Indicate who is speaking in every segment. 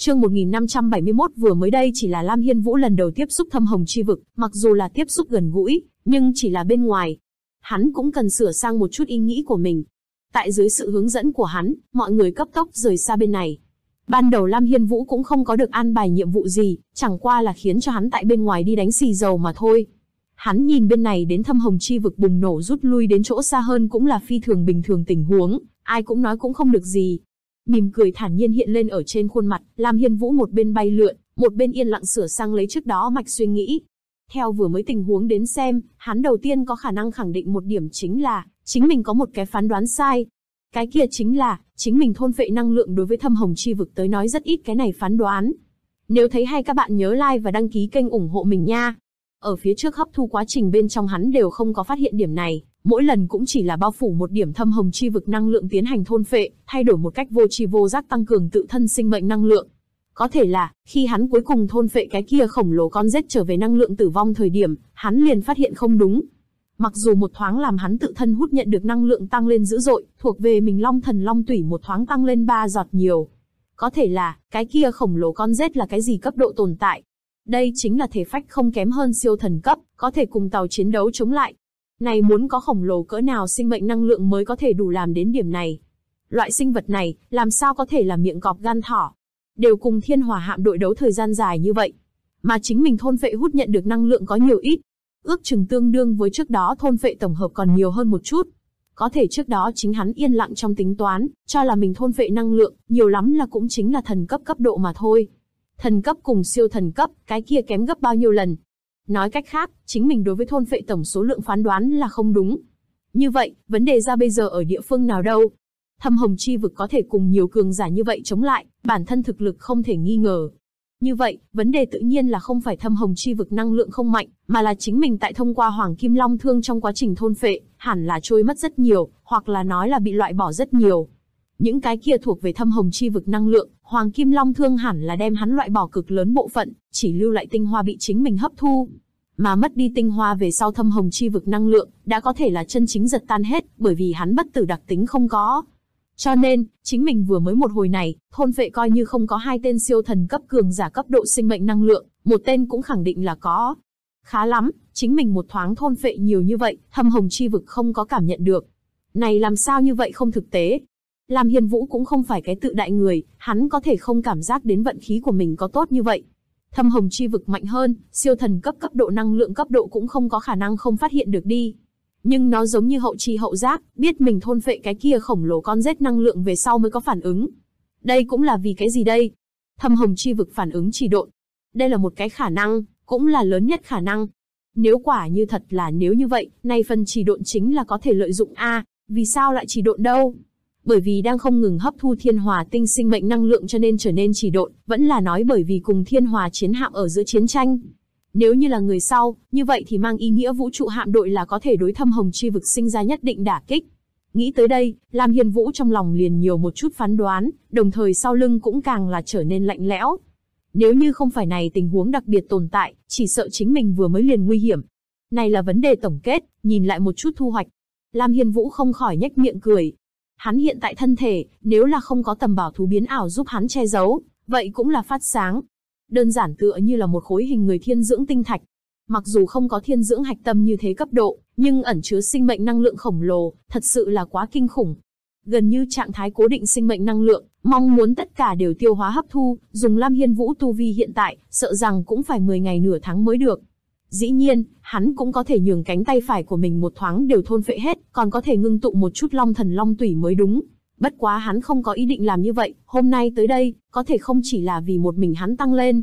Speaker 1: Chương 1571 vừa mới đây chỉ là Lam Hiên Vũ lần đầu tiếp xúc thâm hồng chi vực, mặc dù là tiếp xúc gần gũi, nhưng chỉ là bên ngoài. Hắn cũng cần sửa sang một chút ý nghĩ của mình. Tại dưới sự hướng dẫn của hắn, mọi người cấp tốc rời xa bên này. Ban đầu Lam Hiên Vũ cũng không có được an bài nhiệm vụ gì, chẳng qua là khiến cho hắn tại bên ngoài đi đánh xì dầu mà thôi. Hắn nhìn bên này đến thâm hồng chi vực bùng nổ rút lui đến chỗ xa hơn cũng là phi thường bình thường tình huống, ai cũng nói cũng không được gì, Mỉm cười thản nhiên hiện lên ở trên khuôn mặt, làm Hiên Vũ một bên bay lượn, một bên yên lặng sửa sang lấy trước đó mạch suy nghĩ. Theo vừa mới tình huống đến xem, hắn đầu tiên có khả năng khẳng định một điểm chính là, chính mình có một cái phán đoán sai. Cái kia chính là, chính mình thôn phệ năng lượng đối với thâm hồng chi vực tới nói rất ít cái này phán đoán. Nếu thấy hay các bạn nhớ like và đăng ký kênh ủng hộ mình nha. Ở phía trước hấp thu quá trình bên trong hắn đều không có phát hiện điểm này, mỗi lần cũng chỉ là bao phủ một điểm thâm hồng chi vực năng lượng tiến hành thôn phệ, thay đổi một cách vô tri vô giác tăng cường tự thân sinh mệnh năng lượng. Có thể là, khi hắn cuối cùng thôn phệ cái kia khổng lồ con rết trở về năng lượng tử vong thời điểm, hắn liền phát hiện không đúng. Mặc dù một thoáng làm hắn tự thân hút nhận được năng lượng tăng lên dữ dội, thuộc về mình long thần long tủy một thoáng tăng lên ba giọt nhiều. Có thể là, cái kia khổng lồ con rết là cái gì cấp độ tồn tại, đây chính là thể phách không kém hơn siêu thần cấp, có thể cùng tàu chiến đấu chống lại. Này muốn có khổng lồ cỡ nào sinh mệnh năng lượng mới có thể đủ làm đến điểm này. Loại sinh vật này, làm sao có thể là miệng cọp gan thỏ. Đều cùng thiên hỏa hạm đội đấu thời gian dài như vậy. Mà chính mình thôn vệ hút nhận được năng lượng có nhiều ít. Ước chừng tương đương với trước đó thôn vệ tổng hợp còn nhiều hơn một chút. Có thể trước đó chính hắn yên lặng trong tính toán, cho là mình thôn vệ năng lượng, nhiều lắm là cũng chính là thần cấp cấp độ mà thôi thần cấp cùng siêu thần cấp, cái kia kém gấp bao nhiêu lần. Nói cách khác, chính mình đối với thôn phệ tổng số lượng phán đoán là không đúng. Như vậy, vấn đề ra bây giờ ở địa phương nào đâu? Thâm hồng chi vực có thể cùng nhiều cường giả như vậy chống lại, bản thân thực lực không thể nghi ngờ. Như vậy, vấn đề tự nhiên là không phải thâm hồng chi vực năng lượng không mạnh, mà là chính mình tại thông qua Hoàng Kim Long Thương trong quá trình thôn phệ, hẳn là trôi mất rất nhiều, hoặc là nói là bị loại bỏ rất nhiều những cái kia thuộc về thâm hồng chi vực năng lượng, Hoàng Kim Long Thương hẳn là đem hắn loại bỏ cực lớn bộ phận, chỉ lưu lại tinh hoa bị chính mình hấp thu. Mà mất đi tinh hoa về sau thâm hồng chi vực năng lượng, đã có thể là chân chính giật tan hết, bởi vì hắn bất tử đặc tính không có. Cho nên, chính mình vừa mới một hồi này, thôn vệ coi như không có hai tên siêu thần cấp cường giả cấp độ sinh mệnh năng lượng, một tên cũng khẳng định là có. Khá lắm, chính mình một thoáng thôn vệ nhiều như vậy, thâm hồng chi vực không có cảm nhận được. Này làm sao như vậy không thực tế, làm hiền Vũ cũng không phải cái tự đại người, hắn có thể không cảm giác đến vận khí của mình có tốt như vậy. Thâm hồng chi vực mạnh hơn, siêu thần cấp cấp độ năng lượng cấp độ cũng không có khả năng không phát hiện được đi. Nhưng nó giống như hậu chi hậu giác, biết mình thôn phệ cái kia khổng lồ con rết năng lượng về sau mới có phản ứng. Đây cũng là vì cái gì đây? Thâm hồng chi vực phản ứng chỉ độn. Đây là một cái khả năng, cũng là lớn nhất khả năng. Nếu quả như thật là nếu như vậy, nay phần chỉ độn chính là có thể lợi dụng A, vì sao lại chỉ độn đâu? bởi vì đang không ngừng hấp thu thiên hòa tinh sinh mệnh năng lượng cho nên trở nên chỉ độn, vẫn là nói bởi vì cùng thiên hòa chiến hạm ở giữa chiến tranh. Nếu như là người sau, như vậy thì mang ý nghĩa vũ trụ hạm đội là có thể đối thâm hồng chi vực sinh ra nhất định đả kích. Nghĩ tới đây, Lam Hiên Vũ trong lòng liền nhiều một chút phán đoán, đồng thời sau lưng cũng càng là trở nên lạnh lẽo. Nếu như không phải này tình huống đặc biệt tồn tại, chỉ sợ chính mình vừa mới liền nguy hiểm. Này là vấn đề tổng kết, nhìn lại một chút thu hoạch. Lam Hiên Vũ không khỏi nhếch miệng cười, Hắn hiện tại thân thể, nếu là không có tầm bảo thú biến ảo giúp hắn che giấu, vậy cũng là phát sáng. Đơn giản tựa như là một khối hình người thiên dưỡng tinh thạch. Mặc dù không có thiên dưỡng hạch tâm như thế cấp độ, nhưng ẩn chứa sinh mệnh năng lượng khổng lồ, thật sự là quá kinh khủng. Gần như trạng thái cố định sinh mệnh năng lượng, mong muốn tất cả đều tiêu hóa hấp thu, dùng Lam Hiên Vũ tu vi hiện tại, sợ rằng cũng phải 10 ngày nửa tháng mới được. Dĩ nhiên, hắn cũng có thể nhường cánh tay phải của mình một thoáng đều thôn phệ hết, còn có thể ngưng tụ một chút long thần long tủy mới đúng. Bất quá hắn không có ý định làm như vậy, hôm nay tới đây, có thể không chỉ là vì một mình hắn tăng lên.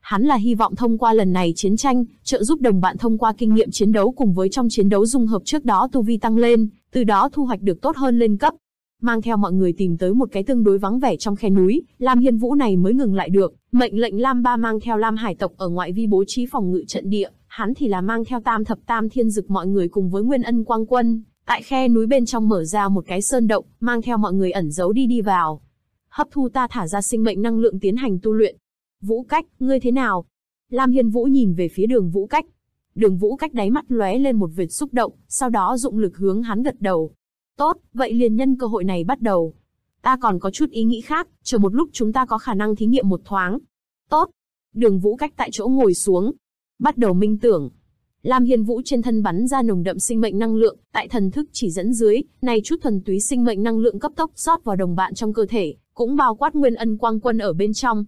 Speaker 1: Hắn là hy vọng thông qua lần này chiến tranh, trợ giúp đồng bạn thông qua kinh nghiệm chiến đấu cùng với trong chiến đấu dung hợp trước đó tu vi tăng lên, từ đó thu hoạch được tốt hơn lên cấp. Mang theo mọi người tìm tới một cái tương đối vắng vẻ trong khe núi, Lam Hiên Vũ này mới ngừng lại được, mệnh lệnh Lam Ba mang theo Lam Hải tộc ở ngoại vi bố trí phòng ngự trận địa, hắn thì là mang theo tam thập tam thiên dực mọi người cùng với nguyên ân quang quân, tại khe núi bên trong mở ra một cái sơn động, mang theo mọi người ẩn giấu đi đi vào. Hấp thu ta thả ra sinh mệnh năng lượng tiến hành tu luyện. Vũ cách, ngươi thế nào? Lam Hiên Vũ nhìn về phía đường Vũ cách. Đường Vũ cách đáy mắt lóe lên một vệt xúc động, sau đó dụng lực hướng hắn gật đầu. Tốt, vậy liền nhân cơ hội này bắt đầu. Ta còn có chút ý nghĩ khác, chờ một lúc chúng ta có khả năng thí nghiệm một thoáng. Tốt. Đường Vũ cách tại chỗ ngồi xuống, bắt đầu minh tưởng. Lam Hiên Vũ trên thân bắn ra nồng đậm sinh mệnh năng lượng, tại thần thức chỉ dẫn dưới, này chút thuần túy sinh mệnh năng lượng cấp tốc rót vào đồng bạn trong cơ thể, cũng bao quát Nguyên Ân Quang Quân ở bên trong.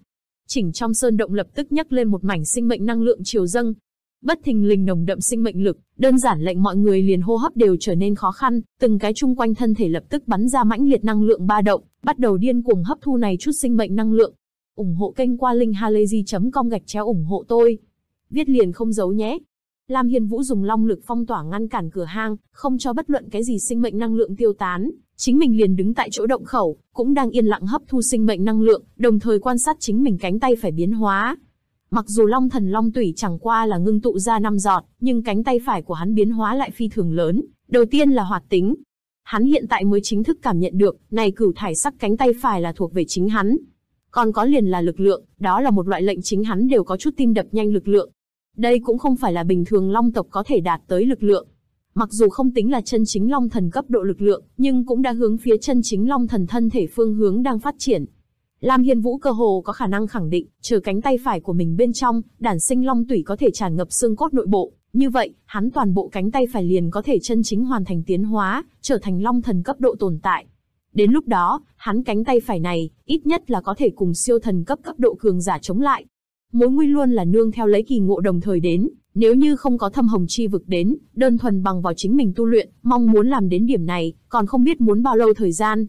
Speaker 1: Chỉnh trong sơn động lập tức nhấc lên một mảnh sinh mệnh năng lượng chiều dâng. Bất thình lình nồng đậm sinh mệnh lực, đơn giản lệnh mọi người liền hô hấp đều trở nên khó khăn, từng cái chung quanh thân thể lập tức bắn ra mãnh liệt năng lượng ba động, bắt đầu điên cuồng hấp thu này chút sinh mệnh năng lượng. ủng hộ kênh qua linkhalazy.com gạch chéo ủng hộ tôi viết liền không giấu nhé. Lam Hiên Vũ dùng long lực phong tỏa ngăn cản cửa hang, không cho bất luận cái gì sinh mệnh năng lượng tiêu tán, chính mình liền đứng tại chỗ động khẩu, cũng đang yên lặng hấp thu sinh mệnh năng lượng, đồng thời quan sát chính mình cánh tay phải biến hóa. Mặc dù long thần long tủy chẳng qua là ngưng tụ ra năm giọt, nhưng cánh tay phải của hắn biến hóa lại phi thường lớn, đầu tiên là hoạt tính. Hắn hiện tại mới chính thức cảm nhận được, này cửu thải sắc cánh tay phải là thuộc về chính hắn. Còn có liền là lực lượng, đó là một loại lệnh chính hắn đều có chút tim đập nhanh lực lượng, đây cũng không phải là bình thường long tộc có thể đạt tới lực lượng. Mặc dù không tính là chân chính long thần cấp độ lực lượng, nhưng cũng đã hướng phía chân chính long thần thân thể phương hướng đang phát triển. Lam Hiên Vũ cơ hồ có khả năng khẳng định, trừ cánh tay phải của mình bên trong, đản sinh long tủy có thể tràn ngập xương cốt nội bộ, như vậy, hắn toàn bộ cánh tay phải liền có thể chân chính hoàn thành tiến hóa, trở thành long thần cấp độ tồn tại. Đến lúc đó, hắn cánh tay phải này, ít nhất là có thể cùng siêu thần cấp cấp độ cường giả chống lại, mối nguy luôn là nương theo lấy kỳ ngộ đồng thời đến, nếu như không có thâm hồng chi vực đến, đơn thuần bằng vào chính mình tu luyện, mong muốn làm đến điểm này, còn không biết muốn bao lâu thời gian.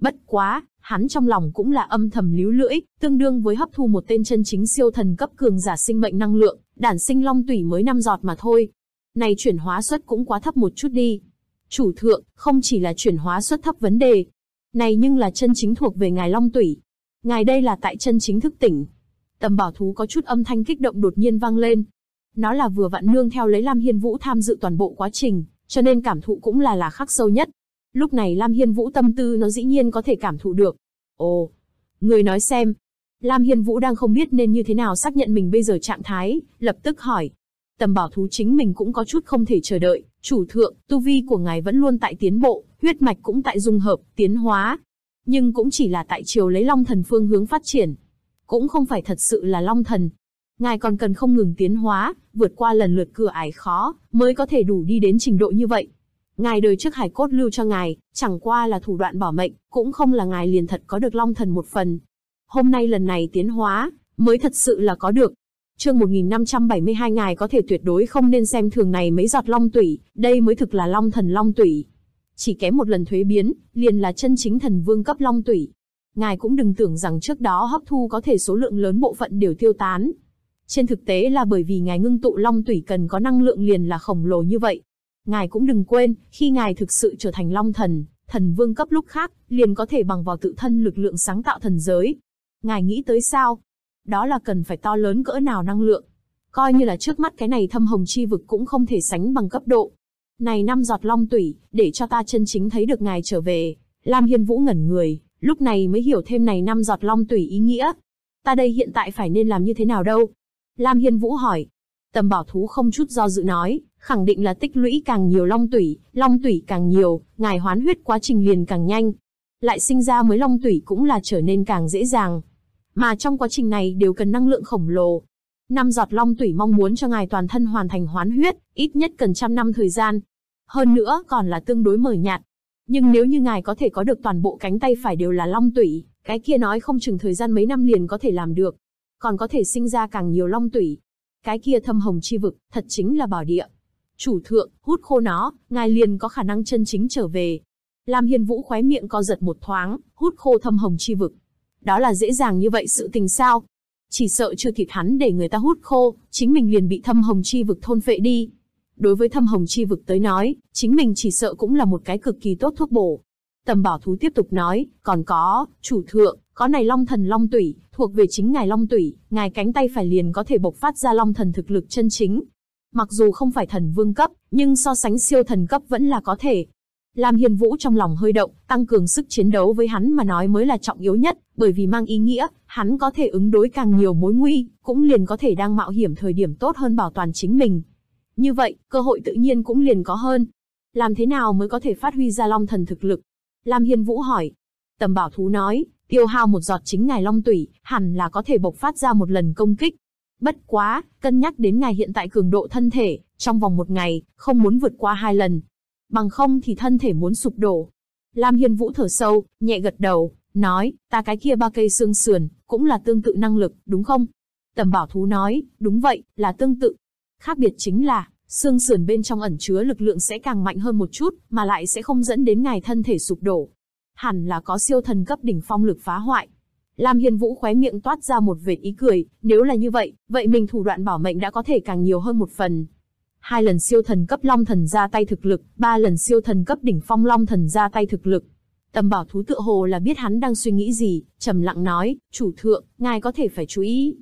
Speaker 1: Bất quá, hắn trong lòng cũng là âm thầm líu lưỡi, tương đương với hấp thu một tên chân chính siêu thần cấp cường giả sinh mệnh năng lượng, đản sinh long tủy mới năm giọt mà thôi. Này chuyển hóa suất cũng quá thấp một chút đi. Chủ thượng, không chỉ là chuyển hóa suất thấp vấn đề. Này nhưng là chân chính thuộc về ngài long tủy. Ngài đây là tại chân chính thức tỉnh, Tầm bảo thú có chút âm thanh kích động đột nhiên vang lên. Nó là vừa vặn nương theo lấy Lam Hiên Vũ tham dự toàn bộ quá trình, cho nên cảm thụ cũng là là khắc sâu nhất. Lúc này Lam Hiên Vũ tâm tư nó dĩ nhiên có thể cảm thụ được. Ồ, người nói xem. Lam Hiên Vũ đang không biết nên như thế nào xác nhận mình bây giờ trạng thái, lập tức hỏi. Tầm bảo thú chính mình cũng có chút không thể chờ đợi, chủ thượng, tu vi của ngài vẫn luôn tại tiến bộ, huyết mạch cũng tại dung hợp, tiến hóa. Nhưng cũng chỉ là tại chiều lấy long thần phương hướng phát triển, cũng không phải thật sự là long thần. Ngài còn cần không ngừng tiến hóa, vượt qua lần lượt cửa ải khó, mới có thể đủ đi đến trình độ như vậy. Ngài đời trước hải cốt lưu cho ngài, chẳng qua là thủ đoạn bỏ mệnh, cũng không là ngài liền thật có được long thần một phần. Hôm nay lần này tiến hóa, mới thật sự là có được. Chương 1572 ngài có thể tuyệt đối không nên xem thường này mấy giọt long tủy, đây mới thực là long thần long tủy. Chỉ kém một lần thuế biến, liền là chân chính thần vương cấp long tủy, ngài cũng đừng tưởng rằng trước đó hấp thu có thể số lượng lớn bộ phận đều tiêu tán. Trên thực tế là bởi vì ngài ngưng tụ long tủy cần có năng lượng liền là khổng lồ như vậy. Ngài cũng đừng quên, khi ngài thực sự trở thành long thần, thần vương cấp lúc khác, liền có thể bằng vào tự thân lực lượng sáng tạo thần giới. Ngài nghĩ tới sao? Đó là cần phải to lớn cỡ nào năng lượng. Coi như là trước mắt cái này thâm hồng chi vực cũng không thể sánh bằng cấp độ. Này năm giọt long tủy, để cho ta chân chính thấy được ngài trở về. Lam Hiên Vũ ngẩn người, lúc này mới hiểu thêm này năm giọt long tủy ý nghĩa. Ta đây hiện tại phải nên làm như thế nào đâu? Lam Hiên Vũ hỏi. Tầm bảo thú không chút do dự nói, khẳng định là tích lũy càng nhiều long tủy, long tủy càng nhiều, ngài hoán huyết quá trình liền càng nhanh. Lại sinh ra mới long tủy cũng là trở nên càng dễ dàng. Mà trong quá trình này đều cần năng lượng khổng lồ. Năm giọt long tủy mong muốn cho ngài toàn thân hoàn thành hoán huyết, ít nhất cần trăm năm thời gian. Hơn nữa còn là tương đối mở nhạt, nhưng nếu như ngài có thể có được toàn bộ cánh tay phải đều là long tủy, cái kia nói không chừng thời gian mấy năm liền có thể làm được, còn có thể sinh ra càng nhiều long tủy. Cái kia thâm hồng chi vực, thật chính là bảo địa. Chủ thượng, hút khô nó, ngài liền có khả năng chân chính trở về. làm hiền Vũ khóe miệng co giật một thoáng, hút khô thâm hồng chi vực. Đó là dễ dàng như vậy sự tình sao? Chỉ sợ chưa kịp hắn để người ta hút khô, chính mình liền bị thâm hồng chi vực thôn phệ đi đối với thâm hồng chi vực tới nói, chính mình chỉ sợ cũng là một cái cực kỳ tốt thuốc bổ. Tầm bảo thú tiếp tục nói, còn có, chủ thượng, có này long thần long tủy, thuộc về chính ngài long tủy, ngài cánh tay phải liền có thể bộc phát ra long thần thực lực chân chính. Mặc dù không phải thần vương cấp, nhưng so sánh siêu thần cấp vẫn là có thể. Lam Hiên Vũ trong lòng hơi động, tăng cường sức chiến đấu với hắn mà nói mới là trọng yếu nhất, bởi vì mang ý nghĩa, hắn có thể ứng đối càng nhiều mối nguy, cũng liền có thể đang mạo hiểm thời điểm tốt hơn bảo toàn chính mình, như vậy, cơ hội tự nhiên cũng liền có hơn. Làm thế nào mới có thể phát huy ra long thần thực lực? Lam Hiên Vũ hỏi. Tầm bảo thú nói, tiêu hao một giọt chính ngài long tủy, hẳn là có thể bộc phát ra một lần công kích. Bất quá, cân nhắc đến ngài hiện tại cường độ thân thể, trong vòng một ngày, không muốn vượt qua hai lần. Bằng không thì thân thể muốn sụp đổ. Lam Hiên Vũ thở sâu, nhẹ gật đầu, nói, ta cái kia ba cây xương sườn, cũng là tương tự năng lực, đúng không? Tầm bảo thú nói, đúng vậy, là tương tự. Khác biệt chính là, xương sườn bên trong ẩn chứa lực lượng sẽ càng mạnh hơn một chút, mà lại sẽ không dẫn đến ngài thân thể sụp đổ. Hẳn là có siêu thần cấp đỉnh phong lực phá hoại. Lam hiền Vũ khóe miệng toát ra một vệt ý cười, nếu là như vậy, vậy mình thủ đoạn bảo mệnh đã có thể càng nhiều hơn một phần. Hai lần siêu thần cấp long thần ra tay thực lực, ba lần siêu thần cấp đỉnh phong long thần ra tay thực lực. Tầm bảo thú tựa hồ là biết hắn đang suy nghĩ gì, trầm lặng nói, chủ thượng, ngài có thể phải chú ý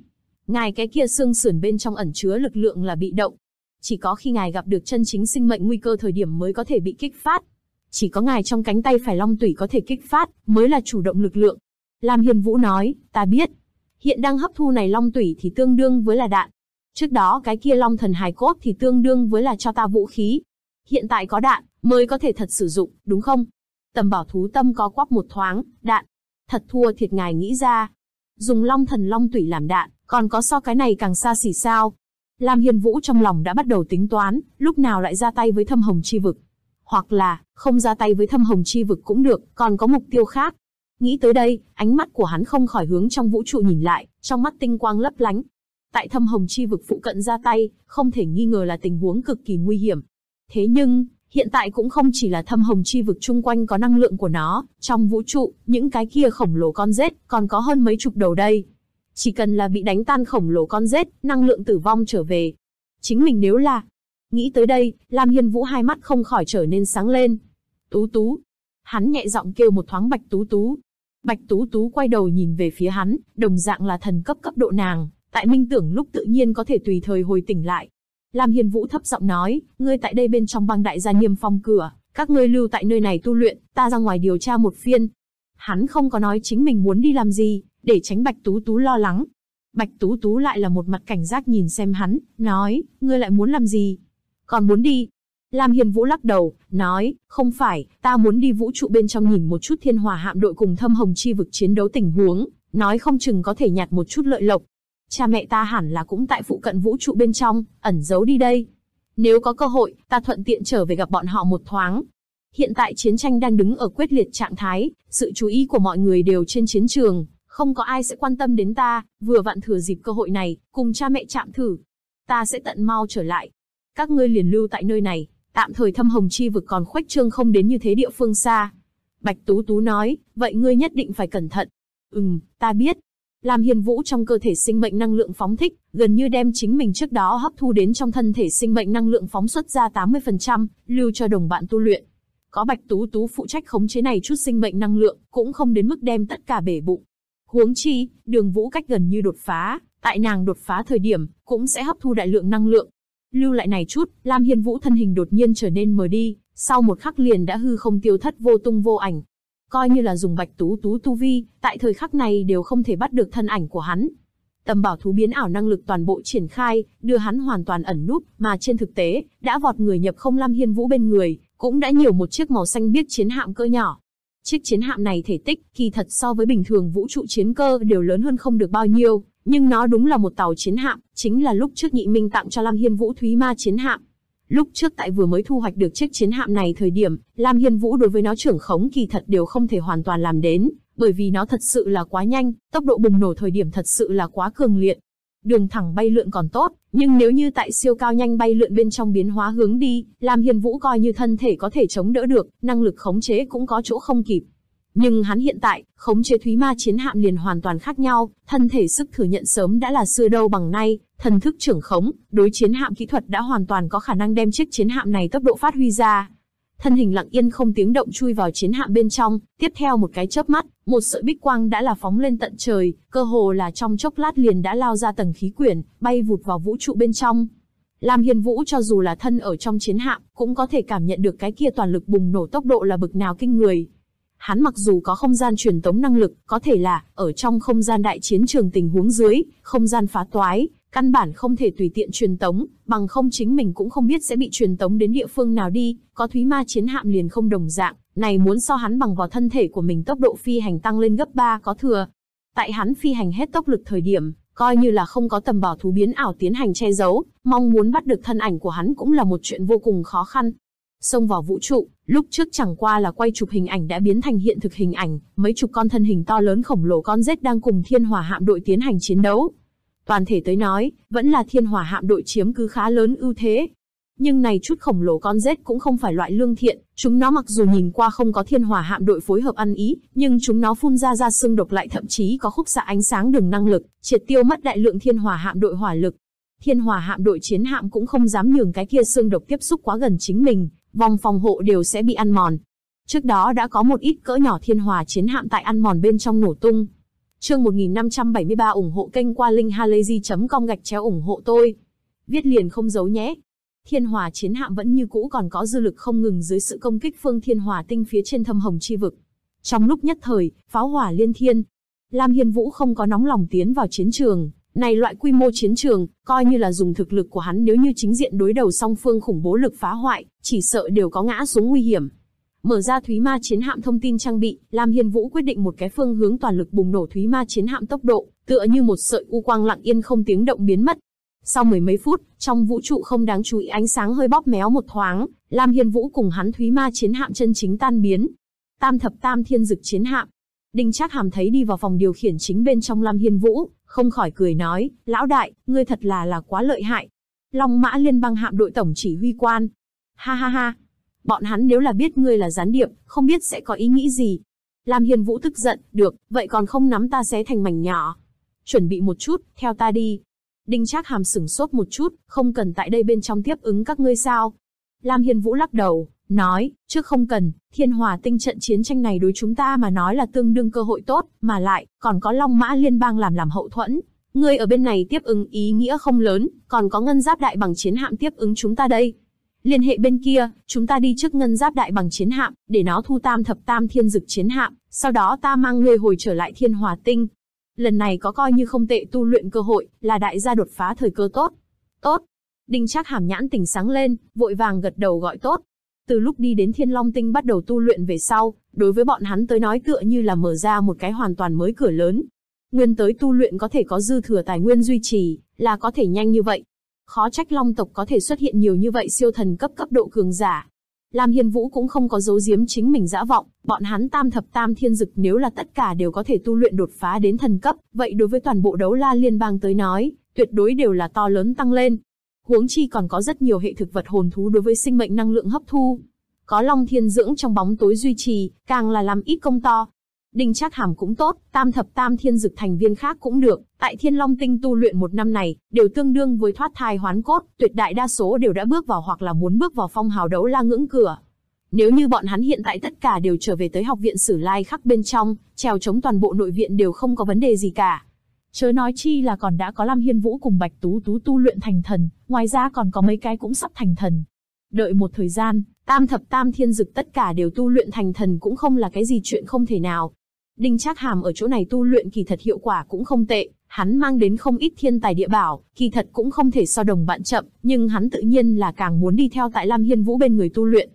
Speaker 1: ngài cái kia xương sườn bên trong ẩn chứa lực lượng là bị động. Chỉ có khi ngài gặp được chân chính sinh mệnh nguy cơ thời điểm mới có thể bị kích phát. Chỉ có ngài trong cánh tay phải long tủy có thể kích phát, mới là chủ động lực lượng. Lam Hiền Vũ nói, ta biết. Hiện đang hấp thu này long tủy thì tương đương với là đạn. Trước đó cái kia long thần hài cốt thì tương đương với là cho ta vũ khí. Hiện tại có đạn, mới có thể thật sử dụng, đúng không? Tầm bảo thú tâm có quắp một thoáng, đạn. Thật thua thiệt ngài nghĩ ra, dùng long thần long tủy làm đạn, còn có so cái này càng xa xỉ sao. Lam Hiên Vũ trong lòng đã bắt đầu tính toán, lúc nào lại ra tay với thâm hồng chi vực. Hoặc là, không ra tay với thâm hồng chi vực cũng được, còn có mục tiêu khác. Nghĩ tới đây, ánh mắt của hắn không khỏi hướng trong vũ trụ nhìn lại, trong mắt tinh quang lấp lánh. Tại thâm hồng chi vực phụ cận ra tay, không thể nghi ngờ là tình huống cực kỳ nguy hiểm. Thế nhưng, hiện tại cũng không chỉ là thâm hồng chi vực chung quanh có năng lượng của nó, trong vũ trụ, những cái kia khổng lồ con rết còn có hơn mấy chục đầu đây. Chỉ cần là bị đánh tan khổng lồ con rết, năng lượng tử vong trở về. Chính mình nếu là... Nghĩ tới đây, Lam Hiên Vũ hai mắt không khỏi trở nên sáng lên. Tú tú. Hắn nhẹ giọng kêu một thoáng bạch tú tú. Bạch tú tú quay đầu nhìn về phía hắn, đồng dạng là thần cấp cấp độ nàng, tại minh tưởng lúc tự nhiên có thể tùy thời hồi tỉnh lại. Lam Hiên Vũ thấp giọng nói, ngươi tại đây bên trong băng đại gia niêm phong cửa, các ngươi lưu tại nơi này tu luyện, ta ra ngoài điều tra một phiên. Hắn không có nói chính mình muốn đi làm gì, để tránh Bạch Tú Tú lo lắng. Bạch Tú Tú lại là một mặt cảnh giác nhìn xem hắn, nói, ngươi lại muốn làm gì? Còn muốn đi? Lam Hiên Vũ lắc đầu, nói, không phải, ta muốn đi vũ trụ bên trong nhìn một chút thiên hòa hạm đội cùng thâm hồng chi vực chiến đấu tình huống, nói không chừng có thể nhặt một chút lợi lộc cha mẹ ta hẳn là cũng tại phụ cận vũ trụ bên trong, ẩn giấu đi đây. Nếu có cơ hội, ta thuận tiện trở về gặp bọn họ một thoáng. Hiện tại chiến tranh đang đứng ở quyết liệt trạng thái, sự chú ý của mọi người đều trên chiến trường, không có ai sẽ quan tâm đến ta, vừa vặn thừa dịp cơ hội này, cùng cha mẹ chạm thử. Ta sẽ tận mau trở lại. Các ngươi liền lưu tại nơi này, tạm thời thâm hồng chi vực còn khuếch trương không đến như thế địa phương xa. Bạch Tú Tú nói, vậy ngươi nhất định phải cẩn thận. Ừm, ta biết, Lam Hiên Vũ trong cơ thể sinh mệnh năng lượng phóng thích, gần như đem chính mình trước đó hấp thu đến trong thân thể sinh mệnh năng lượng phóng xuất ra 80%, lưu cho đồng bạn tu luyện. Có Bạch Tú Tú phụ trách khống chế này chút sinh mệnh năng lượng, cũng không đến mức đem tất cả bể bụng. Huống chi, Đường Vũ cách gần như đột phá, tại nàng đột phá thời điểm, cũng sẽ hấp thu đại lượng năng lượng. Lưu lại này chút, Lam Hiên Vũ thân hình đột nhiên trở nên mờ đi, sau một khắc liền đã hư không tiêu thất vô tung vô ảnh coi như là dùng bạch tú tú tu vi, tại thời khắc này đều không thể bắt được thân ảnh của hắn. Tầm bảo thú biến ảo năng lực toàn bộ triển khai, đưa hắn hoàn toàn ẩn núp, mà trên thực tế, đã vọt người nhập không lam hiên vũ bên người, cũng đã nhiều một chiếc màu xanh biếc chiến hạm cỡ nhỏ. Chiếc chiến hạm này thể tích, kỳ thật so với bình thường vũ trụ chiến cơ đều lớn hơn không được bao nhiêu, nhưng nó đúng là một tàu chiến hạm, chính là lúc trước nhị minh tặng cho Lam Hiên Vũ Thúy Ma chiến hạm. Lúc trước tại vừa mới thu hoạch được chiếc chiến hạm này thời điểm, Lam Hiên Vũ đối với nó trưởng khống kỳ thật đều không thể hoàn toàn làm đến, bởi vì nó thật sự là quá nhanh, tốc độ bùng nổ thời điểm thật sự là quá cường liệt. Đường thẳng bay lượn còn tốt, nhưng nếu như tại siêu cao nhanh bay lượn bên trong biến hóa hướng đi, Lam Hiên Vũ coi như thân thể có thể chống đỡ được, năng lực khống chế cũng có chỗ không kịp. Nhưng hắn hiện tại, khống chế thúy ma chiến hạm liền hoàn toàn khác nhau, thân thể sức thừa nhận sớm đã là xưa đâu bằng nay, thần thức trưởng khống, đối chiến hạm kỹ thuật đã hoàn toàn có khả năng đem chiếc chiến hạm này tốc độ phát huy ra. Thân hình lặng yên không tiếng động chui vào chiến hạm bên trong, tiếp theo một cái chớp mắt, một sợi bích quang đã là phóng lên tận trời, cơ hồ là trong chốc lát liền đã lao ra tầng khí quyển, bay vụt vào vũ trụ bên trong. Lam hiền Vũ cho dù là thân ở trong chiến hạm, cũng có thể cảm nhận được cái kia toàn lực bùng nổ tốc độ là bực nào kinh người hắn mặc dù có không gian truyền tống năng lực, có thể là, ở trong không gian đại chiến trường tình huống dưới, không gian phá toái, căn bản không thể tùy tiện truyền tống, bằng không chính mình cũng không biết sẽ bị truyền tống đến địa phương nào đi, có thúy ma chiến hạm liền không đồng dạng, này muốn so hắn bằng vào thân thể của mình tốc độ phi hành tăng lên gấp 3 có thừa. Tại hắn phi hành hết tốc lực thời điểm, coi như là không có tầm bảo thú biến ảo tiến hành che giấu, mong muốn bắt được thân ảnh của hắn cũng là một chuyện vô cùng khó khăn xông vào vũ trụ, lúc trước chẳng qua là quay chụp hình ảnh đã biến thành hiện thực hình ảnh, mấy chục con thân hình to lớn khổng lồ con rết đang cùng thiên hỏa hạm đội tiến hành chiến đấu. Toàn thể tới nói, vẫn là thiên hỏa hạm đội chiếm cứ khá lớn ưu thế. Nhưng này chút khổng lồ con rết cũng không phải loại lương thiện, chúng nó mặc dù nhìn qua không có thiên hỏa hạm đội phối hợp ăn ý, nhưng chúng nó phun ra ra xương độc lại thậm chí có khúc xạ ánh sáng đường năng lực, triệt tiêu mất đại lượng thiên hỏa hạm đội hỏa lực thiên hỏa hạm đội chiến hạm cũng không dám nhường cái kia xương độc tiếp xúc quá gần chính mình, vòng phòng hộ đều sẽ bị ăn mòn. Trước đó đã có một ít cỡ nhỏ thiên hòa chiến hạm tại ăn mòn bên trong nổ tung. Chương 1573 ủng hộ kênh qua linkhalazy.com gạch chéo ủng hộ tôi. Viết liền không giấu nhé. Thiên hòa chiến hạm vẫn như cũ còn có dư lực không ngừng dưới sự công kích phương thiên hòa tinh phía trên thâm hồng chi vực. Trong lúc nhất thời, pháo hỏa liên thiên, Lam Hiên Vũ không có nóng lòng tiến vào chiến trường, này loại quy mô chiến trường, coi như là dùng thực lực của hắn nếu như chính diện đối đầu song phương khủng bố lực phá hoại, chỉ sợ đều có ngã xuống nguy hiểm. Mở ra Thúy Ma chiến hạm thông tin trang bị, Lam Hiên Vũ quyết định một cái phương hướng toàn lực bùng nổ Thúy Ma chiến hạm tốc độ, tựa như một sợi u quang lặng yên không tiếng động biến mất. Sau mười mấy phút, trong vũ trụ không đáng chú ý ánh sáng hơi bóp méo một thoáng, Lam Hiên Vũ cùng hắn Thúy Ma chiến hạm chân chính tan biến. Tam thập tam thiên dực chiến hạm, Đinh Trác Hàm thấy đi vào phòng điều khiển chính bên trong Lam Hiên Vũ, không khỏi cười nói, lão đại, ngươi thật là là quá lợi hại. Long mã liên bang hạm đội tổng chỉ huy quan. Ha ha ha, bọn hắn nếu là biết ngươi là gián điệp, không biết sẽ có ý nghĩ gì. Lam Hiên Vũ tức giận, được, vậy còn không nắm ta xé thành mảnh nhỏ. Chuẩn bị một chút, theo ta đi. Đinh Trác Hàm sửng sốt một chút, không cần tại đây bên trong tiếp ứng các ngươi sao. Lam Hiên Vũ lắc đầu, nói, trước không cần, thiên hòa tinh trận chiến tranh này đối chúng ta mà nói là tương đương cơ hội tốt, mà lại, còn có long mã liên bang làm làm hậu thuẫn. Ngươi ở bên này tiếp ứng ý nghĩa không lớn, còn có ngân giáp đại bằng chiến hạm tiếp ứng chúng ta đây. Liên hệ bên kia, chúng ta đi trước ngân giáp đại bằng chiến hạm, để nó thu tam thập tam thiên dực chiến hạm, sau đó ta mang ngươi hồi trở lại thiên hòa tinh. Lần này có coi như không tệ tu luyện cơ hội, là đại gia đột phá thời cơ tốt. Tốt. Đinh Trác hàm nhãn tỉnh sáng lên, vội vàng gật đầu gọi tốt, từ lúc đi đến Thiên Long Tinh bắt đầu tu luyện về sau, đối với bọn hắn tới nói tựa như là mở ra một cái hoàn toàn mới cửa lớn. Nguyên tới tu luyện có thể có dư thừa tài nguyên duy trì, là có thể nhanh như vậy. Khó trách Long tộc có thể xuất hiện nhiều như vậy siêu thần cấp cấp độ cường giả. Lam Hiên Vũ cũng không có giấu giếm chính mình dã vọng, bọn hắn tam thập tam thiên dực nếu là tất cả đều có thể tu luyện đột phá đến thần cấp, vậy đối với toàn bộ đấu la liên bang tới nói, tuyệt đối đều là to lớn tăng lên huống chi còn có rất nhiều hệ thực vật hồn thú đối với sinh mệnh năng lượng hấp thu. Có Long Thiên dưỡng trong bóng tối duy trì, càng là làm ít công to. Đinh Trác Hàm cũng tốt, tam thập tam thiên dực thành viên khác cũng được, tại Thiên Long Tinh tu luyện một năm này, đều tương đương với thoát thai hoán cốt, tuyệt đại đa số đều đã bước vào hoặc là muốn bước vào phong hào đấu la ngưỡng cửa. Nếu như bọn hắn hiện tại tất cả đều trở về tới học viện Sử Lai khắc bên trong, trèo chống toàn bộ nội viện đều không có vấn đề gì cả. Chớ nói chi là còn đã có Lam Hiên Vũ cùng Bạch Tú Tú tu luyện thành thần, ngoài ra còn có mấy cái cũng sắp thành thần. Đợi một thời gian, tam thập tam thiên dực tất cả đều tu luyện thành thần cũng không là cái gì chuyện không thể nào. Đinh Trác Hàm ở chỗ này tu luyện kỳ thật hiệu quả cũng không tệ, hắn mang đến không ít thiên tài địa bảo, kỳ thật cũng không thể so đồng bạn chậm, nhưng hắn tự nhiên là càng muốn đi theo tại Lam Hiên Vũ bên người tu luyện.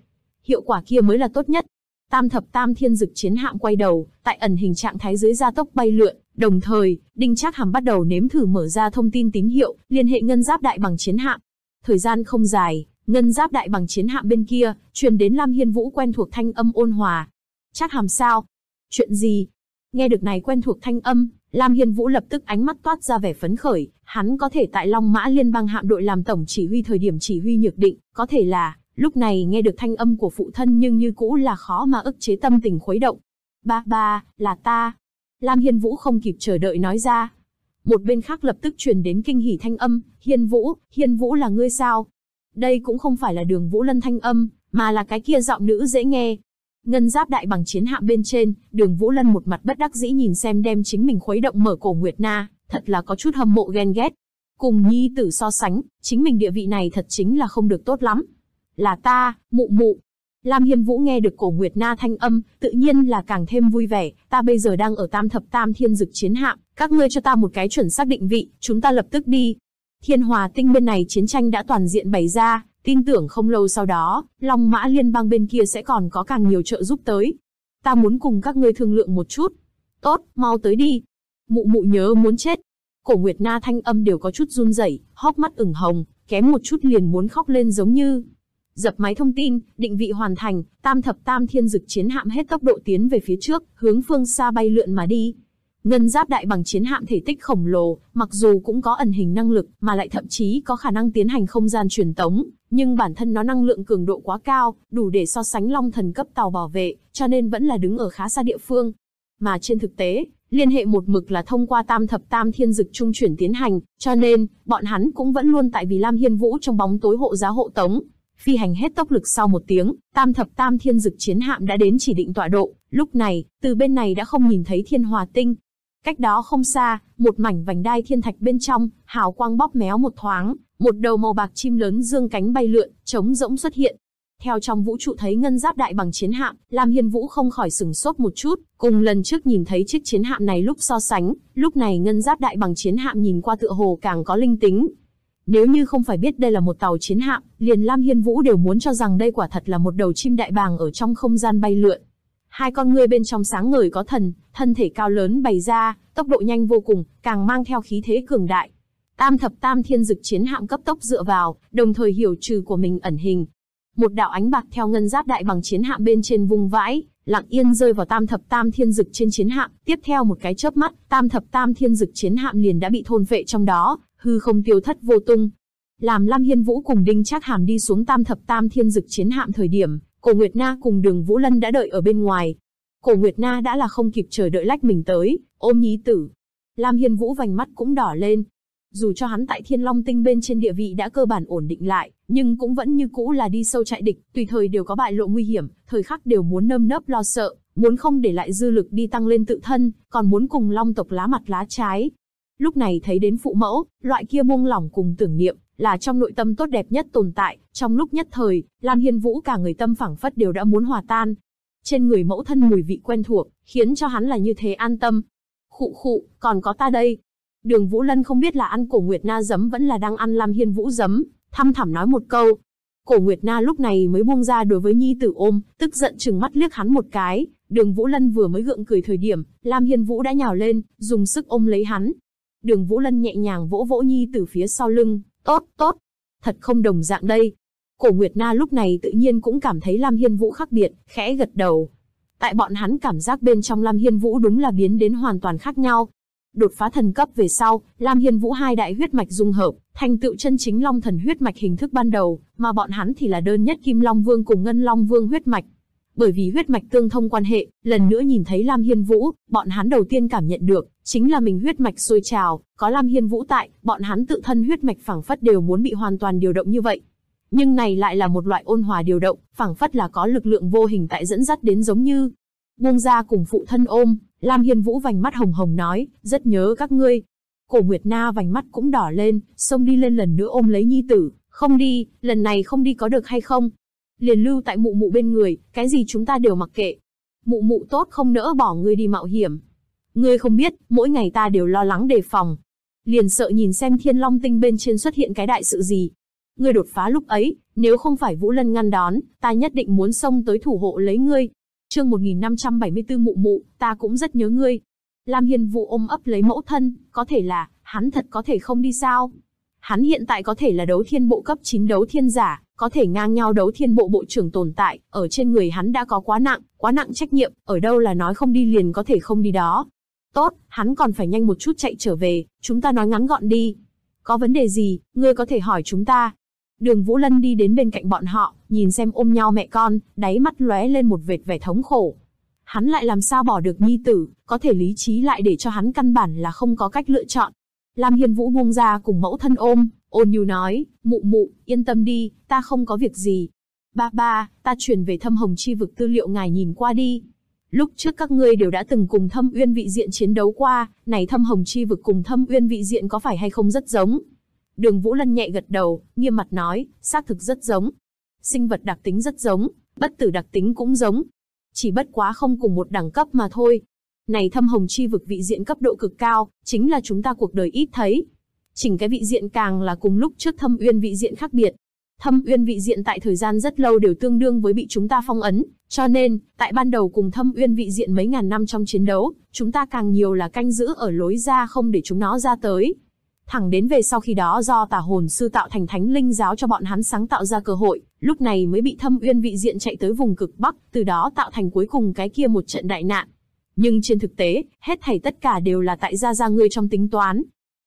Speaker 1: Hiệu quả kia mới là tốt nhất. Tam thập tam thiên dực chiến hạm quay đầu, tại ẩn hình trạng thái dưới gia tốc bay lượn, đồng thời, Đinh Trác Hàm bắt đầu nếm thử mở ra thông tin tín hiệu, liên hệ ngân giáp đại bằng chiến hạm. Thời gian không dài, ngân giáp đại bằng chiến hạm bên kia, truyền đến Lam Hiên Vũ quen thuộc thanh âm ôn hòa. Trác Hàm sao? Chuyện gì? Nghe được này quen thuộc thanh âm, Lam Hiên Vũ lập tức ánh mắt toát ra vẻ phấn khởi, hắn có thể tại Long Mã Liên bang hạm đội làm tổng chỉ huy thời điểm chỉ huy nhược định, có thể là Lúc này nghe được thanh âm của phụ thân nhưng như cũ là khó mà ức chế tâm tình khuấy động. Ba ba, là ta. Lam Hiên Vũ không kịp chờ đợi nói ra. Một bên khác lập tức truyền đến kinh hỉ thanh âm, Hiên Vũ, Hiên Vũ là ngươi sao? Đây cũng không phải là đường Vũ Lân thanh âm, mà là cái kia giọng nữ dễ nghe. Ngân giáp đại bằng chiến hạm bên trên, đường Vũ Lân một mặt bất đắc dĩ nhìn xem đem chính mình khuấy động mở cổ Nguyệt Na, thật là có chút hâm mộ ghen ghét. Cùng nhi tử so sánh, chính mình địa vị này thật chính là không được tốt lắm, là ta, mụ mụ. Lam Hiên Vũ nghe được cổ Nguyệt Na thanh âm, tự nhiên là càng thêm vui vẻ, ta bây giờ đang ở tam thập tam thiên dực chiến hạm, các ngươi cho ta một cái chuẩn xác định vị, chúng ta lập tức đi. Thiên Hòa Tinh bên này chiến tranh đã toàn diện bày ra, tin tưởng không lâu sau đó, Long Mã Liên bang bên kia sẽ còn có càng nhiều trợ giúp tới. Ta muốn cùng các ngươi thương lượng một chút. Tốt, mau tới đi. Mụ mụ nhớ muốn chết. Cổ Nguyệt Na thanh âm đều có chút run rẩy, hốc mắt ửng hồng, kém một chút liền muốn khóc lên giống như dập máy thông tin, định vị hoàn thành, tam thập tam thiên dực chiến hạm hết tốc độ tiến về phía trước, hướng phương xa bay lượn mà đi. Ngân giáp đại bằng chiến hạm thể tích khổng lồ, mặc dù cũng có ẩn hình năng lực, mà lại thậm chí có khả năng tiến hành không gian truyền tống, nhưng bản thân nó năng lượng cường độ quá cao, đủ để so sánh long thần cấp tàu bảo vệ, cho nên vẫn là đứng ở khá xa địa phương. Mà trên thực tế, liên hệ một mực là thông qua tam thập tam thiên dực trung chuyển tiến hành, cho nên, bọn hắn cũng vẫn luôn tại vì Lam Hiên Vũ trong bóng tối hộ giá hộ tống, Phi hành hết tốc lực sau một tiếng, tam thập tam thiên dực chiến hạm đã đến chỉ định tọa độ, lúc này, từ bên này đã không nhìn thấy thiên hòa tinh. Cách đó không xa, một mảnh vành đai thiên thạch bên trong, hào quang bóp méo một thoáng, một đầu màu bạc chim lớn dương cánh bay lượn, trống rỗng xuất hiện. Theo trong vũ trụ thấy ngân giáp đại bằng chiến hạm, Lam Hiên Vũ không khỏi sừng sốt một chút, cùng lần trước nhìn thấy chiếc chiến hạm này lúc so sánh, lúc này ngân giáp đại bằng chiến hạm nhìn qua tựa hồ càng có linh tính, nếu như không phải biết đây là một tàu chiến hạm, liền Lam Hiên Vũ đều muốn cho rằng đây quả thật là một đầu chim đại bàng ở trong không gian bay lượn. Hai con người bên trong sáng ngời có thần, thân thể cao lớn bày ra, tốc độ nhanh vô cùng, càng mang theo khí thế cường đại. Tam thập tam thiên dực chiến hạm cấp tốc dựa vào, đồng thời hiểu trừ của mình ẩn hình. Một đạo ánh bạc theo ngân giáp đại bằng chiến hạm bên trên vùng vãi, lặng yên rơi vào tam thập tam thiên dực trên chiến hạm, tiếp theo một cái chớp mắt, tam thập tam thiên dực chiến hạm liền đã bị thôn vệ trong đó, hư không tiêu thất vô tung. Làm Lam Hiên Vũ cùng Đinh Trác Hàm đi xuống Tam thập Tam Thiên Dực chiến hạm thời điểm, Cổ Nguyệt Na cùng Đường Vũ Lân đã đợi ở bên ngoài. Cổ Nguyệt Na đã là không kịp chờ đợi lách mình tới, ôm nhí tử. Lam Hiên Vũ vành mắt cũng đỏ lên. Dù cho hắn tại Thiên Long Tinh bên trên địa vị đã cơ bản ổn định lại, nhưng cũng vẫn như cũ là đi sâu chạy địch, tùy thời đều có bại lộ nguy hiểm, thời khắc đều muốn nơm nớp lo sợ, muốn không để lại dư lực đi tăng lên tự thân, còn muốn cùng long tộc lá mặt lá trái, Lúc này thấy đến phụ mẫu, loại kia buông lỏng cùng tưởng niệm, là trong nội tâm tốt đẹp nhất tồn tại, trong lúc nhất thời, Lam Hiên Vũ cả người tâm phảng phất đều đã muốn hòa tan. Trên người mẫu thân mùi vị quen thuộc, khiến cho hắn là như thế an tâm. Khụ khụ, còn có ta đây. Đường Vũ Lân không biết là ăn cổ Nguyệt Na giấm vẫn là đang ăn Lam Hiên Vũ giấm, thăm thẳm nói một câu. Cổ Nguyệt Na lúc này mới buông ra đối với Nhi tử ôm, tức giận chừng mắt liếc hắn một cái. Đường Vũ Lân vừa mới gượng cười thời điểm, Lam Hiên Vũ đã nhào lên, dùng sức ôm lấy hắn, Đường Vũ Lân nhẹ nhàng vỗ vỗ nhi từ phía sau lưng, tốt, tốt, thật không đồng dạng đây. Cổ Nguyệt Na lúc này tự nhiên cũng cảm thấy Lam Hiên Vũ khác biệt, khẽ gật đầu. Tại bọn hắn cảm giác bên trong Lam Hiên Vũ đúng là biến đến hoàn toàn khác nhau. Đột phá thần cấp về sau, Lam Hiên Vũ hai đại huyết mạch dung hợp, thành tựu chân chính long thần huyết mạch hình thức ban đầu, mà bọn hắn thì là đơn nhất Kim Long Vương cùng Ngân Long Vương huyết mạch bởi vì huyết mạch tương thông quan hệ, lần nữa nhìn thấy Lam Hiên Vũ, bọn hắn đầu tiên cảm nhận được, chính là mình huyết mạch sôi trào, có Lam Hiên Vũ tại, bọn hắn tự thân huyết mạch phảng phất đều muốn bị hoàn toàn điều động như vậy. Nhưng này lại là một loại ôn hòa điều động, phảng phất là có lực lượng vô hình tại dẫn dắt đến giống như. Buông ra cùng phụ thân ôm, Lam Hiên Vũ vành mắt hồng hồng nói, rất nhớ các ngươi. Cổ Nguyệt Na vành mắt cũng đỏ lên, xông đi lên lần nữa ôm lấy nhi tử, không đi, lần này không đi có được hay không? liền lưu tại mụ mụ bên người, cái gì chúng ta đều mặc kệ. Mụ mụ tốt không nỡ bỏ ngươi đi mạo hiểm. Ngươi không biết, mỗi ngày ta đều lo lắng đề phòng. Liền sợ nhìn xem thiên long tinh bên trên xuất hiện cái đại sự gì. Ngươi đột phá lúc ấy, nếu không phải Vũ Lân ngăn đón, ta nhất định muốn xông tới thủ hộ lấy ngươi. Chương 1574 mụ mụ, ta cũng rất nhớ ngươi. Lam Hiên Vũ ôm ấp lấy mẫu thân, có thể là, hắn thật có thể không đi sao? Hắn hiện tại có thể là đấu thiên bộ cấp chín đấu thiên giả, có thể ngang nhau đấu thiên bộ bộ trưởng tồn tại, ở trên người hắn đã có quá nặng, quá nặng trách nhiệm, ở đâu là nói không đi liền có thể không đi đó. Tốt, hắn còn phải nhanh một chút chạy trở về, chúng ta nói ngắn gọn đi. Có vấn đề gì, ngươi có thể hỏi chúng ta. Đường Vũ Lân đi đến bên cạnh bọn họ, nhìn xem ôm nhau mẹ con, đáy mắt lóe lên một vệt vẻ thống khổ. Hắn lại làm sao bỏ được nhi tử, có thể lý trí lại để cho hắn căn bản là không có cách lựa chọn. Lam Hiên Vũ buông ra cùng mẫu thân ôm, Ôn nhu nói, mụ mụ, yên tâm đi, ta không có việc gì. Ba ba, ta chuyển về thâm hồng chi vực tư liệu ngài nhìn qua đi. Lúc trước các ngươi đều đã từng cùng thâm uyên vị diện chiến đấu qua, này thâm hồng chi vực cùng thâm uyên vị diện có phải hay không rất giống? Đường Vũ Lân nhẹ gật đầu, nghiêm mặt nói, xác thực rất giống. Sinh vật đặc tính rất giống, bất tử đặc tính cũng giống. Chỉ bất quá không cùng một đẳng cấp mà thôi. Này thâm hồng chi vực vị diện cấp độ cực cao, chính là chúng ta cuộc đời ít thấy, chỉnh cái vị diện càng là cùng lúc trước thâm uyên vị diện khác biệt. Thâm uyên vị diện tại thời gian rất lâu đều tương đương với bị chúng ta phong ấn, cho nên, tại ban đầu cùng thâm uyên vị diện mấy ngàn năm trong chiến đấu, chúng ta càng nhiều là canh giữ ở lối ra không để chúng nó ra tới. Thẳng đến về sau khi đó do tà hồn sư tạo thành thánh linh giáo cho bọn hắn sáng tạo ra cơ hội, lúc này mới bị thâm uyên vị diện chạy tới vùng cực Bắc, từ đó tạo thành cuối cùng cái kia một trận đại nạn. Nhưng trên thực tế, hết thảy tất cả đều là tại gia gia ngươi trong tính toán,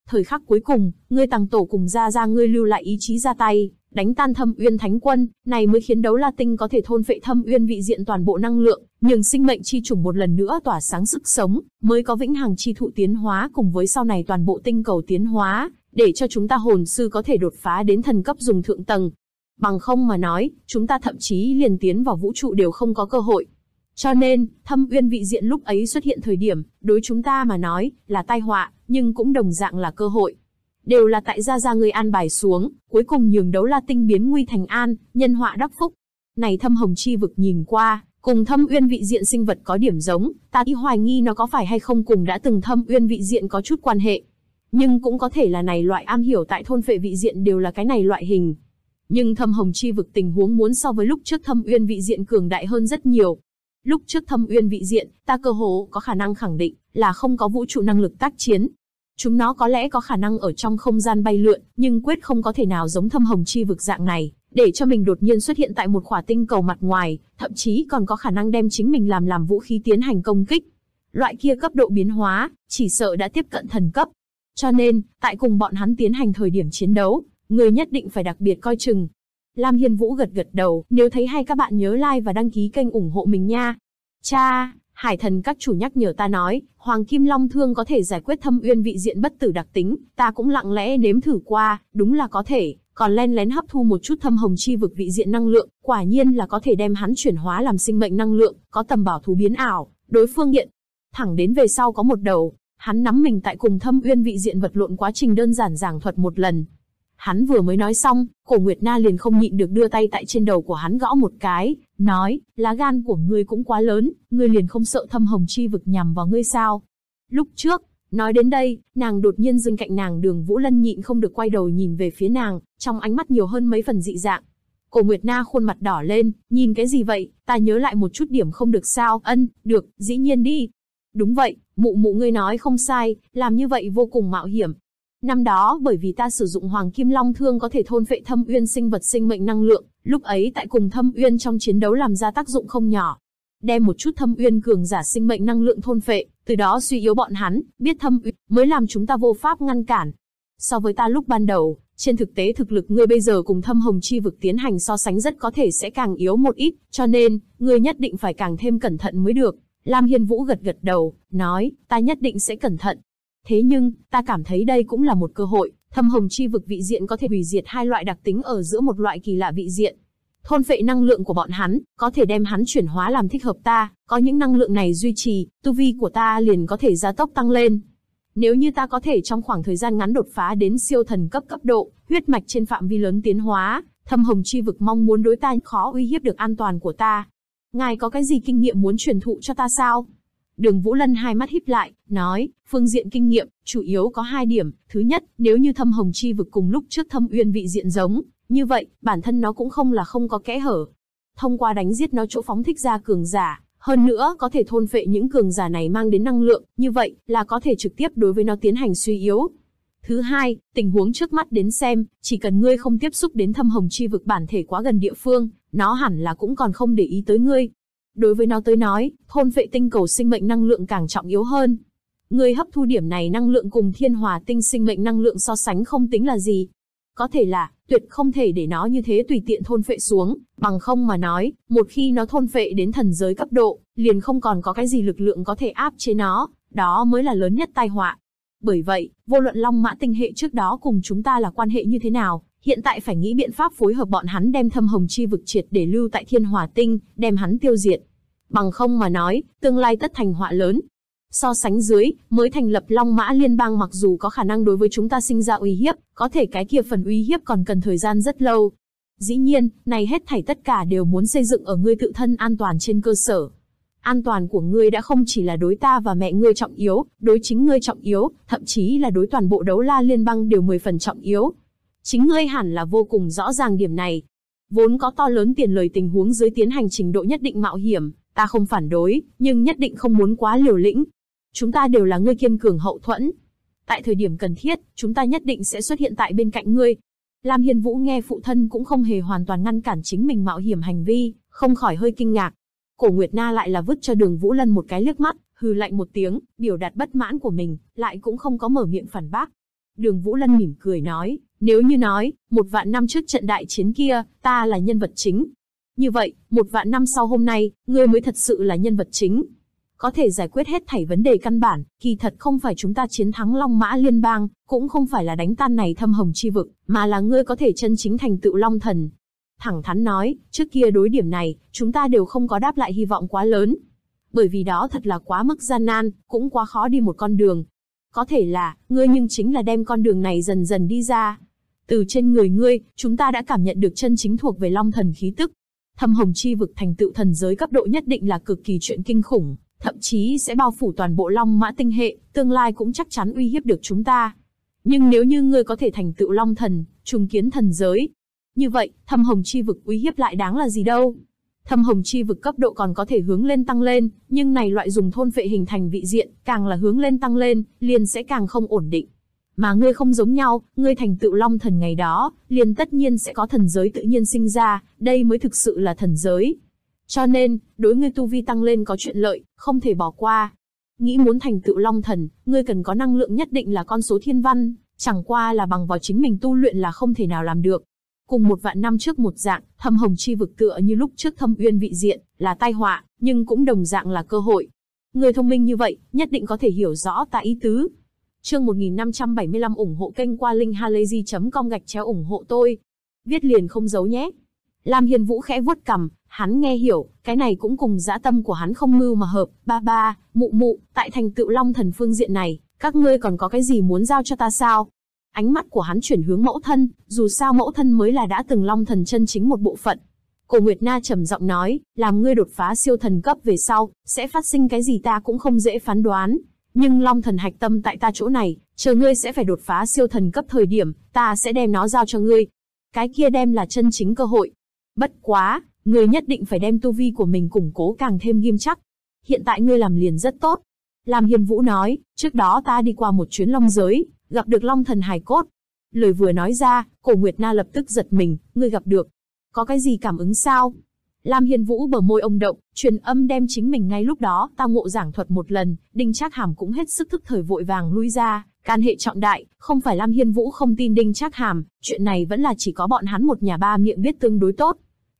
Speaker 1: Thời khắc cuối cùng, ngươi tàng tổ cùng ra ra ngươi lưu lại ý chí ra tay, đánh tan thâm uyên thánh quân, này mới khiến đấu la tinh có thể thôn phệ thâm uyên vị diện toàn bộ năng lượng, nhường sinh mệnh chi trùng một lần nữa tỏa sáng sức sống, mới có vĩnh hằng chi thụ tiến hóa cùng với sau này toàn bộ tinh cầu tiến hóa, để cho chúng ta hồn sư có thể đột phá đến thần cấp dùng thượng tầng. Bằng không mà nói, chúng ta thậm chí liền tiến vào vũ trụ đều không có cơ hội. Cho nên, thâm uyên vị diện lúc ấy xuất hiện thời điểm, đối chúng ta mà nói, là tai họa, nhưng cũng đồng dạng là cơ hội. Đều là tại gia gia người an bài xuống, cuối cùng nhường đấu la tinh biến nguy thành an, nhân họa đắc phúc. Này thâm hồng chi vực nhìn qua, cùng thâm uyên vị diện sinh vật có điểm giống, ta y hoài nghi nó có phải hay không cùng đã từng thâm uyên vị diện có chút quan hệ. Nhưng cũng có thể là này loại am hiểu tại thôn phệ vị diện đều là cái này loại hình. Nhưng thâm hồng chi vực tình huống muốn so với lúc trước thâm uyên vị diện cường đại hơn rất nhiều, Lúc trước thâm uyên vị diện, ta cơ hồ có khả năng khẳng định là không có vũ trụ năng lực tác chiến. Chúng nó có lẽ có khả năng ở trong không gian bay lượn, nhưng quyết không có thể nào giống thâm hồng chi vực dạng này, để cho mình đột nhiên xuất hiện tại một khỏa tinh cầu mặt ngoài, thậm chí còn có khả năng đem chính mình làm làm vũ khí tiến hành công kích. Loại kia cấp độ biến hóa, chỉ sợ đã tiếp cận thần cấp. Cho nên, tại cùng bọn hắn tiến hành thời điểm chiến đấu, người nhất định phải đặc biệt coi chừng, Lam Hiên Vũ gật gật đầu, nếu thấy hay các bạn nhớ like và đăng ký kênh ủng hộ mình nha. Cha, hải thần các chủ nhắc nhở ta nói, Hoàng Kim Long Thương có thể giải quyết thâm uyên vị diện bất tử đặc tính, ta cũng lặng lẽ nếm thử qua, đúng là có thể, còn len lén hấp thu một chút thâm hồng chi vực vị diện năng lượng, quả nhiên là có thể đem hắn chuyển hóa làm sinh mệnh năng lượng, có tầm bảo thú biến ảo, đối phương điện. Thẳng đến về sau có một đầu, hắn nắm mình tại cùng thâm uyên vị diện vật lộn quá trình đơn giản giảng thuật một lần, Hắn vừa mới nói xong, cổ Nguyệt Na liền không nhịn được đưa tay tại trên đầu của hắn gõ một cái, nói, lá gan của ngươi cũng quá lớn, ngươi liền không sợ thâm hồng chi vực nhằm vào ngươi sao. Lúc trước, nói đến đây, nàng đột nhiên dừng cạnh nàng đường Vũ Lân nhịn không được quay đầu nhìn về phía nàng, trong ánh mắt nhiều hơn mấy phần dị dạng. Cổ Nguyệt Na khuôn mặt đỏ lên, nhìn cái gì vậy, ta nhớ lại một chút điểm không được sao, ân, được, dĩ nhiên đi. Đúng vậy, mụ mụ ngươi nói không sai, làm như vậy vô cùng mạo hiểm, Năm đó bởi vì ta sử dụng Hoàng Kim Long Thương có thể thôn phệ thâm uyên sinh vật sinh mệnh năng lượng, lúc ấy tại cùng thâm uyên trong chiến đấu làm ra tác dụng không nhỏ. Đem một chút thâm uyên cường giả sinh mệnh năng lượng thôn phệ, từ đó suy yếu bọn hắn, biết thâm uyên mới làm chúng ta vô pháp ngăn cản. So với ta lúc ban đầu, trên thực tế thực lực ngươi bây giờ cùng thâm hồng chi vực tiến hành so sánh rất có thể sẽ càng yếu một ít, cho nên, ngươi nhất định phải càng thêm cẩn thận mới được. Lam Hiên Vũ gật gật đầu, nói, ta nhất định sẽ cẩn thận. Thế nhưng, ta cảm thấy đây cũng là một cơ hội, thâm hồng chi vực vị diện có thể hủy diệt hai loại đặc tính ở giữa một loại kỳ lạ vị diện. Thôn phệ năng lượng của bọn hắn, có thể đem hắn chuyển hóa làm thích hợp ta, có những năng lượng này duy trì, tu vi của ta liền có thể gia tốc tăng lên. Nếu như ta có thể trong khoảng thời gian ngắn đột phá đến siêu thần cấp cấp độ, huyết mạch trên phạm vi lớn tiến hóa, thâm hồng chi vực mong muốn đối ta khó uy hiếp được an toàn của ta. Ngài có cái gì kinh nghiệm muốn truyền thụ cho ta sao? Đường Vũ Lân hai mắt híp lại, nói, phương diện kinh nghiệm, chủ yếu có hai điểm. Thứ nhất, nếu như thâm hồng chi vực cùng lúc trước thâm uyên vị diện giống, như vậy, bản thân nó cũng không là không có kẽ hở. Thông qua đánh giết nó chỗ phóng thích ra cường giả, hơn nữa có thể thôn phệ những cường giả này mang đến năng lượng, như vậy là có thể trực tiếp đối với nó tiến hành suy yếu. Thứ hai, tình huống trước mắt đến xem, chỉ cần ngươi không tiếp xúc đến thâm hồng chi vực bản thể quá gần địa phương, nó hẳn là cũng còn không để ý tới ngươi, Đối với nó tới nói, thôn vệ tinh cầu sinh mệnh năng lượng càng trọng yếu hơn. Người hấp thu điểm này năng lượng cùng thiên hòa tinh sinh mệnh năng lượng so sánh không tính là gì. Có thể là, tuyệt không thể để nó như thế tùy tiện thôn phệ xuống, bằng không mà nói, một khi nó thôn phệ đến thần giới cấp độ, liền không còn có cái gì lực lượng có thể áp chế nó, đó mới là lớn nhất tai họa. Bởi vậy, vô luận Long Mã tinh hệ trước đó cùng chúng ta là quan hệ như thế nào, hiện tại phải nghĩ biện pháp phối hợp bọn hắn đem thâm hồng chi vực triệt để lưu tại thiên hỏa tinh, đem hắn tiêu diệt. Bằng không mà nói, tương lai tất thành họa lớn. So sánh dưới, mới thành lập Long Mã Liên bang mặc dù có khả năng đối với chúng ta sinh ra uy hiếp, có thể cái kia phần uy hiếp còn cần thời gian rất lâu. Dĩ nhiên, này hết thảy tất cả đều muốn xây dựng ở ngươi tự thân an toàn trên cơ sở. An toàn của ngươi đã không chỉ là đối ta và mẹ ngươi trọng yếu, đối chính ngươi trọng yếu, thậm chí là đối toàn bộ đấu la liên bang đều 10 phần trọng yếu, Chính ngươi hẳn là vô cùng rõ ràng điểm này. Vốn có to lớn tiền lời tình huống dưới tiến hành trình độ nhất định mạo hiểm, ta không phản đối, nhưng nhất định không muốn quá liều lĩnh. Chúng ta đều là ngươi kiên cường hậu thuẫn. Tại thời điểm cần thiết, chúng ta nhất định sẽ xuất hiện tại bên cạnh ngươi. Lam Hiên Vũ nghe phụ thân cũng không hề hoàn toàn ngăn cản chính mình mạo hiểm hành vi, không khỏi hơi kinh ngạc. Cổ Nguyệt Na lại là vứt cho đường Vũ Lân một cái liếc mắt, hừ lạnh một tiếng, biểu đạt bất mãn của mình, lại cũng không có mở miệng phản bác. Đường Vũ Lân mỉm cười nói, nếu như nói, một vạn năm trước trận đại chiến kia, ta là nhân vật chính. Như vậy, một vạn năm sau hôm nay, ngươi mới thật sự là nhân vật chính. Có thể giải quyết hết thảy vấn đề căn bản, kỳ thật không phải chúng ta chiến thắng Long Mã Liên bang, cũng không phải là đánh tan này thâm hồng chi vực, mà là ngươi có thể chân chính thành tựu Long Thần. Thẳng thắn nói, trước kia đối điểm này, chúng ta đều không có đáp lại hy vọng quá lớn. Bởi vì đó thật là quá mức gian nan, cũng quá khó đi một con đường. Có thể là, ngươi nhưng chính là đem con đường này dần dần đi ra, từ trên người ngươi, chúng ta đã cảm nhận được chân chính thuộc về long thần khí tức. Thâm hồng chi vực thành tựu thần giới cấp độ nhất định là cực kỳ chuyện kinh khủng, thậm chí sẽ bao phủ toàn bộ long mã tinh hệ, tương lai cũng chắc chắn uy hiếp được chúng ta. Nhưng nếu như ngươi có thể thành tựu long thần, trùng kiến thần giới, như vậy, thâm hồng chi vực uy hiếp lại đáng là gì đâu. Thâm hồng chi vực cấp độ còn có thể hướng lên tăng lên, nhưng này loại dùng thôn vệ hình thành vị diện, càng là hướng lên tăng lên, liền sẽ càng không ổn định. Mà ngươi không giống nhau, ngươi thành tựu long thần ngày đó, liền tất nhiên sẽ có thần giới tự nhiên sinh ra, đây mới thực sự là thần giới. Cho nên, đối ngươi tu vi tăng lên có chuyện lợi, không thể bỏ qua. Nghĩ muốn thành tựu long thần, ngươi cần có năng lượng nhất định là con số thiên văn, chẳng qua là bằng vào chính mình tu luyện là không thể nào làm được. Cùng một vạn năm trước một dạng, thâm hồng chi vực tựa như lúc trước thâm uyên vị diện, là tai họa, nhưng cũng đồng dạng là cơ hội. Người thông minh như vậy, nhất định có thể hiểu rõ ta ý tứ, chương 1575 ủng hộ kênh qua linkhalazy.com gạch chéo ủng hộ tôi. Viết liền không giấu nhé. Lam hiền Vũ khẽ vuốt cầm hắn nghe hiểu, cái này cũng cùng dã tâm của hắn không mưu mà hợp, ba ba, mụ mụ, tại thành tựu long thần phương diện này, các ngươi còn có cái gì muốn giao cho ta sao? Ánh mắt của hắn chuyển hướng mẫu thân, dù sao mẫu thân mới là đã từng long thần chân chính một bộ phận. Cổ Nguyệt Na trầm giọng nói, làm ngươi đột phá siêu thần cấp về sau, sẽ phát sinh cái gì ta cũng không dễ phán đoán, nhưng long thần hạch tâm tại ta chỗ này, chờ ngươi sẽ phải đột phá siêu thần cấp thời điểm, ta sẽ đem nó giao cho ngươi. Cái kia đem là chân chính cơ hội. Bất quá, ngươi nhất định phải đem tu vi của mình củng cố càng thêm nghiêm chắc. Hiện tại ngươi làm liền rất tốt. Làm hiền vũ nói, trước đó ta đi qua một chuyến long giới, gặp được long thần hài cốt. Lời vừa nói ra, cổ Nguyệt Na lập tức giật mình, ngươi gặp được. Có cái gì cảm ứng sao? Lam Hiên Vũ bờ môi ông động, truyền âm đem chính mình ngay lúc đó, ta ngộ giảng thuật một lần, Đinh Trác Hàm cũng hết sức thức thời vội vàng lui ra, can hệ trọng đại, không phải Lam Hiên Vũ không tin Đinh Trác Hàm, chuyện này vẫn là chỉ có bọn hắn một nhà ba miệng biết tương đối tốt.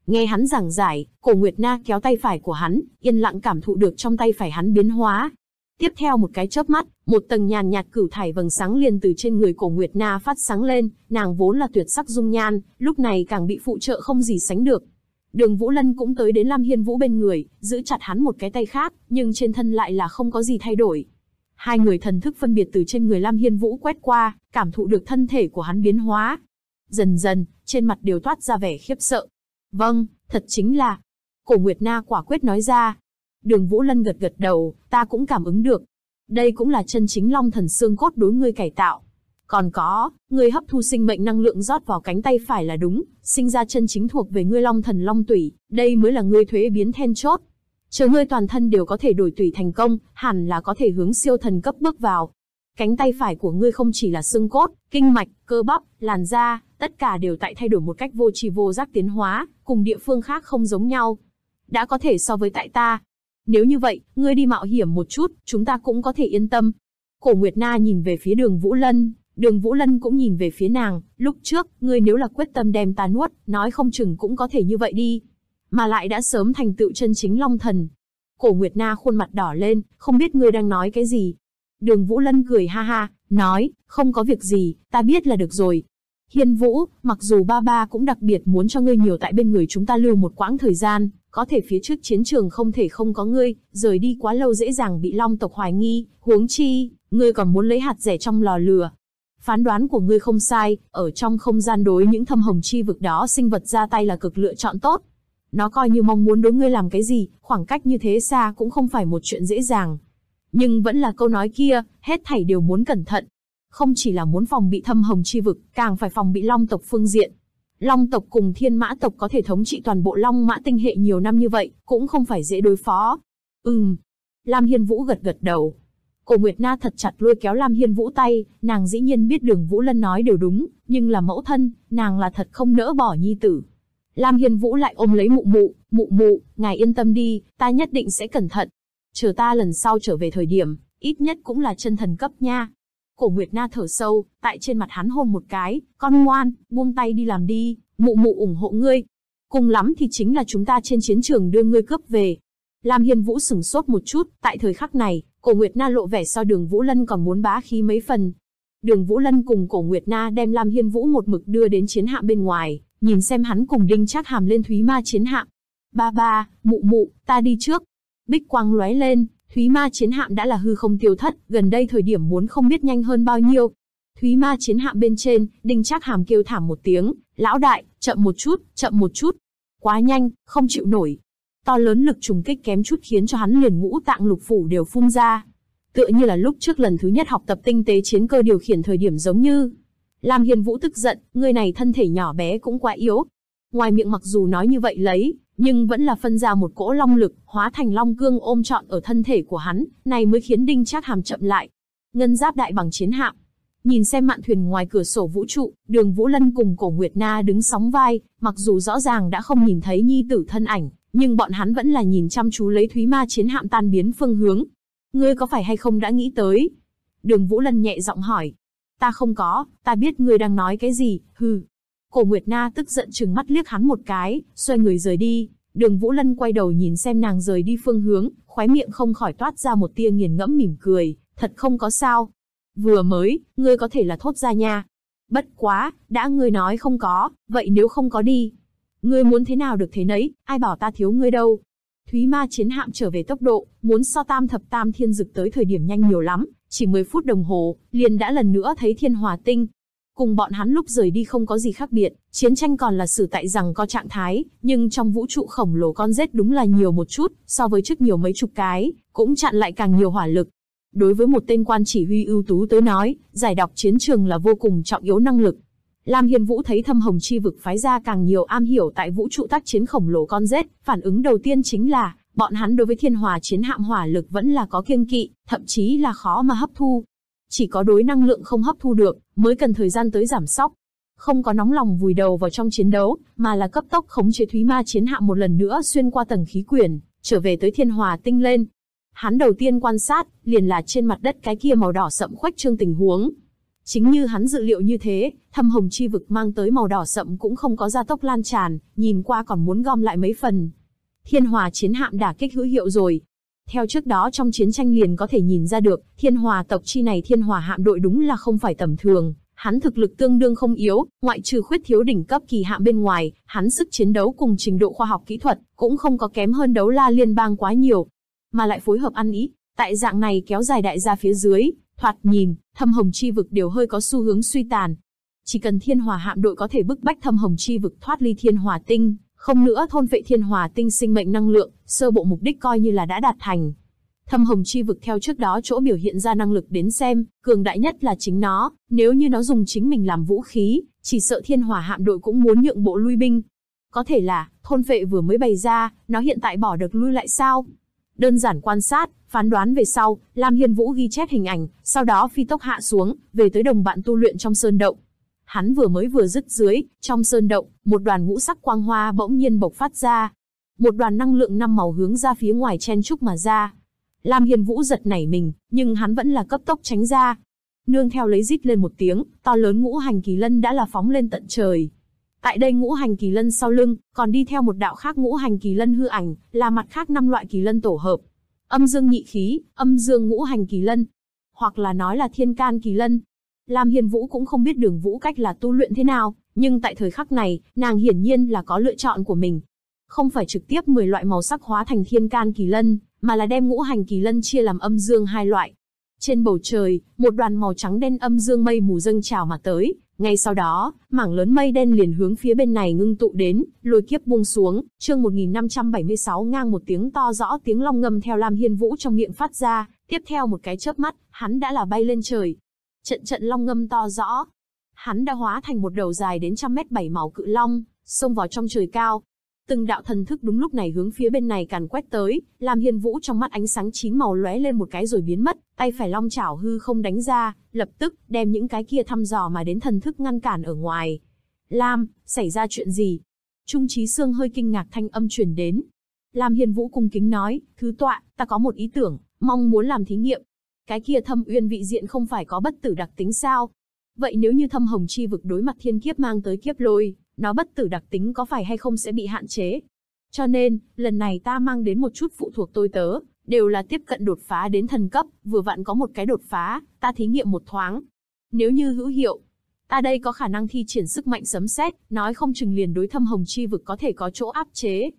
Speaker 1: Nghe hắn giảng giải, Cổ Nguyệt Na kéo tay phải của hắn, yên lặng cảm thụ được trong tay phải hắn biến hóa. Tiếp theo một cái chớp mắt, một tầng nhàn nhạt cửu thải vầng sáng liền từ trên người Cổ Nguyệt Na phát sáng lên, nàng vốn là tuyệt sắc dung nhan, lúc này càng bị phụ trợ không gì sánh được. Đường Vũ Lân cũng tới đến Lam Hiên Vũ bên người, giữ chặt hắn một cái tay khác, nhưng trên thân lại là không có gì thay đổi. Hai người thần thức phân biệt từ trên người Lam Hiên Vũ quét qua, cảm thụ được thân thể của hắn biến hóa. Dần dần, trên mặt đều toát ra vẻ khiếp sợ. Vâng, thật chính là... Cổ Nguyệt Na quả quyết nói ra. Đường Vũ Lân gật gật đầu, ta cũng cảm ứng được. Đây cũng là chân chính long thần xương cốt đối ngươi cải tạo. Còn có, người hấp thu sinh mệnh năng lượng rót vào cánh tay phải là đúng, sinh ra chân chính thuộc về ngươi long thần long tủy, đây mới là ngươi thuế biến then chốt. Chờ ngươi toàn thân đều có thể đổi tủy thành công, hẳn là có thể hướng siêu thần cấp bước vào. Cánh tay phải của ngươi không chỉ là xương cốt, kinh mạch, cơ bắp, làn da, tất cả đều tại thay đổi một cách vô tri vô giác tiến hóa, cùng địa phương khác không giống nhau. Đã có thể so với tại ta. Nếu như vậy, ngươi đi mạo hiểm một chút, chúng ta cũng có thể yên tâm. Cổ Nguyệt Na nhìn về phía đường Vũ Lân, Đường Vũ Lân cũng nhìn về phía nàng, lúc trước, ngươi nếu là quyết tâm đem ta nuốt, nói không chừng cũng có thể như vậy đi. Mà lại đã sớm thành tựu chân chính long thần. Cổ Nguyệt Na khuôn mặt đỏ lên, không biết ngươi đang nói cái gì. Đường Vũ Lân cười ha ha, nói, không có việc gì, ta biết là được rồi. Hiên Vũ, mặc dù ba ba cũng đặc biệt muốn cho ngươi nhiều tại bên người chúng ta lưu một quãng thời gian, có thể phía trước chiến trường không thể không có ngươi, rời đi quá lâu dễ dàng bị long tộc hoài nghi, huống chi, ngươi còn muốn lấy hạt rẻ trong lò lửa, Phán đoán của ngươi không sai, ở trong không gian đối những thâm hồng chi vực đó sinh vật ra tay là cực lựa chọn tốt. Nó coi như mong muốn đối ngươi làm cái gì, khoảng cách như thế xa cũng không phải một chuyện dễ dàng. Nhưng vẫn là câu nói kia, hết thảy đều muốn cẩn thận. Không chỉ là muốn phòng bị thâm hồng chi vực, càng phải phòng bị long tộc phương diện. Long tộc cùng thiên mã tộc có thể thống trị toàn bộ long mã tinh hệ nhiều năm như vậy, cũng không phải dễ đối phó. Ừm. Lam Hiên Vũ gật gật đầu, Cổ Nguyệt Na thật chặt lôi kéo Lam Hiên Vũ tay, nàng dĩ nhiên biết đường Vũ Lân nói đều đúng, nhưng là mẫu thân, nàng là thật không nỡ bỏ nhi tử. Lam Hiên Vũ lại ôm lấy mụ mụ, mụ mụ, ngài yên tâm đi, ta nhất định sẽ cẩn thận. Chờ ta lần sau trở về thời điểm, ít nhất cũng là chân thần cấp nha. Cổ Nguyệt Na thở sâu, tại trên mặt hắn hôn một cái, con ngoan, buông tay đi làm đi, mụ mụ ủng hộ ngươi. Cùng lắm thì chính là chúng ta trên chiến trường đưa ngươi cướp về. Lam Hiên Vũ sửng sốt một chút, tại thời khắc này, Cổ Nguyệt Na lộ vẻ so đường Vũ Lân còn muốn bá khí mấy phần. Đường Vũ Lân cùng Cổ Nguyệt Na đem Lam Hiên Vũ một mực đưa đến chiến hạm bên ngoài, nhìn xem hắn cùng Đinh Trác Hàm lên Thúy Ma chiến hạm. Ba ba, mụ mụ, ta đi trước. Bích quang lóe lên, Thúy Ma chiến hạm đã là hư không tiêu thất, gần đây thời điểm muốn không biết nhanh hơn bao nhiêu. Thúy Ma chiến hạm bên trên, Đinh Trác Hàm kêu thảm một tiếng, lão đại, chậm một chút, chậm một chút. Quá nhanh, không chịu nổi, To lớn lực trùng kích kém chút khiến cho hắn liền ngũ tạng lục phủ đều phun ra. Tựa như là lúc trước lần thứ nhất học tập tinh tế chiến cơ điều khiển thời điểm giống như. Lam Hiền Vũ tức giận, người này thân thể nhỏ bé cũng quá yếu. Ngoài miệng mặc dù nói như vậy lấy, nhưng vẫn là phân ra một cỗ long lực, hóa thành long cương ôm trọn ở thân thể của hắn, này mới khiến Đinh Trác Hàm chậm lại. Ngân giáp đại bằng chiến hạm. Nhìn xem mạn thuyền ngoài cửa sổ vũ trụ, Đường Vũ Lân cùng Cổ Nguyệt Na đứng sóng vai, mặc dù rõ ràng đã không nhìn thấy nhi tử thân ảnh, nhưng bọn hắn vẫn là nhìn chăm chú lấy Thúy Ma chiến hạm tan biến phương hướng. Ngươi có phải hay không đã nghĩ tới? Đường Vũ Lân nhẹ giọng hỏi. Ta không có, ta biết ngươi đang nói cái gì, hừ. Cổ Nguyệt Na tức giận trừng mắt liếc hắn một cái, xoay người rời đi. Đường Vũ Lân quay đầu nhìn xem nàng rời đi phương hướng, khóe miệng không khỏi toát ra một tia nghiền ngẫm mỉm cười, thật không có sao. Vừa mới, ngươi có thể là thốt ra nha. Bất quá, đã ngươi nói không có, vậy nếu không có đi, Ngươi muốn thế nào được thế nấy, ai bảo ta thiếu ngươi đâu. Thúy ma chiến hạm trở về tốc độ, muốn so tam thập tam thiên dực tới thời điểm nhanh nhiều lắm, chỉ 10 phút đồng hồ, liền đã lần nữa thấy thiên hòa tinh. Cùng bọn hắn lúc rời đi không có gì khác biệt, chiến tranh còn là xử tại rằng có trạng thái, nhưng trong vũ trụ khổng lồ con rết đúng là nhiều một chút, so với trước nhiều mấy chục cái, cũng chặn lại càng nhiều hỏa lực. Đối với một tên quan chỉ huy ưu tú tới nói, giải đọc chiến trường là vô cùng trọng yếu năng lực, Lam Hiên Vũ thấy thâm hồng chi vực phái ra càng nhiều am hiểu tại vũ trụ tác chiến khổng lồ con rết, phản ứng đầu tiên chính là, bọn hắn đối với thiên hòa chiến hạm hỏa lực vẫn là có kiêng kỵ, thậm chí là khó mà hấp thu. Chỉ có đối năng lượng không hấp thu được, mới cần thời gian tới giảm sóc. Không có nóng lòng vùi đầu vào trong chiến đấu, mà là cấp tốc khống chế thúy ma chiến hạm một lần nữa xuyên qua tầng khí quyển, trở về tới thiên hòa tinh lên. Hắn đầu tiên quan sát, liền là trên mặt đất cái kia màu đỏ sậm khuếch trương tình huống, Chính như hắn dự liệu như thế, thâm hồng chi vực mang tới màu đỏ sậm cũng không có gia tốc lan tràn, nhìn qua còn muốn gom lại mấy phần. Thiên hòa chiến hạm đả kích hữu hiệu rồi. Theo trước đó trong chiến tranh liền có thể nhìn ra được, thiên hòa tộc chi này thiên hòa hạm đội đúng là không phải tầm thường. Hắn thực lực tương đương không yếu, ngoại trừ khuyết thiếu đỉnh cấp kỳ hạm bên ngoài, hắn sức chiến đấu cùng trình độ khoa học kỹ thuật cũng không có kém hơn đấu la liên bang quá nhiều. Mà lại phối hợp ăn ý, tại dạng này kéo dài đại gia phía dưới, thoạt nhìn, thâm hồng chi vực đều hơi có xu hướng suy tàn. Chỉ cần thiên hòa hạm đội có thể bức bách thâm hồng chi vực thoát ly thiên hòa tinh, không nữa thôn vệ thiên hòa tinh sinh mệnh năng lượng, sơ bộ mục đích coi như là đã đạt thành. Thâm hồng chi vực theo trước đó chỗ biểu hiện ra năng lực đến xem, cường đại nhất là chính nó, nếu như nó dùng chính mình làm vũ khí, chỉ sợ thiên hòa hạm đội cũng muốn nhượng bộ lui binh. Có thể là, thôn vệ vừa mới bày ra, nó hiện tại bỏ được lui lại sao? đơn giản quan sát, phán đoán về sau, Lam Hiên Vũ ghi chép hình ảnh, sau đó phi tốc hạ xuống, về tới đồng bạn tu luyện trong sơn động. Hắn vừa mới vừa dứt dưới, trong sơn động, một đoàn ngũ sắc quang hoa bỗng nhiên bộc phát ra. Một đoàn năng lượng năm màu hướng ra phía ngoài chen trúc mà ra. Lam Hiên Vũ giật nảy mình, nhưng hắn vẫn là cấp tốc tránh ra. Nương theo lấy rít lên một tiếng, to lớn ngũ hành kỳ lân đã là phóng lên tận trời, Tại đây ngũ hành kỳ lân sau lưng, còn đi theo một đạo khác ngũ hành kỳ lân hư ảnh, là mặt khác năm loại kỳ lân tổ hợp. Âm dương nhị khí, âm dương ngũ hành kỳ lân, hoặc là nói là thiên can kỳ lân. Lam hiền Vũ cũng không biết đường vũ cách là tu luyện thế nào, nhưng tại thời khắc này, nàng hiển nhiên là có lựa chọn của mình. Không phải trực tiếp 10 loại màu sắc hóa thành thiên can kỳ lân, mà là đem ngũ hành kỳ lân chia làm âm dương hai loại. Trên bầu trời, một đoàn màu trắng đen âm dương mây mù dâng trào mà tới, ngay sau đó, mảng lớn mây đen liền hướng phía bên này ngưng tụ đến, lôi kiếp buông xuống, chương 1576 ngang một tiếng to rõ tiếng long ngâm theo Lam Hiên Vũ trong miệng phát ra, tiếp theo một cái chớp mắt, hắn đã là bay lên trời. Trận trận long ngâm to rõ, hắn đã hóa thành một đầu dài đến trăm mét bảy màu cự long, xông vào trong trời cao, Từng đạo thần thức đúng lúc này hướng phía bên này càn quét tới, làm Hiên Vũ trong mắt ánh sáng chín màu lóe lên một cái rồi biến mất, tay phải long chảo hư không đánh ra, lập tức đem những cái kia thăm dò mà đến thần thức ngăn cản ở ngoài. Lam, xảy ra chuyện gì? Trung trí xương hơi kinh ngạc thanh âm truyền đến. Lam Hiên Vũ cung kính nói, thứ tọa, ta có một ý tưởng, mong muốn làm thí nghiệm. Cái kia thâm uyên vị diện không phải có bất tử đặc tính sao? Vậy nếu như thâm hồng chi vực đối mặt thiên kiếp mang tới kiếp lôi, nó bất tử đặc tính có phải hay không sẽ bị hạn chế. Cho nên, lần này ta mang đến một chút phụ thuộc tôi tớ, đều là tiếp cận đột phá đến thần cấp, vừa vặn có một cái đột phá, ta thí nghiệm một thoáng. Nếu như hữu hiệu, ta đây có khả năng thi triển sức mạnh sấm sét, nói không chừng liền đối thâm hồng chi vực có thể có chỗ áp chế.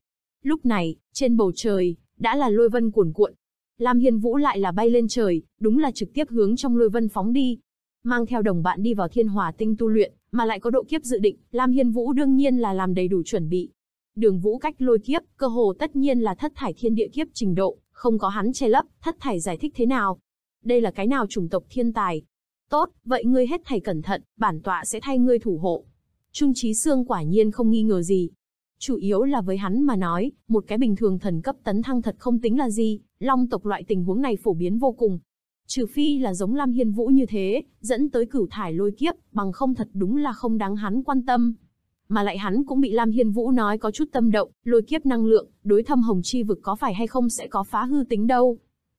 Speaker 1: Lúc này, trên bầu trời, đã là lôi vân cuồn cuộn. Lam Hiên Vũ lại là bay lên trời, đúng là trực tiếp hướng trong lôi vân phóng đi. Mang theo đồng bạn đi vào thiên hỏa tinh tu luyện, mà lại có độ kiếp dự định, Lam Hiên Vũ đương nhiên là làm đầy đủ chuẩn bị. Đường Vũ cách lôi kiếp, cơ hồ tất nhiên là thất thải thiên địa kiếp trình độ, không có hắn che lấp, thất thải giải thích thế nào. Đây là cái nào chủng tộc thiên tài? Tốt, vậy ngươi hết thảy cẩn thận, bản tọa sẽ thay ngươi thủ hộ. Trung Chí Xương quả nhiên không nghi ngờ gì. Chủ yếu là với hắn mà nói, một cái bình thường thần cấp tấn thăng thật không tính là gì, long tộc loại tình huống này phổ biến vô cùng, Trừ phi là giống Lam Hiên Vũ như thế, dẫn tới cửu thải lôi kiếp, bằng không thật đúng là không đáng hắn quan tâm. Mà lại hắn cũng bị Lam Hiên Vũ nói có chút tâm động, lôi kiếp năng lượng, đối thâm hồng chi vực có phải hay không sẽ có phá hư tính đâu.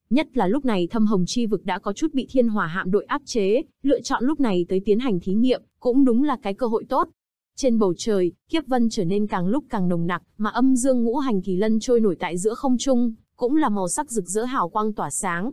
Speaker 1: Nhất là lúc này thâm hồng chi vực đã có chút bị thiên hỏa hạm đội áp chế, lựa chọn lúc này tới tiến hành thí nghiệm, cũng đúng là cái cơ hội tốt. Trên bầu trời, kiếp vân trở nên càng lúc càng nồng nặc, mà âm dương ngũ hành kỳ lân trôi nổi tại giữa không trung, cũng là màu sắc rực rỡ hào quang tỏa sáng,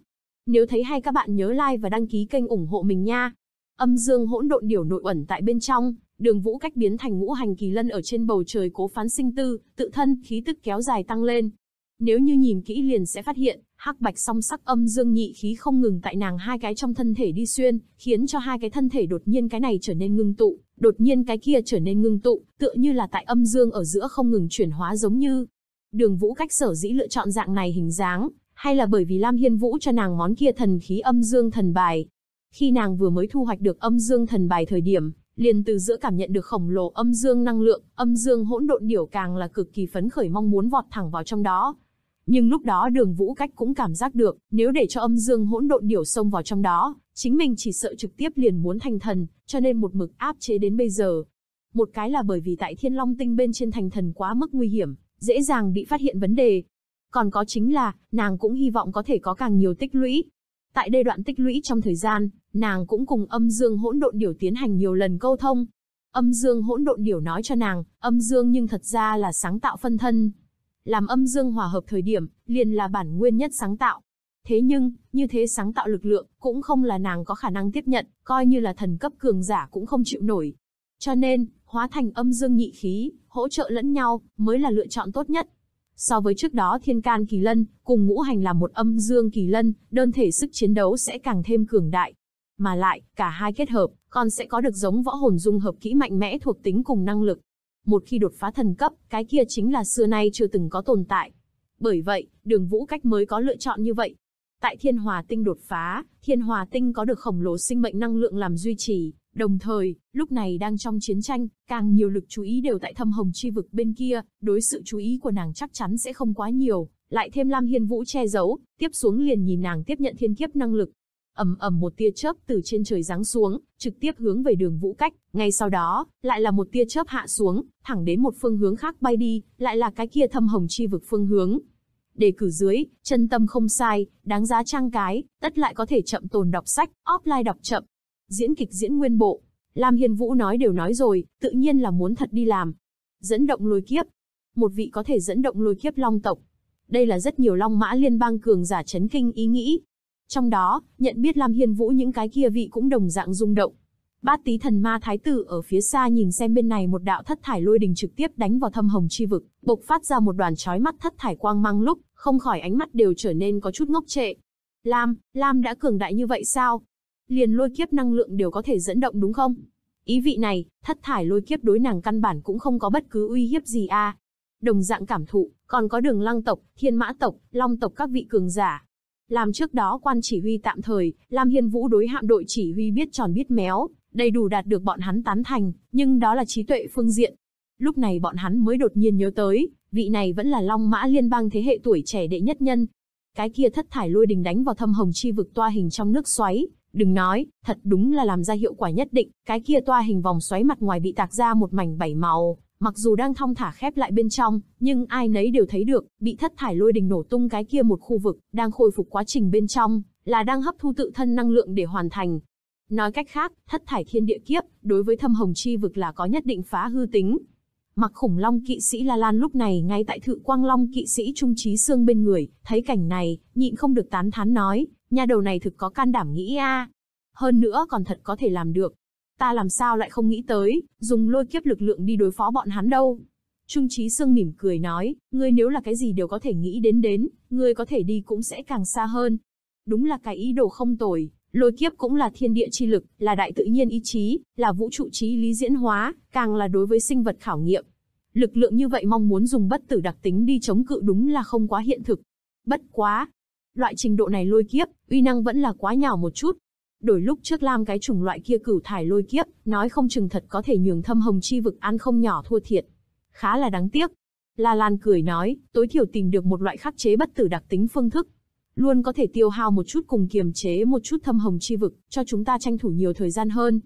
Speaker 1: nếu thấy hay các bạn nhớ like và đăng ký kênh ủng hộ mình nha. Âm dương hỗn độn điều nội ẩn tại bên trong, đường vũ cách biến thành ngũ hành kỳ lân ở trên bầu trời cố phán sinh tư, tự thân, khí tức kéo dài tăng lên. Nếu như nhìn kỹ liền sẽ phát hiện, hắc bạch song sắc âm dương nhị khí không ngừng tại nàng hai cái trong thân thể đi xuyên, khiến cho hai cái thân thể đột nhiên cái này trở nên ngưng tụ, đột nhiên cái kia trở nên ngưng tụ, tựa như là tại âm dương ở giữa không ngừng chuyển hóa giống như. Đường Vũ cách sở dĩ lựa chọn dạng này hình dáng, hay là bởi vì Lam Hiên Vũ cho nàng món kia thần khí âm dương thần bài. Khi nàng vừa mới thu hoạch được âm dương thần bài thời điểm, liền từ giữa cảm nhận được khổng lồ âm dương năng lượng, âm dương hỗn độn điểu càng là cực kỳ phấn khởi mong muốn vọt thẳng vào trong đó. Nhưng lúc đó đường vũ cách cũng cảm giác được, nếu để cho âm dương hỗn độn điểu xông vào trong đó, chính mình chỉ sợ trực tiếp liền muốn thành thần, cho nên một mực áp chế đến bây giờ. Một cái là bởi vì tại thiên long tinh bên trên thành thần quá mức nguy hiểm, dễ dàng bị phát hiện vấn đề, còn có chính là, nàng cũng hy vọng có thể có càng nhiều tích lũy. Tại đây đoạn tích lũy trong thời gian, nàng cũng cùng âm dương hỗn độn điểu tiến hành nhiều lần câu thông. Âm dương hỗn độn điểu nói cho nàng, âm dương nhưng thật ra là sáng tạo phân thân. Làm âm dương hòa hợp thời điểm, liền là bản nguyên nhất sáng tạo. Thế nhưng, như thế sáng tạo lực lượng cũng không là nàng có khả năng tiếp nhận, coi như là thần cấp cường giả cũng không chịu nổi. Cho nên, hóa thành âm dương nhị khí, hỗ trợ lẫn nhau mới là lựa chọn tốt nhất. So với trước đó thiên can kỳ lân, cùng ngũ hành là một âm dương kỳ lân, đơn thể sức chiến đấu sẽ càng thêm cường đại. Mà lại, cả hai kết hợp, còn sẽ có được giống võ hồn dung hợp kỹ mạnh mẽ thuộc tính cùng năng lực. Một khi đột phá thần cấp, cái kia chính là xưa nay chưa từng có tồn tại. Bởi vậy, đường vũ cách mới có lựa chọn như vậy. Tại thiên hòa tinh đột phá, thiên hòa tinh có được khổng lồ sinh mệnh năng lượng làm duy trì, Đồng thời, lúc này đang trong chiến tranh, càng nhiều lực chú ý đều tại thâm hồng chi vực bên kia, đối sự chú ý của nàng chắc chắn sẽ không quá nhiều, lại thêm Lam Hiên Vũ che giấu, tiếp xuống liền nhìn nàng tiếp nhận thiên kiếp năng lực. Ầm ầm một tia chớp từ trên trời giáng xuống, trực tiếp hướng về đường Vũ Cách, ngay sau đó, lại là một tia chớp hạ xuống, thẳng đến một phương hướng khác bay đi, lại là cái kia thâm hồng chi vực phương hướng. Đề cử dưới, chân tâm không sai, đáng giá trang cái, tất lại có thể chậm tồn đọc sách, offline đọc chậm, Diễn kịch diễn nguyên bộ. Lam Hiên Vũ nói đều nói rồi, tự nhiên là muốn thật đi làm. Dẫn động lôi kiếp. Một vị có thể dẫn động lôi kiếp long tộc. Đây là rất nhiều long mã liên bang cường giả chấn kinh ý nghĩ. Trong đó, nhận biết Lam Hiên Vũ những cái kia vị cũng đồng dạng rung động. Bát tí thần ma thái tử ở phía xa nhìn xem bên này một đạo thất thải lôi đình trực tiếp đánh vào thâm hồng chi vực, bộc phát ra một đoàn chói mắt thất thải quang mang lúc, không khỏi ánh mắt đều trở nên có chút ngốc trệ. Lam, Lam đã cường đại như vậy sao? liền lôi kiếp năng lượng đều có thể dẫn động đúng không? Ý vị này, thất thải lôi kiếp đối nàng căn bản cũng không có bất cứ uy hiếp gì a. Đồng dạng cảm thụ, còn có đường lăng tộc, thiên mã tộc, long tộc các vị cường giả. Làm trước đó quan chỉ huy tạm thời, Lam Hiên Vũ đối hạm đội chỉ huy biết tròn biết méo, đầy đủ đạt được bọn hắn tán thành, nhưng đó là trí tuệ phương diện. Lúc này bọn hắn mới đột nhiên nhớ tới, vị này vẫn là long mã liên bang thế hệ tuổi trẻ đệ nhất nhân. Cái kia thất thải lôi đình đánh vào thâm hồng chi vực toa hình trong nước xoáy, Đừng nói, thật đúng là làm ra hiệu quả nhất định, cái kia toa hình vòng xoáy mặt ngoài bị tạc ra một mảnh bảy màu, mặc dù đang thong thả khép lại bên trong, nhưng ai nấy đều thấy được, bị thất thải lôi đình nổ tung cái kia một khu vực, đang khôi phục quá trình bên trong, là đang hấp thu tự thân năng lượng để hoàn thành. Nói cách khác, thất thải thiên địa kiếp, đối với thâm hồng chi vực là có nhất định phá hư tính. Mặc khủng long kỵ sĩ La Lan lúc này ngay tại thự quang long kỵ sĩ trung trí xương bên người, thấy cảnh này, nhịn không được tán thán nói, Nhà đầu này thực có can đảm nghĩ a. Hơn nữa còn thật có thể làm được. Ta làm sao lại không nghĩ tới, dùng lôi kiếp lực lượng đi đối phó bọn hắn đâu. Trung trí Sương mỉm cười nói, ngươi nếu là cái gì đều có thể nghĩ đến đến, ngươi có thể đi cũng sẽ càng xa hơn. Đúng là cái ý đồ không tồi, lôi kiếp cũng là thiên địa chi lực, là đại tự nhiên ý chí, là vũ trụ trí lý diễn hóa, càng là đối với sinh vật khảo nghiệm. Lực lượng như vậy mong muốn dùng bất tử đặc tính đi chống cự đúng là không quá hiện thực. Bất quá, loại trình độ này lôi kiếp, uy năng vẫn là quá nhỏ một chút. Đổi lúc trước lam cái chủng loại kia cửu thải lôi kiếp, nói không chừng thật có thể nhường thâm hồng chi vực ăn không nhỏ thua thiệt. Khá là đáng tiếc. La Lan cười nói, tối thiểu tìm được một loại khắc chế bất tử đặc tính phương thức. Luôn có thể tiêu hao một chút cùng kiềm chế một chút thâm hồng chi vực, cho chúng ta tranh thủ nhiều thời gian hơn.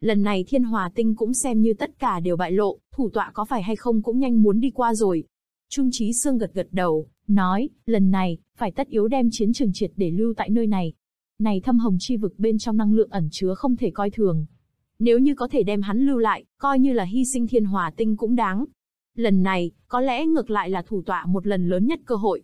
Speaker 1: Lần này thiên hòa tinh cũng xem như tất cả đều bại lộ, thủ tọa có phải hay không cũng nhanh muốn đi qua rồi. Trung trí xương gật gật đầu, nói, lần này, phải tất yếu đem chiến trường triệt để lưu tại nơi này. Này thâm hồng chi vực bên trong năng lượng ẩn chứa không thể coi thường. Nếu như có thể đem hắn lưu lại, coi như là hy sinh thiên hỏa tinh cũng đáng. Lần này, có lẽ ngược lại là thủ tọa một lần lớn nhất cơ hội.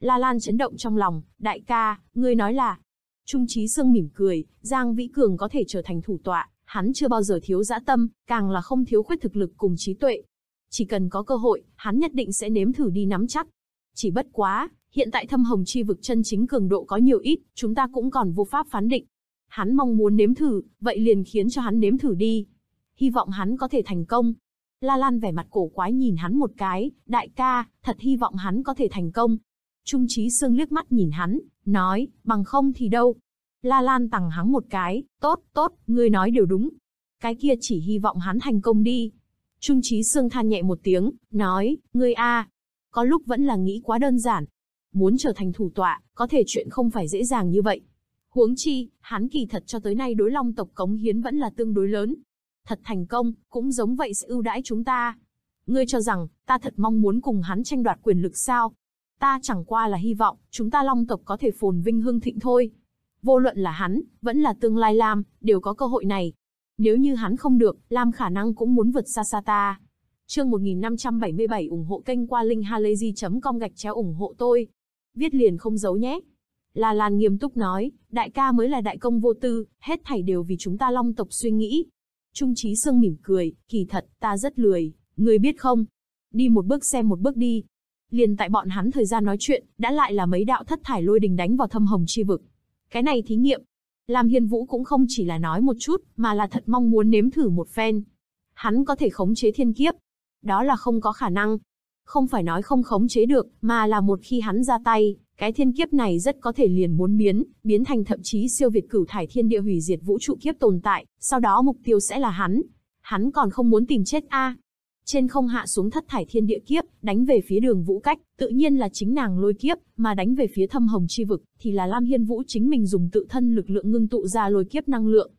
Speaker 1: La Lan chấn động trong lòng, đại ca, ngươi nói là. Trung trí sương mỉm cười, Giang Vĩ Cường có thể trở thành thủ tọa, hắn chưa bao giờ thiếu dã tâm, càng là không thiếu khuyết thực lực cùng trí tuệ. Chỉ cần có cơ hội, hắn nhất định sẽ nếm thử đi nắm chắc. Chỉ bất quá, hiện tại thâm hồng chi vực chân chính cường độ có nhiều ít, chúng ta cũng còn vô pháp phán định. Hắn mong muốn nếm thử, vậy liền khiến cho hắn nếm thử đi. Hy vọng hắn có thể thành công. La Lan vẻ mặt cổ quái nhìn hắn một cái, đại ca, thật hy vọng hắn có thể thành công. Trung trí xương liếc mắt nhìn hắn, nói, bằng không thì đâu. La Lan tặng hắn một cái, tốt, tốt, ngươi nói đều đúng. Cái kia chỉ hy vọng hắn thành công đi. Trung trí xương than nhẹ một tiếng, nói, ngươi a, có lúc vẫn là nghĩ quá đơn giản, muốn trở thành thủ tọa, có thể chuyện không phải dễ dàng như vậy. Huống chi, hắn kỳ thật cho tới nay đối long tộc cống hiến vẫn là tương đối lớn. Thật thành công, cũng giống vậy sẽ ưu đãi chúng ta. Ngươi cho rằng, ta thật mong muốn cùng hắn tranh đoạt quyền lực sao? Ta chẳng qua là hy vọng, chúng ta long tộc có thể phồn vinh hương thịnh thôi. Vô luận là hắn, vẫn là tương lai Lam, đều có cơ hội này. Nếu như hắn không được, Lam khả năng cũng muốn vượt xa xa ta. Chương 1577 ủng hộ kênh qua linkhalazy.com gạch chéo ủng hộ tôi viết liền không giấu nhé. La Lan nghiêm túc nói, đại ca mới là đại công vô tư, hết thảy đều vì chúng ta long tộc suy nghĩ. Trung trí Sương mỉm cười, kỳ thật, ta rất lười, người biết không? Đi một bước xem một bước đi. Liền tại bọn hắn thời gian nói chuyện, đã lại là mấy đạo thất thải lôi đình đánh vào thâm hồng chi vực. Cái này thí nghiệm, làm Hiên Vũ cũng không chỉ là nói một chút, mà là thật mong muốn nếm thử một phen. Hắn có thể khống chế thiên kiếp. Đó là không có khả năng. Không phải nói không khống chế được, mà là một khi hắn ra tay, cái thiên kiếp này rất có thể liền muốn biến, biến thành thậm chí siêu việt cửu thải thiên địa hủy diệt vũ trụ kiếp tồn tại, sau đó mục tiêu sẽ là hắn. Hắn còn không muốn tìm chết a. Trên không hạ xuống thất thải thiên địa kiếp, đánh về phía đường vũ cách, tự nhiên là chính nàng lôi kiếp, mà đánh về phía thâm hồng chi vực, thì là Lam Hiên Vũ chính mình dùng tự thân lực lượng ngưng tụ ra lôi kiếp năng lượng.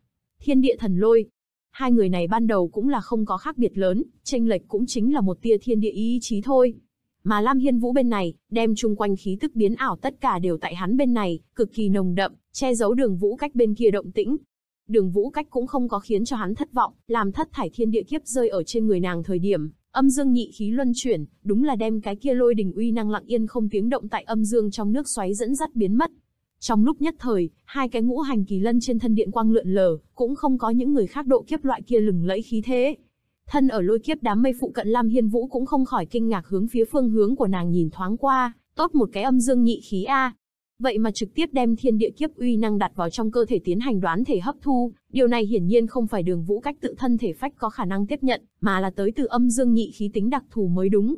Speaker 1: Thiên địa thần lôi, Hai người này ban đầu cũng là không có khác biệt lớn, tranh lệch cũng chính là một tia thiên địa ý chí thôi. Mà Lam Hiên Vũ bên này, đem chung quanh khí tức biến ảo tất cả đều tại hắn bên này, cực kỳ nồng đậm, che giấu đường vũ cách bên kia động tĩnh. Đường vũ cách cũng không có khiến cho hắn thất vọng, làm thất thải thiên địa kiếp rơi ở trên người nàng thời điểm, âm dương nhị khí luân chuyển, đúng là đem cái kia lôi đình uy năng lặng yên không tiếng động tại âm dương trong nước xoáy dẫn dắt biến mất. Trong lúc nhất thời, hai cái ngũ hành kỳ lân trên thân điện quang lượn lờ, cũng không có những người khác độ kiếp loại kia lừng lẫy khí thế. Thân ở lôi kiếp đám mây phụ cận Lam Hiên Vũ cũng không khỏi kinh ngạc hướng phía phương hướng của nàng nhìn thoáng qua, tốt một cái âm dương nhị khí a. Vậy mà trực tiếp đem thiên địa kiếp uy năng đặt vào trong cơ thể tiến hành đoán thể hấp thu, điều này hiển nhiên không phải Đường Vũ cách tự thân thể phách có khả năng tiếp nhận, mà là tới từ âm dương nhị khí tính đặc thù mới đúng.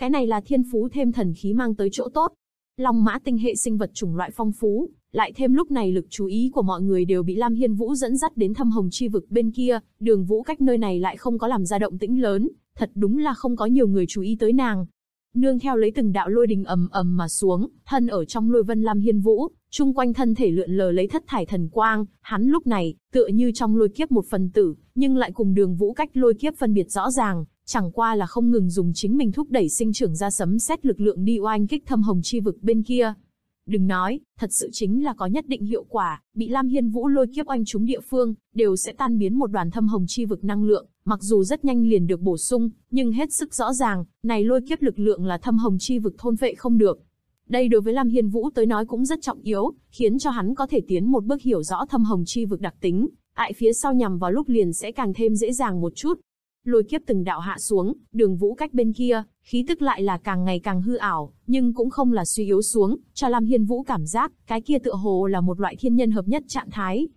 Speaker 1: Cái này là thiên phú thêm thần khí mang tới chỗ tốt, Long mã tinh hệ sinh vật chủng loại phong phú, lại thêm lúc này lực chú ý của mọi người đều bị Lam Hiên Vũ dẫn dắt đến thâm hồng chi vực bên kia, đường vũ cách nơi này lại không có làm ra động tĩnh lớn, thật đúng là không có nhiều người chú ý tới nàng. Nương theo lấy từng đạo lôi đình ầm ầm mà xuống, thân ở trong lôi vân Lam Hiên Vũ, chung quanh thân thể lượn lờ lấy thất thải thần quang, hắn lúc này, tựa như trong lôi kiếp một phần tử, nhưng lại cùng đường vũ cách lôi kiếp phân biệt rõ ràng, chẳng qua là không ngừng dùng chính mình thúc đẩy sinh trưởng ra sấm xét lực lượng đi oanh kích thâm hồng chi vực bên kia. Đừng nói, thật sự chính là có nhất định hiệu quả, bị Lam Hiên Vũ lôi kiếp oanh chúng địa phương, đều sẽ tan biến một đoàn thâm hồng chi vực năng lượng, mặc dù rất nhanh liền được bổ sung, nhưng hết sức rõ ràng, này lôi kiếp lực lượng là thâm hồng chi vực thôn vệ không được. Đây đối với Lam Hiên Vũ tới nói cũng rất trọng yếu, khiến cho hắn có thể tiến một bước hiểu rõ thâm hồng chi vực đặc tính, tại phía sau nhằm vào lúc liền sẽ càng thêm dễ dàng một chút, lôi kiếp từng đạo hạ xuống, đường vũ cách bên kia, khí tức lại là càng ngày càng hư ảo, nhưng cũng không là suy yếu xuống, cho Lam Hiên Vũ cảm giác, cái kia tựa hồ là một loại thiên nhân hợp nhất trạng thái.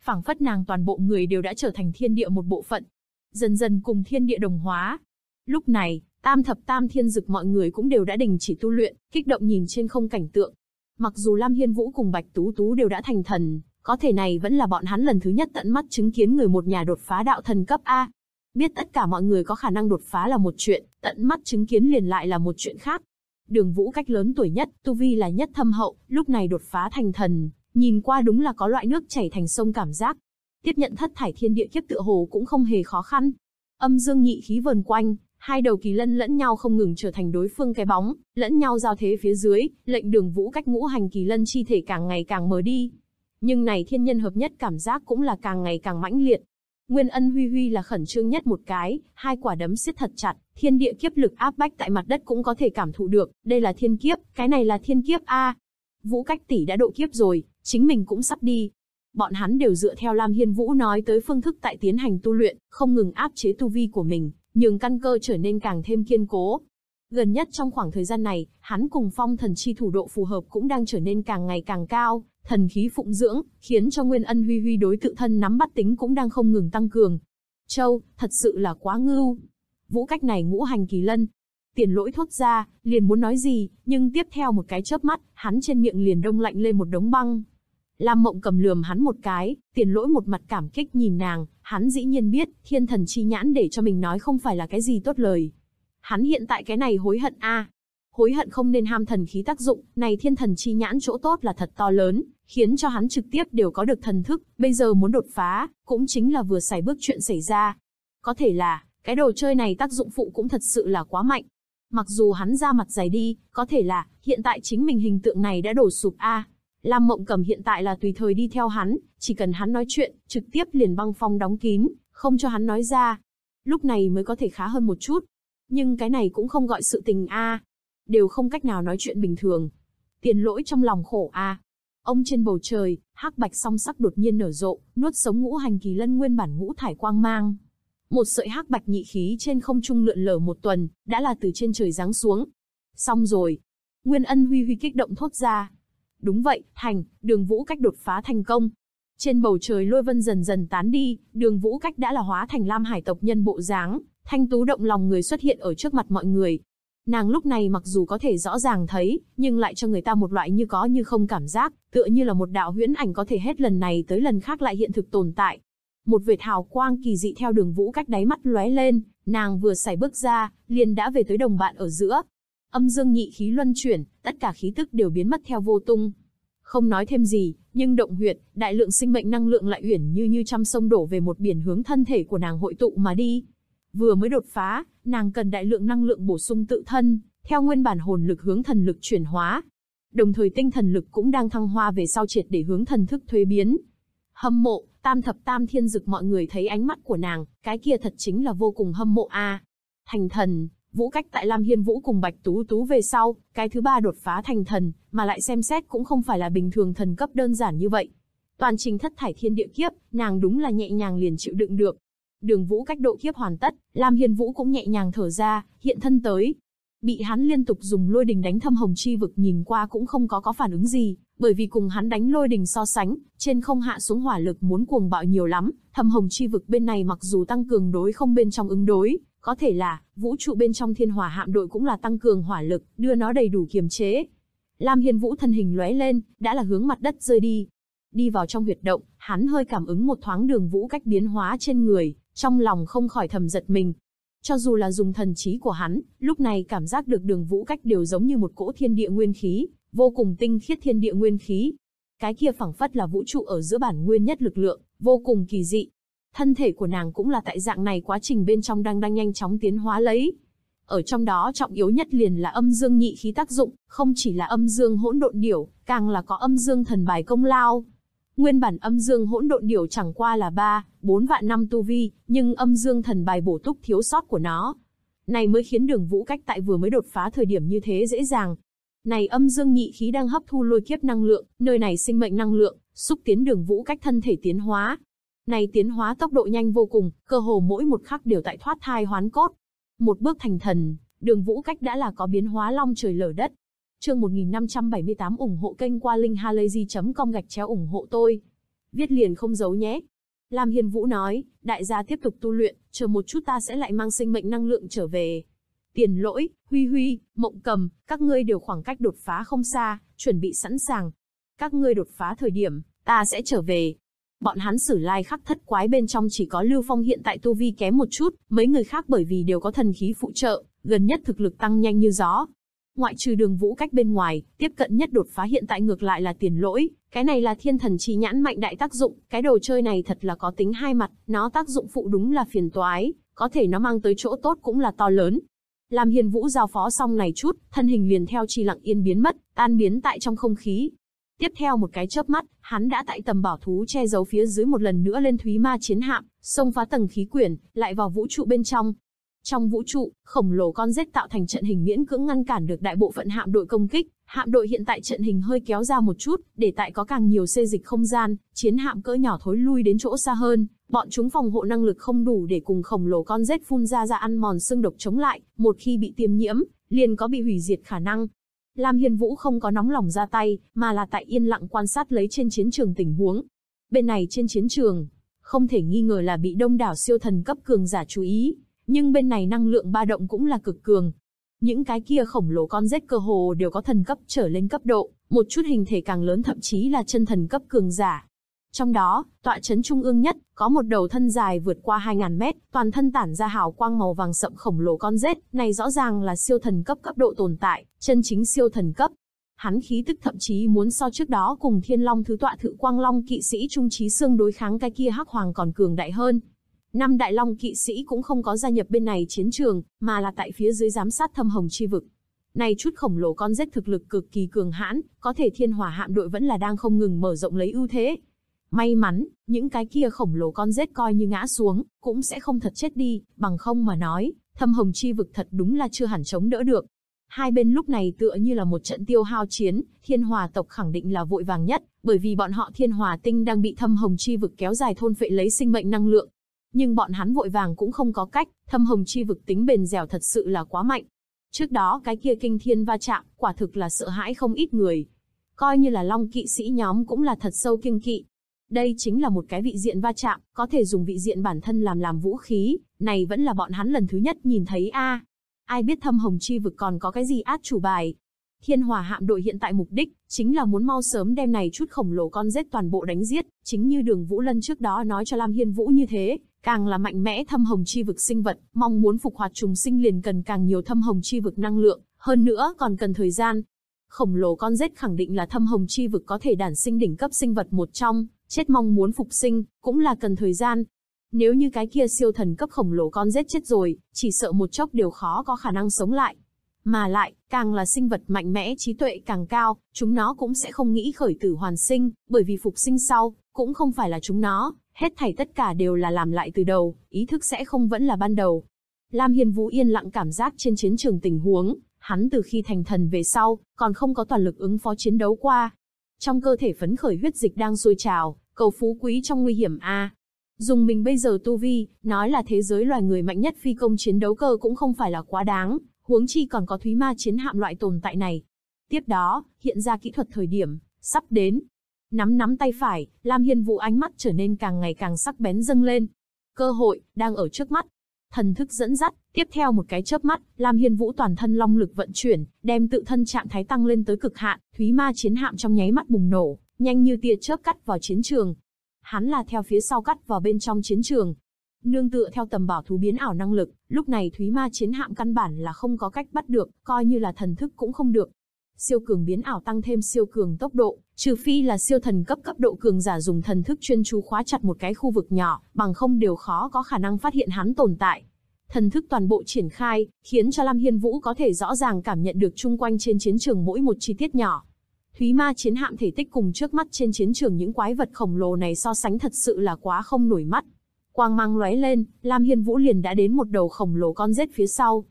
Speaker 1: phảng phất nàng toàn bộ người đều đã trở thành thiên địa một bộ phận, dần dần cùng thiên địa đồng hóa. Lúc này, tam thập tam thiên dực mọi người cũng đều đã đình chỉ tu luyện, kích động nhìn trên không cảnh tượng. Mặc dù Lam Hiên Vũ cùng Bạch Tú Tú đều đã thành thần, có thể này vẫn là bọn hắn lần thứ nhất tận mắt chứng kiến người một nhà đột phá đạo thần cấp A, Biết tất cả mọi người có khả năng đột phá là một chuyện, tận mắt chứng kiến liền lại là một chuyện khác. Đường Vũ cách lớn tuổi nhất, tu vi là nhất thâm hậu, lúc này đột phá thành thần, nhìn qua đúng là có loại nước chảy thành sông cảm giác. Tiếp nhận thất thải thiên địa kiếp tựa hồ cũng không hề khó khăn. Âm dương nhị khí vần quanh, hai đầu kỳ lân lẫn nhau không ngừng trở thành đối phương cái bóng, lẫn nhau giao thế phía dưới, lệnh Đường Vũ cách ngũ hành kỳ lân chi thể càng ngày càng mờ đi. Nhưng này thiên nhân hợp nhất cảm giác cũng là càng ngày càng mãnh liệt, Nguyên Ân Huy Huy là khẩn trương nhất một cái, hai quả đấm siết thật chặt, thiên địa kiếp lực áp bách tại mặt đất cũng có thể cảm thụ được, đây là thiên kiếp, cái này là thiên kiếp a. Vũ Cách tỷ đã độ kiếp rồi, chính mình cũng sắp đi. Bọn hắn đều dựa theo Lam Hiên Vũ nói tới phương thức tại tiến hành tu luyện, không ngừng áp chế tu vi của mình, nhường căn cơ trở nên càng thêm kiên cố. Gần nhất trong khoảng thời gian này, hắn cùng phong thần chi thủ độ phù hợp cũng đang trở nên càng ngày càng cao, thần khí phụng dưỡng, khiến cho Nguyên Ân Huy Huy đối tự thân nắm bắt tính cũng đang không ngừng tăng cường. Châu, thật sự là quá ngưu. Vũ cách này ngũ hành kỳ lân. Tiền lỗi thốt ra, liền muốn nói gì, nhưng tiếp theo một cái chớp mắt, hắn trên miệng liền đông lạnh lên một đống băng. Lam mộng cầm lườm hắn một cái, tiền lỗi một mặt cảm kích nhìn nàng, hắn dĩ nhiên biết, thiên thần chi nhãn để cho mình nói không phải là cái gì tốt lời. Hắn hiện tại cái này hối hận a hối hận không nên ham thần khí tác dụng, này thiên thần chi nhãn chỗ tốt là thật to lớn, khiến cho hắn trực tiếp đều có được thần thức, bây giờ muốn đột phá, cũng chính là vừa xảy bước chuyện xảy ra. Có thể là, cái đồ chơi này tác dụng phụ cũng thật sự là quá mạnh. Mặc dù hắn ra mặt dày đi, có thể là, hiện tại chính mình hình tượng này đã đổ sụp a. Lam Mộng Cầm hiện tại là tùy thời đi theo hắn, chỉ cần hắn nói chuyện, trực tiếp liền băng phong đóng kín, không cho hắn nói ra. Lúc này mới có thể khá hơn một chút. Nhưng cái này cũng không gọi sự tình a, đều không cách nào nói chuyện bình thường. Tiền lỗi trong lòng khổ a. Ông trên bầu trời, hắc bạch song sắc đột nhiên nở rộ, nuốt sống ngũ hành kỳ lân nguyên bản ngũ thải quang mang. Một sợi hắc bạch nhị khí trên không trung lượn lờ một tuần, đã là từ trên trời giáng xuống. Xong rồi. Nguyên ân huy huy kích động thốt ra. Đúng vậy, thành, đường vũ cách đột phá thành công, trên bầu trời lôi vân dần dần tán đi, đường vũ cách đã là hóa thành lam hải tộc nhân bộ dáng, thanh tú động lòng người xuất hiện ở trước mặt mọi người. Nàng lúc này mặc dù có thể rõ ràng thấy, nhưng lại cho người ta một loại như có như không cảm giác, tựa như là một đạo huyễn ảnh có thể hết lần này tới lần khác lại hiện thực tồn tại. Một vệt hào quang kỳ dị theo đường vũ cách đáy mắt lóe lên, nàng vừa xảy bước ra, liền đã về tới đồng bạn ở giữa. Âm dương nhị khí luân chuyển, tất cả khí tức đều biến mất theo vô tung. Không nói thêm gì, nhưng động huyệt, đại lượng sinh mệnh năng lượng lại uyển như như trăm sông đổ về một biển hướng thân thể của nàng hội tụ mà đi. Vừa mới đột phá, nàng cần đại lượng năng lượng bổ sung tự thân, theo nguyên bản hồn lực hướng thần lực chuyển hóa. Đồng thời tinh thần lực cũng đang thăng hoa về sau triệt để hướng thần thức thuế biến. Hâm mộ, tam thập tam thiên dực mọi người thấy ánh mắt của nàng, cái kia thật chính là vô cùng hâm mộ a. Thành thần, vũ cách tại Lam Hiên Vũ cùng Bạch Tú Tú về sau, cái thứ ba đột phá thành thần, mà lại xem xét cũng không phải là bình thường thần cấp đơn giản như vậy. Toàn trình thất thải thiên địa kiếp, nàng đúng là nhẹ nhàng liền chịu đựng được. Đường Vũ cách độ kiếp hoàn tất, Lam Hiên Vũ cũng nhẹ nhàng thở ra, hiện thân tới. Bị hắn liên tục dùng lôi đình đánh thâm hồng chi vực nhìn qua cũng không có có phản ứng gì, bởi vì cùng hắn đánh lôi đình so sánh, trên không hạ xuống hỏa lực muốn cuồng bạo nhiều lắm, thâm hồng chi vực bên này mặc dù tăng cường đối không bên trong ứng đối, có thể là vũ trụ bên trong thiên hỏa hạm đội cũng là tăng cường hỏa lực, đưa nó đầy đủ kiềm chế. Lam Hiên Vũ thân hình lóe lên, đã là hướng mặt đất rơi đi. Đi vào trong huyệt động, hắn hơi cảm ứng một thoáng đường vũ cách biến hóa trên người, trong lòng không khỏi thầm giật mình. Cho dù là dùng thần trí của hắn, lúc này cảm giác được đường vũ cách đều giống như một cỗ thiên địa nguyên khí, vô cùng tinh khiết thiên địa nguyên khí. Cái kia phẳng phất là vũ trụ ở giữa bản nguyên nhất lực lượng, vô cùng kỳ dị. Thân thể của nàng cũng là tại dạng này quá trình bên trong đang đang nhanh chóng tiến hóa lấy. Ở trong đó trọng yếu nhất liền là âm dương nhị khí tác dụng, không chỉ là âm dương hỗn độn điểu, càng là có âm dương thần bài công lao, Nguyên bản âm dương hỗn độn điều chẳng qua là 3, 4 vạn năm tu vi, nhưng âm dương thần bài bổ túc thiếu sót của nó. Này mới khiến đường vũ cách tại vừa mới đột phá thời điểm như thế dễ dàng. Này âm dương nhị khí đang hấp thu lôi kiếp năng lượng, nơi này sinh mệnh năng lượng, xúc tiến đường vũ cách thân thể tiến hóa. Này tiến hóa tốc độ nhanh vô cùng, cơ hồ mỗi một khắc đều tại thoát thai hoán cốt. Một bước thành thần, đường vũ cách đã là có biến hóa long trời lở đất, Chương 1578 ủng hộ kênh qua linkhalazy.com gạch chéo ủng hộ tôi. Viết liền không giấu nhé. Lam hiền Vũ nói, đại gia tiếp tục tu luyện, chờ một chút ta sẽ lại mang sinh mệnh năng lượng trở về. Tiền lỗi, Huy Huy, Mộng Cầm, các ngươi đều khoảng cách đột phá không xa, chuẩn bị sẵn sàng. Các ngươi đột phá thời điểm, ta sẽ trở về. Bọn hắn sử lai khắc thất quái bên trong chỉ có Lưu Phong hiện tại tu vi kém một chút, mấy người khác bởi vì đều có thần khí phụ trợ, gần nhất thực lực tăng nhanh như gió, Ngoại trừ đường vũ cách bên ngoài, tiếp cận nhất đột phá hiện tại ngược lại là tiền lỗi. Cái này là thiên thần trí nhãn mạnh đại tác dụng, cái đồ chơi này thật là có tính hai mặt, nó tác dụng phụ đúng là phiền toái, có thể nó mang tới chỗ tốt cũng là to lớn. Làm hiền vũ giao phó xong này chút, thân hình liền theo trì lặng yên biến mất, tan biến tại trong không khí. Tiếp theo một cái chớp mắt, hắn đã tại tầm bảo thú che giấu phía dưới một lần nữa lên thúy ma chiến hạm, xông phá tầng khí quyển, lại vào vũ trụ bên trong, trong vũ trụ, khổng lồ con rết tạo thành trận hình miễn cưỡng ngăn cản được đại bộ phận hạm đội công kích. Hạm đội hiện tại trận hình hơi kéo ra một chút, để tại có càng nhiều xê dịch không gian, chiến hạm cỡ nhỏ thối lui đến chỗ xa hơn. Bọn chúng phòng hộ năng lực không đủ để cùng khổng lồ con rết phun ra ra ăn mòn xương độc chống lại, một khi bị tiêm nhiễm, liền có bị hủy diệt khả năng. Lam Hiên Vũ không có nóng lòng ra tay, mà là tại yên lặng quan sát lấy trên chiến trường tình huống. Bên này trên chiến trường, không thể nghi ngờ là bị đông đảo siêu thần cấp cường giả chú ý, nhưng bên này năng lượng ba động cũng là cực cường. Những cái kia khổng lồ con rết cơ hồ đều có thần cấp trở lên cấp độ, một chút hình thể càng lớn thậm chí là chân thần cấp cường giả. Trong đó, tọa trấn trung ương nhất, có một đầu thân dài vượt qua 2.000 mét, toàn thân tản ra hào quang màu vàng sậm khổng lồ con rết, này rõ ràng là siêu thần cấp cấp độ tồn tại, chân chính siêu thần cấp. Hắn khí tức thậm chí muốn so trước đó cùng thiên long thứ tọa thự quang long kỵ sĩ trung trí xương đối kháng cái kia hắc hoàng còn cường đại hơn, năm đại long kỵ sĩ cũng không có gia nhập bên này chiến trường, mà là tại phía dưới giám sát thâm hồng chi vực. Này chút khổng lồ con rết thực lực cực kỳ cường hãn, có thể thiên hỏa hạm đội vẫn là đang không ngừng mở rộng lấy ưu thế. May mắn, những cái kia khổng lồ con rết coi như ngã xuống, cũng sẽ không thật chết đi, bằng không mà nói, thâm hồng chi vực thật đúng là chưa hẳn chống đỡ được. Hai bên lúc này tựa như là một trận tiêu hao chiến, thiên hòa tộc khẳng định là vội vàng nhất, bởi vì bọn họ thiên hòa tinh đang bị thâm hồng chi vực kéo dài thôn phệ lấy sinh mệnh năng lượng, nhưng bọn hắn vội vàng cũng không có cách, thâm hồng chi vực tính bền dẻo thật sự là quá mạnh. Trước đó cái kia kinh thiên va chạm, quả thực là sợ hãi không ít người. Coi như là long kỵ sĩ nhóm cũng là thật sâu kinh kỵ. Đây chính là một cái vị diện va chạm, có thể dùng vị diện bản thân làm làm vũ khí, này vẫn là bọn hắn lần thứ nhất nhìn thấy a. ai biết thâm hồng chi vực còn có cái gì át chủ bài. Thiên Hòa hạm đội hiện tại mục đích chính là muốn mau sớm đem này chút khổng lồ con rết toàn bộ đánh giết, chính như Đường Vũ Lân trước đó nói cho Lam Hiên Vũ như thế, Càng là mạnh mẽ thâm hồng chi vực sinh vật, mong muốn phục hoạt trùng sinh liền cần càng nhiều thâm hồng chi vực năng lượng, hơn nữa còn cần thời gian. Khổng lồ con rết khẳng định là thâm hồng chi vực có thể đản sinh đỉnh cấp sinh vật một trong, chết mong muốn phục sinh, cũng là cần thời gian. Nếu như cái kia siêu thần cấp khổng lồ con rết chết rồi, chỉ sợ một chốc đều khó có khả năng sống lại. Mà lại, càng là sinh vật mạnh mẽ trí tuệ càng cao, chúng nó cũng sẽ không nghĩ khởi tử hoàn sinh, bởi vì phục sinh sau, cũng không phải là chúng nó, hết thảy tất cả đều là làm lại từ đầu, ý thức sẽ không vẫn là ban đầu. Lam Hiên Vũ yên lặng cảm giác trên chiến trường tình huống, hắn từ khi thành thần về sau, còn không có toàn lực ứng phó chiến đấu qua. Trong cơ thể phấn khởi huyết dịch đang sôi trào, cầu phú quý trong nguy hiểm a. Dùng mình bây giờ tu vi, nói là thế giới loài người mạnh nhất phi công chiến đấu cơ cũng không phải là quá đáng, huống chi còn có thúy ma chiến hạm loại tồn tại này. Tiếp đó, hiện ra kỹ thuật thời điểm, sắp đến. Nắm nắm tay phải, Lam Hiên Vũ ánh mắt trở nên càng ngày càng sắc bén dâng lên. Cơ hội, đang ở trước mắt. Thần thức dẫn dắt, tiếp theo một cái chớp mắt, Lam Hiên Vũ toàn thân long lực vận chuyển, đem tự thân trạng thái tăng lên tới cực hạn, thúy ma chiến hạm trong nháy mắt bùng nổ, nhanh như tia chớp cắt vào chiến trường. Hắn là theo phía sau cắt vào bên trong chiến trường, Nương tựa theo tầm bảo thú biến ảo năng lực, lúc này Thúy Ma chiến hạm căn bản là không có cách bắt được, coi như là thần thức cũng không được. Siêu cường biến ảo tăng thêm siêu cường tốc độ, trừ phi là siêu thần cấp cấp độ cường giả dùng thần thức chuyên chú khóa chặt một cái khu vực nhỏ, bằng không đều khó có khả năng phát hiện hắn tồn tại. Thần thức toàn bộ triển khai, khiến cho Lam Hiên Vũ có thể rõ ràng cảm nhận được chung quanh trên chiến trường mỗi một chi tiết nhỏ. Thúy ma chiến hạm thể tích cùng trước mắt trên chiến trường những quái vật khổng lồ này so sánh thật sự là quá không nổi mắt. Quang mang lóe lên, Lam Hiên Vũ liền đã đến một đầu khổng lồ con rết phía sau.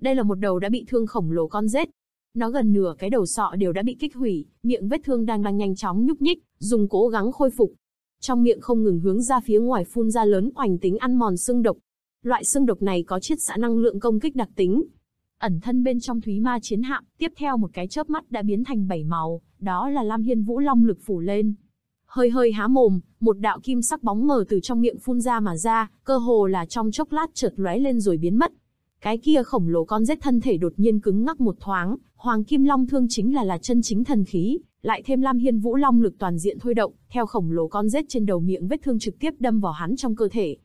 Speaker 1: Đây là một đầu đã bị thương khổng lồ con rết. Nó gần nửa cái đầu sọ đều đã bị kích hủy, miệng vết thương đang đang nhanh chóng nhúc nhích, dùng cố gắng khôi phục. Trong miệng không ngừng hướng ra phía ngoài phun ra lớn oành tính ăn mòn xương độc. Loại xương độc này có chiết xạ năng lượng công kích đặc tính, ẩn thân bên trong thúy ma chiến hạm, tiếp theo một cái chớp mắt đã biến thành bảy màu, đó là Lam Hiên Vũ Long lực phủ lên, hơi hơi há mồm, một đạo kim sắc bóng mờ từ trong miệng phun ra mà ra, cơ hồ là trong chốc lát chợt lóe lên rồi biến mất. Cái kia khổng lồ con rết thân thể đột nhiên cứng ngắc một thoáng, Hoàng Kim Long Thương chính là là chân chính thần khí, lại thêm Lam Hiên Vũ Long lực toàn diện thôi động, theo khổng lồ con rết trên đầu miệng vết thương trực tiếp đâm vào hắn trong cơ thể.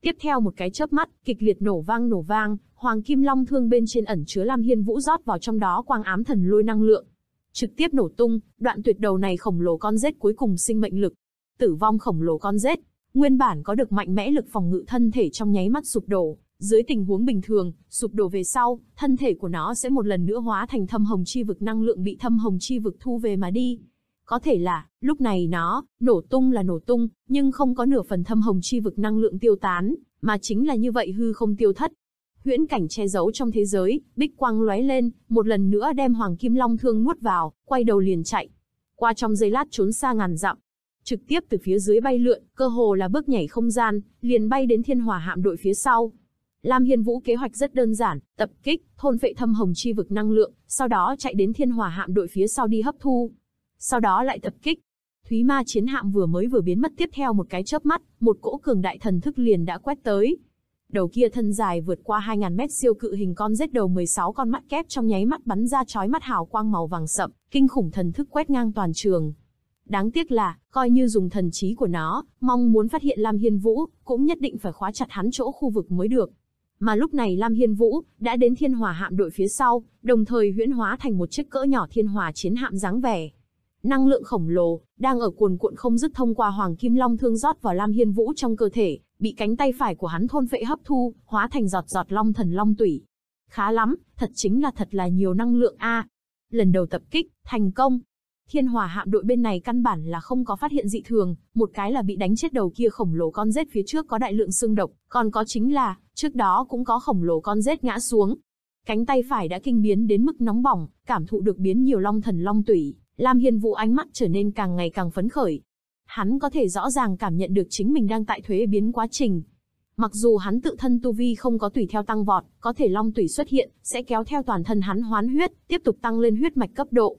Speaker 1: Tiếp theo một cái chớp mắt, kịch liệt nổ vang nổ vang, Hoàng Kim Long Thương bên trên ẩn chứa Lam Hiên Vũ rót vào trong đó quang ám thần lôi năng lượng, trực tiếp nổ tung, đoạn tuyệt đầu này khổng lồ con rết cuối cùng sinh mệnh lực. Tử vong khổng lồ con rết, nguyên bản có được mạnh mẽ lực phòng ngự thân thể trong nháy mắt sụp đổ, dưới tình huống bình thường, sụp đổ về sau, thân thể của nó sẽ một lần nữa hóa thành thâm hồng chi vực năng lượng bị thâm hồng chi vực thu về mà đi. Có thể là, lúc này nó, nổ tung là nổ tung, nhưng không có nửa phần thâm hồng chi vực năng lượng tiêu tán, mà chính là như vậy hư không tiêu thất, huyễn cảnh che giấu trong thế giới, bích quang lóe lên, một lần nữa đem Hoàng Kim Long Thương nuốt vào, quay đầu liền chạy. Qua trong giây lát trốn xa ngàn dặm, trực tiếp từ phía dưới bay lượn, cơ hồ là bước nhảy không gian, liền bay đến thiên hỏa hạm đội phía sau. Lam Hiên Vũ kế hoạch rất đơn giản, tập kích, thôn phệ thâm hồng chi vực năng lượng, sau đó chạy đến thiên hỏa hạm đội phía sau đi hấp thu. Sau đó lại tập kích. Thúy Ma chiến hạm vừa mới vừa biến mất tiếp theo một cái chớp mắt, một cỗ cường đại thần thức liền đã quét tới. Đầu kia thân dài vượt qua 2.000 mét siêu cự hình con rết đầu 16 con mắt kép trong nháy mắt bắn ra chói mắt hào quang màu vàng sậm, kinh khủng thần thức quét ngang toàn trường. Đáng tiếc là, coi như dùng thần trí của nó, mong muốn phát hiện Lam Hiên Vũ, cũng nhất định phải khóa chặt hắn chỗ khu vực mới được. Mà lúc này Lam Hiên Vũ đã đến thiên hỏa hạm đội phía sau, đồng thời huyễn hóa thành một chiếc cỡ nhỏ thiên hỏa chiến hạm dáng vẻ. Năng lượng khổng lồ, đang ở cuồn cuộn không dứt thông qua Hoàng Kim Long thương rót vào Lam Hiên Vũ trong cơ thể, bị cánh tay phải của hắn thôn phệ hấp thu, hóa thành giọt giọt long thần long tủy. Khá lắm, thật chính là thật là nhiều năng lượng a. Lần đầu tập kích, thành công. Thiên Hỏa hạm đội bên này căn bản là không có phát hiện dị thường, một cái là bị đánh chết đầu kia khổng lồ con rết phía trước có đại lượng xương độc, còn có chính là, trước đó cũng có khổng lồ con rết ngã xuống. Cánh tay phải đã kinh biến đến mức nóng bỏng, cảm thụ được biến nhiều long thần long tủy, Lam Hiên Vũ ánh mắt trở nên càng ngày càng phấn khởi, Hắn có thể rõ ràng cảm nhận được chính mình đang tại thuế biến quá trình. Mặc dù hắn tự thân tu vi không có tùy theo tăng vọt, có thể long tùy xuất hiện, sẽ kéo theo toàn thân hắn hoán huyết, tiếp tục tăng lên huyết mạch cấp độ.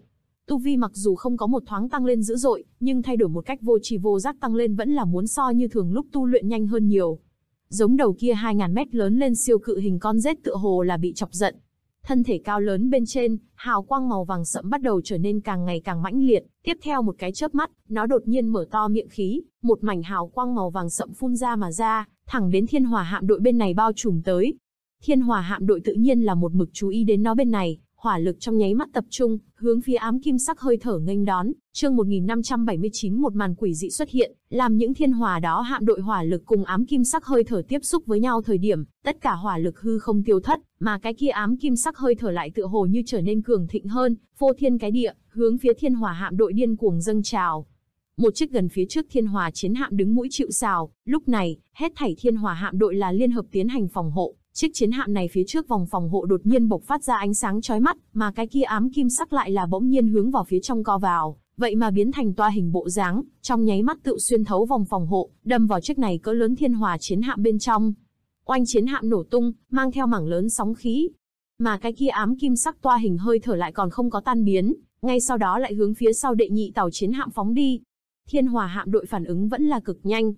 Speaker 1: Tu vi mặc dù không có một thoáng tăng lên dữ dội, nhưng thay đổi một cách vô tri vô giác tăng lên vẫn là muốn so như thường lúc tu luyện nhanh hơn nhiều giống đầu kia 2.000 mét lớn lên siêu cự hình con rết tựa hồ là bị chọc giận, Thân thể cao lớn bên trên, hào quang màu vàng sẫm bắt đầu trở nên càng ngày càng mãnh liệt, tiếp theo một cái chớp mắt, nó đột nhiên mở to miệng khí, một mảnh hào quang màu vàng sẫm phun ra mà ra, thẳng đến thiên hỏa hạm đội bên này bao trùm tới. Thiên hỏa hạm đội tự nhiên là một mực chú ý đến nó bên này, hỏa lực trong nháy mắt tập trung, hướng phía ám kim sắc hơi thở nghênh đón, chương 1579 một màn quỷ dị xuất hiện, làm những thiên hỏa đó hạm đội hỏa lực cùng ám kim sắc hơi thở tiếp xúc với nhau thời điểm, tất cả hỏa lực hư không tiêu thất, mà cái kia ám kim sắc hơi thở lại tựa hồ như trở nên cường thịnh hơn, phô thiên cái địa, hướng phía thiên hỏa hạm đội điên cuồng dâng trào. Một chiếc gần phía trước thiên hòa chiến hạm đứng mũi chịu sào, lúc này, hết thảy thiên hòa hạm đội là liên hợp tiến hành phòng hộ, Chiếc chiến hạm này phía trước vòng phòng hộ đột nhiên bộc phát ra ánh sáng chói mắt, mà cái kia ám kim sắc lại là bỗng nhiên hướng vào phía trong co vào, vậy mà biến thành toa hình bộ dáng, trong nháy mắt tự xuyên thấu vòng phòng hộ, đâm vào chiếc này cỡ lớn thiên hòa chiến hạm bên trong. Oanh chiến hạm nổ tung, mang theo mảng lớn sóng khí. Mà cái kia ám kim sắc toa hình hơi thở lại còn không có tan biến, ngay sau đó lại hướng phía sau đệ nhị tàu chiến hạm phóng đi. Thiên hòa hạm đội phản ứng vẫn là cực nhanh,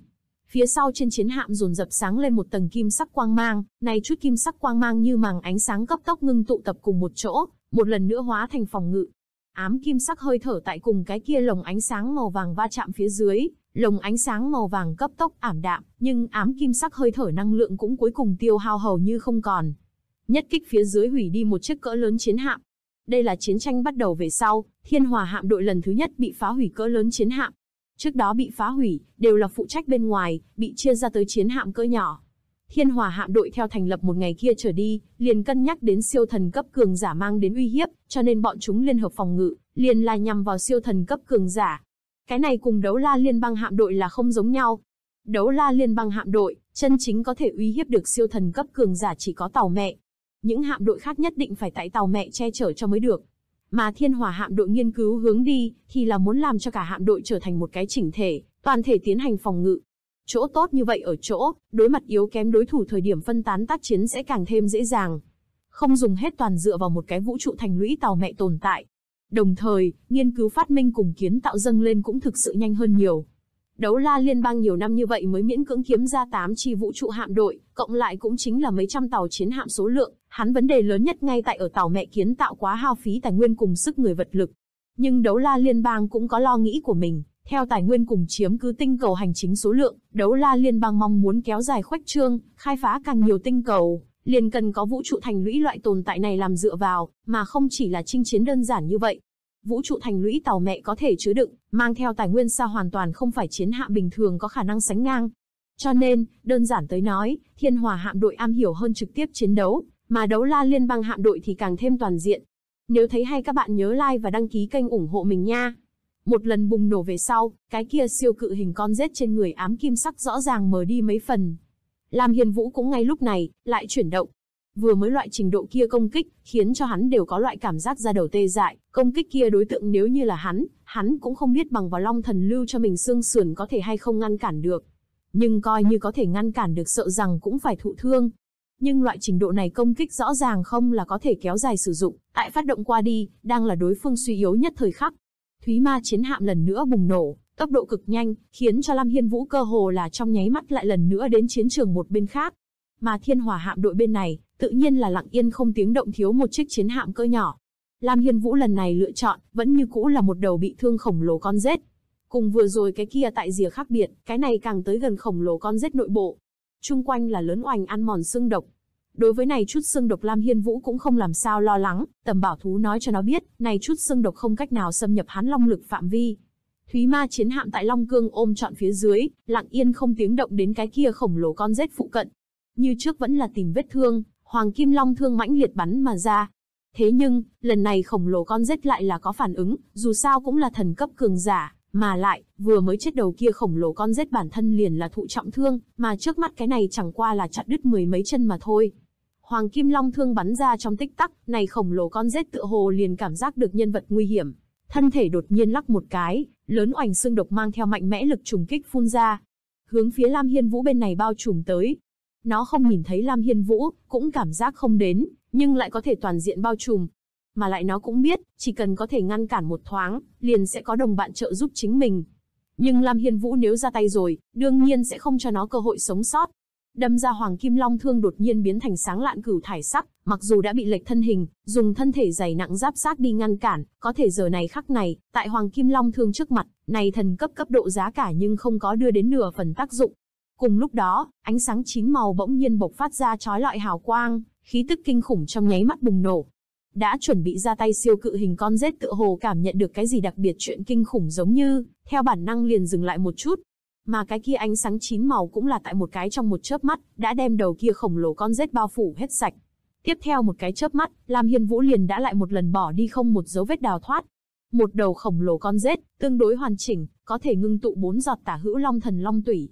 Speaker 1: Phía sau trên chiến hạm dồn dập sáng lên một tầng kim sắc quang mang, này chút kim sắc quang mang như màng ánh sáng cấp tốc ngưng tụ tập cùng một chỗ, một lần nữa hóa thành phòng ngự. Ám kim sắc hơi thở tại cùng cái kia lồng ánh sáng màu vàng va chạm phía dưới, lồng ánh sáng màu vàng cấp tốc ảm đạm, nhưng ám kim sắc hơi thở năng lượng cũng cuối cùng tiêu hao hầu như không còn. Nhất kích phía dưới hủy đi một chiếc cỡ lớn chiến hạm. Đây là chiến tranh bắt đầu về sau, Thiên Hòa hạm đội lần thứ nhất bị phá hủy cỡ lớn chiến hạm, Trước đó bị phá hủy, đều là phụ trách bên ngoài, bị chia ra tới chiến hạm cỡ nhỏ. Thiên Hòa hạm đội theo thành lập một ngày kia trở đi, liền cân nhắc đến siêu thần cấp cường giả mang đến uy hiếp, cho nên bọn chúng liên hợp phòng ngự, liền là nhằm vào siêu thần cấp cường giả. Cái này cùng đấu la liên bang hạm đội là không giống nhau. Đấu la liên bang hạm đội, chân chính có thể uy hiếp được siêu thần cấp cường giả chỉ có tàu mẹ. Những hạm đội khác nhất định phải tại tàu mẹ che chở cho mới được, mà thiên hỏa hạm đội nghiên cứu hướng đi, thì là muốn làm cho cả hạm đội trở thành một cái chỉnh thể, toàn thể tiến hành phòng ngự. Chỗ tốt như vậy ở chỗ, đối mặt yếu kém đối thủ thời điểm phân tán tác chiến sẽ càng thêm dễ dàng. Không dùng hết toàn dựa vào một cái vũ trụ thành lũy tàu mẹ tồn tại. Đồng thời, nghiên cứu phát minh cùng kiến tạo dâng lên cũng thực sự nhanh hơn nhiều. Đấu la liên bang nhiều năm như vậy mới miễn cưỡng kiếm ra 8 chi vũ trụ hạm đội, cộng lại cũng chính là mấy trăm tàu chiến hạm số lượng. Hắn vấn đề lớn nhất ngay tại ở tàu mẹ kiến tạo quá hao phí tài nguyên cùng sức người vật lực. Nhưng đấu la liên bang cũng có lo nghĩ của mình, theo tài nguyên cùng chiếm cứ tinh cầu hành chính số lượng, đấu la liên bang mong muốn kéo dài khoách trương, khai phá càng nhiều tinh cầu, liền cần có vũ trụ thành lũy loại tồn tại này làm dựa vào, mà không chỉ là chinh chiến đơn giản như vậy. Vũ trụ thành lũy tàu mẹ có thể chứa đựng, mang theo tài nguyên xa hoàn toàn không phải chiến hạ bình thường có khả năng sánh ngang. Cho nên, đơn giản tới nói, thiên hòa hạm đội am hiểu hơn trực tiếp chiến đấu, mà đấu la liên bang hạm đội thì càng thêm toàn diện. Nếu thấy hay các bạn nhớ like và đăng ký kênh ủng hộ mình nha. Một lần bùng nổ về sau, cái kia siêu cự hình con rết trên người ám kim sắc rõ ràng mờ đi mấy phần. Lam Hiền Vũ cũng ngay lúc này, lại chuyển động. Vừa mới loại trình độ kia công kích, khiến cho hắn đều có loại cảm giác ra đầu tê dại, công kích kia đối tượng nếu như là hắn, hắn cũng không biết bằng vào long thần lưu cho mình xương sườn có thể hay không ngăn cản được. Nhưng coi như có thể ngăn cản được sợ rằng cũng phải thụ thương, nhưng loại trình độ này công kích rõ ràng không là có thể kéo dài sử dụng, tại phát động qua đi, đang là đối phương suy yếu nhất thời khắc. Thúy ma chiến hạm lần nữa bùng nổ, tốc độ cực nhanh, khiến cho Lam Hiên Vũ cơ hồ là trong nháy mắt lại lần nữa đến chiến trường một bên khác. Mà thiên hỏa hạm đội bên này, tự nhiên là lặng yên không tiếng động thiếu một chiếc chiến hạm cơ nhỏ. Lam Hiên Vũ lần này lựa chọn, vẫn như cũ là một đầu bị thương khổng lồ con rết. Cùng vừa rồi cái kia tại rìa khác biệt, cái này càng tới gần khổng lồ con rết nội bộ, chung quanh là lớn oành ăn mòn xương độc. Đối với này chút xương độc Lam Hiên Vũ cũng không làm sao lo lắng, tầm bảo thú nói cho nó biết, này chút xương độc không cách nào xâm nhập hắn long lực phạm vi. Thúy ma chiến hạm tại Long Cương ôm trọn phía dưới, lặng yên không tiếng động đến cái kia khổng lồ con rết phụ cận. Như trước vẫn là tìm vết thương, Hoàng Kim Long thương mãnh liệt bắn mà ra. Thế nhưng, lần này khổng lồ con rết lại là có phản ứng, dù sao cũng là thần cấp cường giả, mà lại, vừa mới chết đầu kia khổng lồ con rết bản thân liền là thụ trọng thương, mà trước mắt cái này chẳng qua là chặt đứt mười mấy chân mà thôi. Hoàng Kim Long thương bắn ra trong tích tắc, này khổng lồ con rết tựa hồ liền cảm giác được nhân vật nguy hiểm. Thân thể đột nhiên lắc một cái, lớn oảnh xương độc mang theo mạnh mẽ lực trùng kích phun ra. Hướng phía Lam Hiên Vũ bên này bao trùm tới. Nó không nhìn thấy Lam Hiên Vũ, cũng cảm giác không đến, nhưng lại có thể toàn diện bao trùm, mà lại nó cũng biết, chỉ cần có thể ngăn cản một thoáng, liền sẽ có đồng bạn trợ giúp chính mình. Nhưng Lam Hiên Vũ nếu ra tay rồi, đương nhiên sẽ không cho nó cơ hội sống sót. Đâm ra Hoàng Kim Long thương đột nhiên biến thành sáng lạn cửu thải sắc, mặc dù đã bị lệch thân hình, dùng thân thể dày nặng giáp sát đi ngăn cản, có thể giờ này khắc này, tại Hoàng Kim Long thương trước mặt, này thần cấp cấp độ giá cả nhưng không có đưa đến nửa phần tác dụng. Cùng lúc đó, ánh sáng chín màu bỗng nhiên bộc phát ra chói lọi hào quang, khí tức kinh khủng trong nháy mắt bùng nổ, đã chuẩn bị ra tay siêu cự hình con rết tựa hồ cảm nhận được cái gì đặc biệt chuyện kinh khủng giống như, theo bản năng liền dừng lại một chút. Mà cái kia ánh sáng chín màu cũng là tại một cái trong một chớp mắt, đã đem đầu kia khổng lồ con rết bao phủ hết sạch. Tiếp theo một cái chớp mắt, Lam Hiên Vũ liền đã lại một lần bỏ đi không một dấu vết đào thoát. Một đầu khổng lồ con rết, tương đối hoàn chỉnh, có thể ngưng tụ bốn giọt tả hữu long thần long tủy.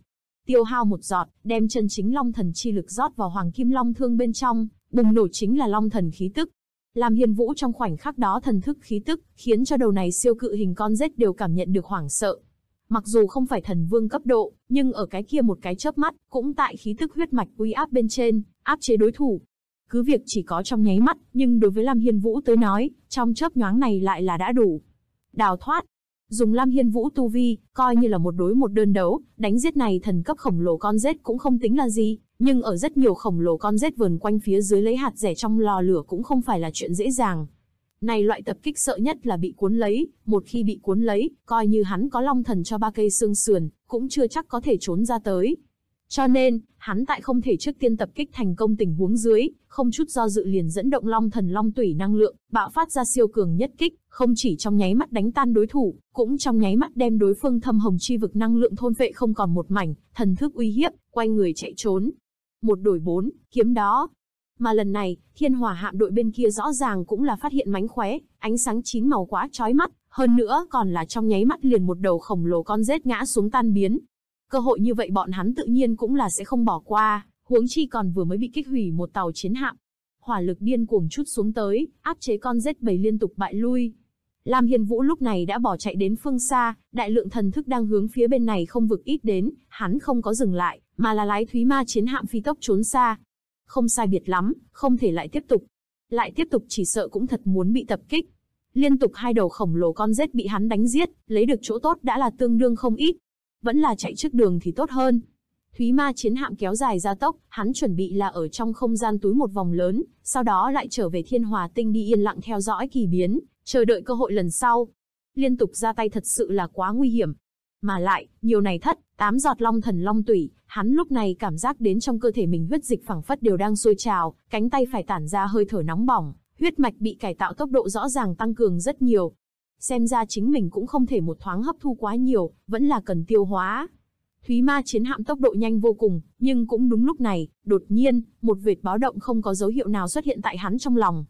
Speaker 1: Tiêu hao một giọt, đem chân chính long thần chi lực rót vào hoàng kim long thương bên trong, bùng nổ chính là long thần khí tức, Lam Hiên Vũ trong khoảnh khắc đó thần thức khí tức, khiến cho đầu này siêu cự hình con rết đều cảm nhận được hoảng sợ. Mặc dù không phải thần vương cấp độ, nhưng ở cái kia một cái chớp mắt, cũng tại khí tức huyết mạch uy áp bên trên, áp chế đối thủ. Cứ việc chỉ có trong nháy mắt, nhưng đối với Lam Hiên Vũ tới nói, trong chớp nhoáng này lại là đã đủ. Đào thoát, dùng Lam Hiên Vũ tu vi, coi như là một đối một đơn đấu, đánh giết này thần cấp khổng lồ con rết cũng không tính là gì. Nhưng ở rất nhiều khổng lồ con rết vườn quanh phía dưới lấy hạt rẻ trong lò lửa cũng không phải là chuyện dễ dàng. Này loại tập kích sợ nhất là bị cuốn lấy, một khi bị cuốn lấy, coi như hắn có long thần cho ba cây xương sườn, cũng chưa chắc có thể trốn ra tới. Cho nên, hắn tại không thể trước tiên tập kích thành công tình huống dưới, không chút do dự liền dẫn động long thần long tủy năng lượng, bạo phát ra siêu cường nhất kích, không chỉ trong nháy mắt đánh tan đối thủ, cũng trong nháy mắt đem đối phương thâm hồng chi vực năng lượng thôn vệ không còn một mảnh, thần thức uy hiếp, quay người chạy trốn, một đổi bốn, kiếm đó. Mà lần này, thiên hỏa hạm đội bên kia rõ ràng cũng là phát hiện mánh khóe, ánh sáng chín màu quá chói mắt, hơn nữa còn là trong nháy mắt liền một đầu khổng lồ con rết ngã xuống tan biến. Cơ hội như vậy bọn hắn tự nhiên cũng là sẽ không bỏ qua, huống chi còn vừa mới bị kích hủy một tàu chiến hạm. Hỏa lực điên cuồng chút xuống tới, áp chế con rết bầy liên tục bại lui. Lam Hiên Vũ lúc này đã bỏ chạy đến phương xa, đại lượng thần thức đang hướng phía bên này không vực ít đến, hắn không có dừng lại, mà là lái thúy ma chiến hạm phi tốc trốn xa. Không sai biệt lắm, không thể lại tiếp tục. Lại tiếp tục chỉ sợ cũng thật muốn bị tập kích. Liên tục hai đầu khổng lồ con rết bị hắn đánh giết, lấy được chỗ tốt đã là tương đương không ít. Vẫn là chạy trước đường thì tốt hơn. Thúy ma chiến hạm kéo dài ra tốc, hắn chuẩn bị là ở trong không gian túi một vòng lớn, sau đó lại trở về thiên hòa tinh đi yên lặng theo dõi kỳ biến, chờ đợi cơ hội lần sau. Liên tục ra tay thật sự là quá nguy hiểm, mà lại, nhiều này thất, tám giọt long thần long tủy, hắn lúc này cảm giác đến trong cơ thể mình huyết dịch phẳng phất đều đang sôi trào, cánh tay phải tản ra hơi thở nóng bỏng, huyết mạch bị cải tạo tốc độ rõ ràng tăng cường rất nhiều. Xem ra chính mình cũng không thể một thoáng hấp thu quá nhiều, vẫn là cần tiêu hóa. Thúy ma chiến hạm tốc độ nhanh vô cùng, nhưng cũng đúng lúc này, đột nhiên, một vệt báo động không có dấu hiệu nào xuất hiện tại hắn trong lòng.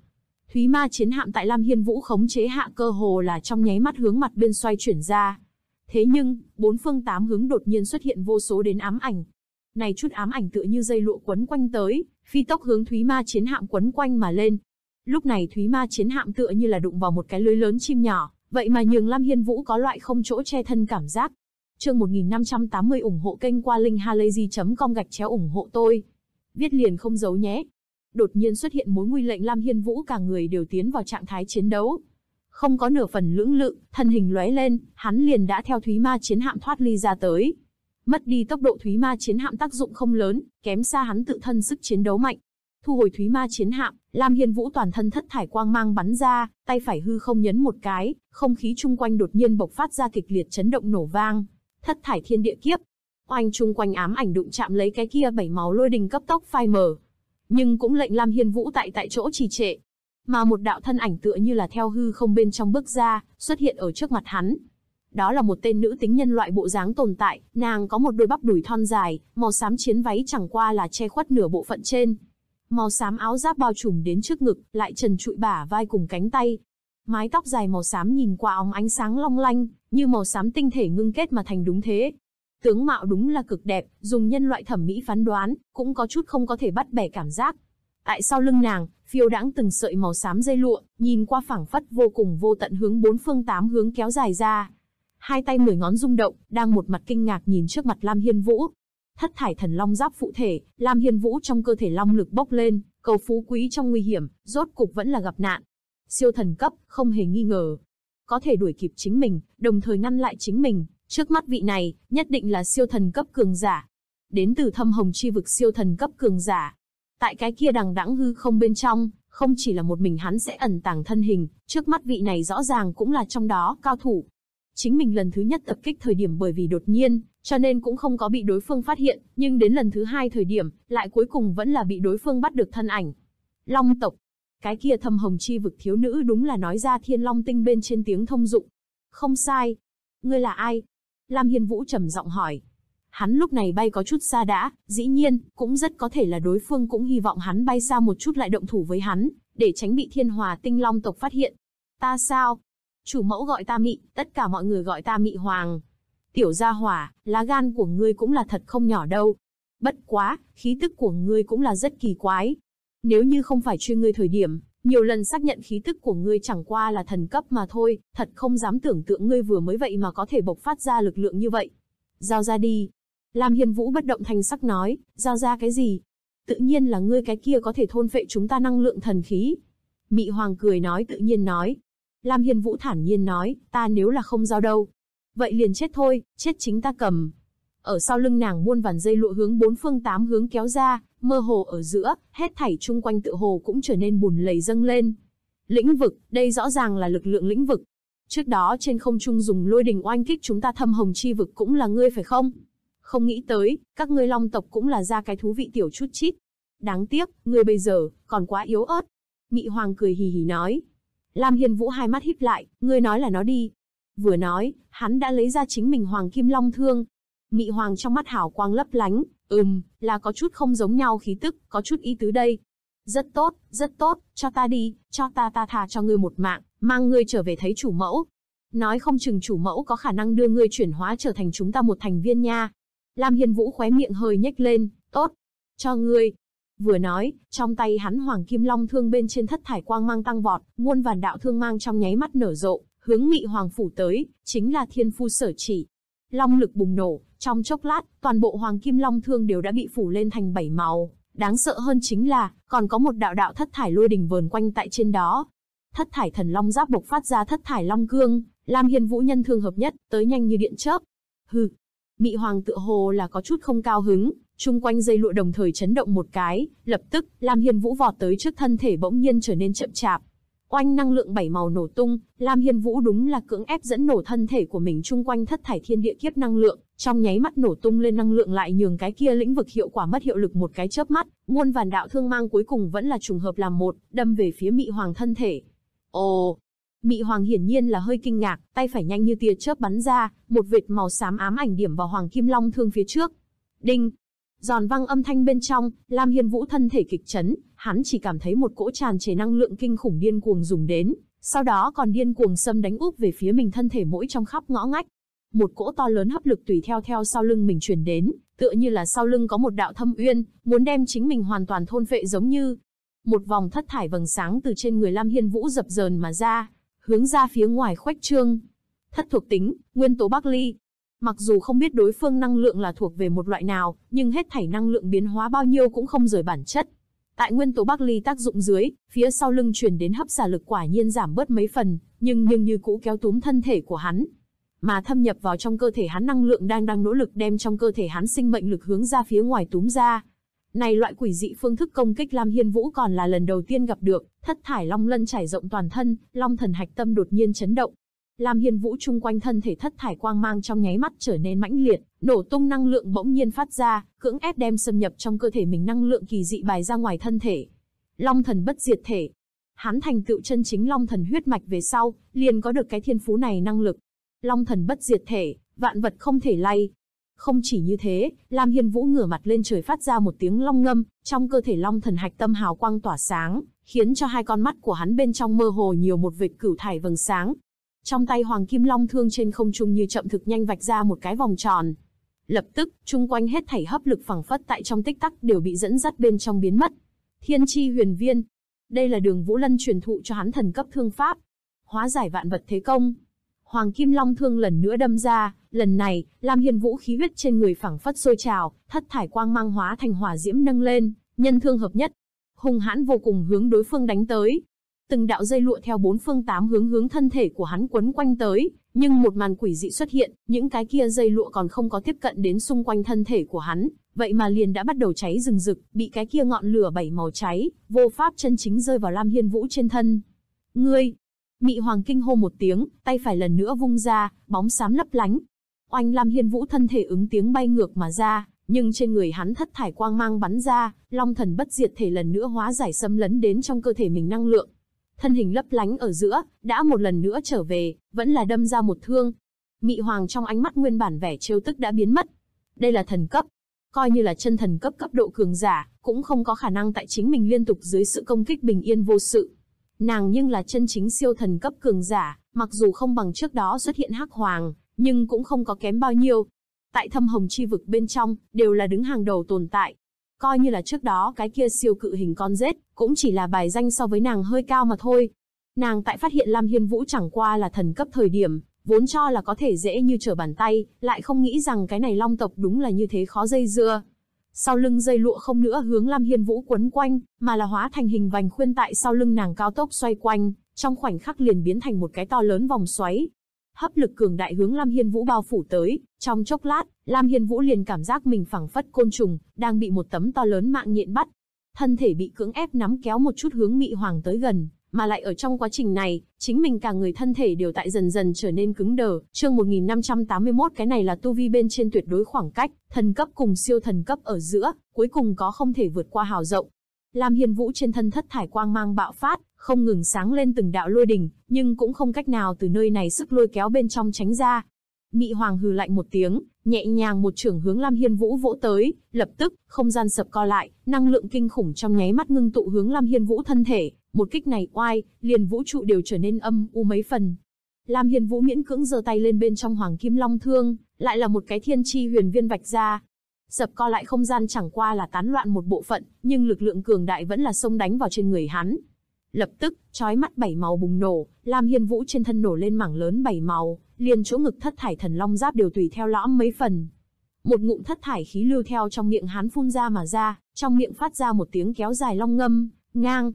Speaker 1: Thúy ma chiến hạm tại Lam Hiên Vũ khống chế hạ cơ hồ là trong nháy mắt hướng mặt bên xoay chuyển ra, Thế nhưng, bốn phương tám hướng đột nhiên xuất hiện vô số đến ám ảnh. Này chút ám ảnh tựa như dây lụa quấn quanh tới, phi tốc hướng Thúy Ma chiến hạm quấn quanh mà lên. Lúc này Thúy Ma chiến hạm tựa như là đụng vào một cái lưới lớn chim nhỏ, vậy mà nhường Lam Hiên Vũ có loại không chỗ che thân cảm giác. Chương 1580 ủng hộ kênh qua linkhalazy.com gạch chéo ủng hộ tôi. Viết liền không giấu nhé. Đột nhiên xuất hiện mối nguy lệnh Lam Hiên Vũ cả người đều tiến vào trạng thái chiến đấu, không có nửa phần lưỡng lự, thân hình lóe lên, hắn liền đã theo Thúy Ma chiến hạm thoát ly ra tới. Mất đi tốc độ Thúy Ma chiến hạm tác dụng không lớn, kém xa hắn tự thân sức chiến đấu mạnh. Thu hồi Thúy Ma chiến hạm, Lam Hiên Vũ toàn thân thất thải quang mang bắn ra, tay phải hư không nhấn một cái, không khí chung quanh đột nhiên bộc phát ra kịch liệt chấn động nổ vang. Thất thải thiên địa kiếp, oanh chung quanh ám ảnh đụng chạm lấy cái kia bảy máu lôi đình cấp tốc phai mờ. Nhưng cũng lệnh Lam Hiên Vũ tại tại chỗ trì trệ, mà một đạo thân ảnh tựa như là theo hư không bên trong bước ra, xuất hiện ở trước mặt hắn. Đó là một tên nữ tính nhân loại bộ dáng tồn tại, nàng có một đôi bắp đùi thon dài, màu xám chiến váy chẳng qua là che khuất nửa bộ phận trên. Màu xám áo giáp bao trùm đến trước ngực, lại trần trụi bả vai cùng cánh tay. Mái tóc dài màu xám nhìn qua óng ánh sáng long lanh, như màu xám tinh thể ngưng kết mà thành đúng thế. Tướng mạo đúng là cực đẹp, dùng nhân loại thẩm mỹ phán đoán, cũng có chút không có thể bắt bẻ cảm giác, tại sau lưng nàng, phiêu đãng từng sợi màu xám dây lụa, nhìn qua phẳng phất vô cùng vô tận hướng bốn phương tám hướng kéo dài ra. Hai tay mười ngón rung động, đang một mặt kinh ngạc nhìn trước mặt Lam Hiên Vũ. Thất thải thần long giáp phụ thể, Lam Hiên Vũ trong cơ thể long lực bốc lên, cầu phú quý trong nguy hiểm, rốt cục vẫn là gặp nạn. Siêu thần cấp, không hề nghi ngờ. Có thể đuổi kịp chính mình, đồng thời ngăn lại chính mình, trước mắt vị này, nhất định là siêu thần cấp cường giả. Đến từ thâm hồng chi vực siêu thần cấp cường giả, Tại cái kia đằng đẵng hư không bên trong, không chỉ là một mình hắn sẽ ẩn tàng thân hình, trước mắt vị này rõ ràng cũng là trong đó cao thủ. Chính mình lần thứ nhất tập kích thời điểm bởi vì đột nhiên, cho nên cũng không có bị đối phương phát hiện, nhưng đến lần thứ hai thời điểm, lại cuối cùng vẫn là bị đối phương bắt được thân ảnh. Long tộc. Cái kia thâm hồng chi vực thiếu nữ đúng là nói ra thiên long tinh bên trên tiếng thông dụng. Không sai. Ngươi là ai? Lam Hiên Vũ trầm giọng hỏi hắn lúc này bay có chút xa đã, dĩ nhiên, cũng rất có thể là đối phương cũng hy vọng hắn bay xa một chút lại động thủ với hắn, để tránh bị thiên hòa tinh long tộc phát hiện. Ta sao? Chủ mẫu gọi ta mị, tất cả mọi người gọi ta mị hoàng. Tiểu gia hỏa, lá gan của ngươi cũng là thật không nhỏ đâu. Bất quá, khí tức của ngươi cũng là rất kỳ quái. Nếu như không phải chuyên ngươi thời điểm, nhiều lần xác nhận khí tức của ngươi chẳng qua là thần cấp mà thôi, thật không dám tưởng tượng ngươi vừa mới vậy mà có thể bộc phát ra lực lượng như vậy. Giao ra đi, Lam Hiên Vũ bất động thành sắc nói, giao ra cái gì? Tự nhiên là ngươi cái kia có thể thôn phệ chúng ta năng lượng thần khí. Mị Hoàng cười nói tự nhiên nói. Lam Hiên Vũ thản nhiên nói, ta nếu là không giao đâu. Vậy liền chết thôi, chết chính ta cầm. Ở sau lưng nàng muôn vàn dây lụa hướng bốn phương tám hướng kéo ra, mơ hồ ở giữa, hết thảy chung quanh tự hồ cũng trở nên bùn lầy dâng lên. Lĩnh vực, đây rõ ràng là lực lượng lĩnh vực. Trước đó trên không trung dùng lôi đình oanh kích chúng ta thâm hồng chi vực cũng là ngươi phải không? không nghĩ tới, các ngươi long tộc cũng là ra cái thú vị tiểu chút chít. Đáng tiếc, ngươi bây giờ, còn quá yếu ớt. Mị Hoàng cười hì hì nói. Lam hiền Vũ hai mắt híp lại, ngươi nói là nó đi. Vừa nói, hắn đã lấy ra chính mình Hoàng Kim Long Thương. Mị Hoàng trong mắt hảo quang lấp lánh, ừm, là có chút không giống nhau khí tức, có chút ý tứ đây. Rất tốt, rất tốt, cho ta đi, cho ta ta thả cho ngươi một mạng, mang ngươi trở về thấy chủ mẫu. Nói không chừng chủ mẫu có khả năng đưa ngươi chuyển hóa trở thành chúng ta một thành viên nha. Lam Hiên Vũ khóe miệng hơi nhếch lên, tốt, cho ngươi. Vừa nói, trong tay hắn Hoàng Kim Long thương bên trên thất thải quang mang tăng vọt, muôn vàn đạo thương mang trong nháy mắt nở rộ, hướng nghị Hoàng Phủ tới, chính là thiên phu sở chỉ. Long lực bùng nổ, trong chốc lát, toàn bộ Hoàng Kim Long thương đều đã bị phủ lên thành bảy màu. Đáng sợ hơn chính là, còn có một đạo đạo thất thải lôi đình vờn quanh tại trên đó. Thất thải thần long giáp bộc phát ra thất thải long cương, Lam Hiên Vũ nhân thương hợp nhất, tới nhanh như điện chớp. Hừ, Mị Hoàng tựa hồ là có chút không cao hứng, chung quanh dây lụa đồng thời chấn động một cái, lập tức, Lam Hiên Vũ vọt tới trước thân thể bỗng nhiên trở nên chậm chạp. Oanh năng lượng bảy màu nổ tung, Lam Hiên Vũ đúng là cưỡng ép dẫn nổ thân thể của mình chung quanh thất thải thiên địa kiếp năng lượng, trong nháy mắt nổ tung lên năng lượng lại nhường cái kia lĩnh vực hiệu quả mất hiệu lực một cái chớp mắt, muôn vàn đạo thương mang cuối cùng vẫn là trùng hợp làm một, đâm về phía Mị Hoàng thân thể. Ồ, Mị Hoàng hiển nhiên là hơi kinh ngạc, tay phải nhanh như tia chớp bắn ra, một vệt màu xám ám ảnh điểm vào Hoàng Kim Long thương phía trước. Đinh! Giòn vang âm thanh bên trong, Lam Hiên Vũ thân thể kịch chấn, hắn chỉ cảm thấy một cỗ tràn trề năng lượng kinh khủng điên cuồng dùng đến, sau đó còn điên cuồng xâm đánh úp về phía mình thân thể mỗi trong khắp ngõ ngách. Một cỗ to lớn hấp lực tùy theo theo sau lưng mình truyền đến, tựa như là sau lưng có một đạo thâm uyên, muốn đem chính mình hoàn toàn thôn phệ giống như. Một vòng thất thải vầng sáng từ trên người Lam Hiên Vũ dập dờn mà ra, hướng ra phía ngoài khoách trương. Thất thuộc tính, nguyên tố Bắc Ly. Mặc dù không biết đối phương năng lượng là thuộc về một loại nào, nhưng hết thảy năng lượng biến hóa bao nhiêu cũng không rời bản chất. Tại nguyên tố Bắc Ly tác dụng dưới, phía sau lưng truyền đến hấp xả lực quả nhiên giảm bớt mấy phần, nhưng nhưng như cũ kéo túm thân thể của hắn. Mà thâm nhập vào trong cơ thể hắn năng lượng đang đang nỗ lực đem trong cơ thể hắn sinh mệnh lực hướng ra phía ngoài túm ra, này loại quỷ dị phương thức công kích Lam Hiên Vũ còn là lần đầu tiên gặp được, thất thải long lân trải rộng toàn thân, long thần hạch tâm đột nhiên chấn động. Lam Hiên Vũ chung quanh thân thể thất thải quang mang trong nháy mắt trở nên mãnh liệt, nổ tung năng lượng bỗng nhiên phát ra, cưỡng ép đem xâm nhập trong cơ thể mình năng lượng kỳ dị bài ra ngoài thân thể. Long thần bất diệt thể. Hắn thành tựu chân chính long thần huyết mạch về sau, liền có được cái thiên phú này năng lực. Long thần bất diệt thể, vạn vật không thể lay, không chỉ như thế, Lam Hiên Vũ ngửa mặt lên trời phát ra một tiếng long ngâm, trong cơ thể long thần hạch tâm hào quang tỏa sáng, khiến cho hai con mắt của hắn bên trong mơ hồ nhiều một vệt cửu thải vầng sáng. Trong tay Hoàng Kim Long thương trên không trung như chậm thực nhanh vạch ra một cái vòng tròn. Lập tức, chung quanh hết thảy hấp lực phẳng phất tại trong tích tắc đều bị dẫn dắt bên trong biến mất. Thiên chi huyền viên. Đây là đường Vũ Lân truyền thụ cho hắn thần cấp thương pháp. Hóa giải vạn vật thế công. Hoàng Kim Long thương lần nữa đâm ra, Lần này, Lam Hiên Vũ khí huyết trên người phẳng phất sôi trào, thất thải quang mang hóa thành hỏa diễm nâng lên, nhân thương hợp nhất, hung hãn vô cùng hướng đối phương đánh tới. Từng đạo dây lụa theo bốn phương tám hướng hướng thân thể của hắn quấn quanh tới, nhưng một màn quỷ dị xuất hiện, những cái kia dây lụa còn không có tiếp cận đến xung quanh thân thể của hắn, vậy mà liền đã bắt đầu cháy rừng rực, bị cái kia ngọn lửa bảy màu cháy, vô pháp chân chính rơi vào Lam Hiên Vũ trên thân. Ngươi! Mị Hoàng kinh hô một tiếng, tay phải lần nữa vung ra, bóng xám lấp lánh, Oanh Lam Hiên Vũ thân thể ứng tiếng bay ngược mà ra, nhưng trên người hắn thất thải quang mang bắn ra, long thần bất diệt thể lần nữa hóa giải xâm lấn đến trong cơ thể mình năng lượng. Thân hình lấp lánh ở giữa, đã một lần nữa trở về, vẫn là đâm ra một thương. Mị hoàng trong ánh mắt nguyên bản vẻ trêu tức đã biến mất. Đây là thần cấp, coi như là chân thần cấp cấp độ cường giả, cũng không có khả năng tại chính mình liên tục dưới sự công kích bình yên vô sự. Nàng nhưng là chân chính siêu thần cấp cường giả, mặc dù không bằng trước đó xuất hiện hắc hoàng, nhưng cũng không có kém bao nhiêu. Tại thâm hồng chi vực bên trong, đều là đứng hàng đầu tồn tại. Coi như là trước đó cái kia siêu cự hình con rết, cũng chỉ là bài danh so với nàng hơi cao mà thôi. Nàng tại phát hiện Lam Hiên Vũ chẳng qua là thần cấp thời điểm, vốn cho là có thể dễ như trở bàn tay, lại không nghĩ rằng cái này long tộc đúng là như thế khó dây dưa. Sau lưng dây lụa không nữa hướng Lam Hiên Vũ quấn quanh, mà là hóa thành hình vành khuyên tại sau lưng nàng cao tốc xoay quanh, trong khoảnh khắc liền biến thành một cái to lớn vòng xoáy, hấp lực cường đại hướng Lam Hiên Vũ bao phủ tới, trong chốc lát, Lam Hiên Vũ liền cảm giác mình phẳng phất côn trùng, đang bị một tấm to lớn mạng nhện bắt. Thân thể bị cưỡng ép nắm kéo một chút hướng Mị Hoàng tới gần, mà lại ở trong quá trình này, chính mình cả người thân thể đều tại dần dần trở nên cứng đờ. Chương 1581 cái này là tu vi bên trên tuyệt đối khoảng cách, thần cấp cùng siêu thần cấp ở giữa, cuối cùng có không thể vượt qua hào rộng. Lam Hiên Vũ trên thân thất thải quang mang bạo phát, không ngừng sáng lên từng đạo lôi đỉnh, nhưng cũng không cách nào từ nơi này sức lôi kéo bên trong tránh ra. Mị Hoàng hừ lạnh một tiếng, nhẹ nhàng một trưởng hướng Lam Hiên Vũ vỗ tới, lập tức, không gian sập co lại, năng lượng kinh khủng trong nháy mắt ngưng tụ hướng Lam Hiên Vũ thân thể, một kích này oai, liền vũ trụ đều trở nên âm u mấy phần. Lam Hiên Vũ miễn cưỡng giơ tay lên bên trong Hoàng Kim Long Thương, lại là một cái thiên chi huyền viên vạch ra, Dập co lại không gian chẳng qua là tán loạn một bộ phận, nhưng lực lượng cường đại vẫn là xông đánh vào trên người hắn. Lập tức, chói mắt bảy màu bùng nổ, Lam Hiên Vũ trên thân nổ lên mảng lớn bảy màu, liền chỗ ngực thất thải thần long giáp đều tùy theo lõm mấy phần. Một ngụm thất thải khí lưu theo trong miệng hắn phun ra mà ra, trong miệng phát ra một tiếng kéo dài long ngâm, ngang.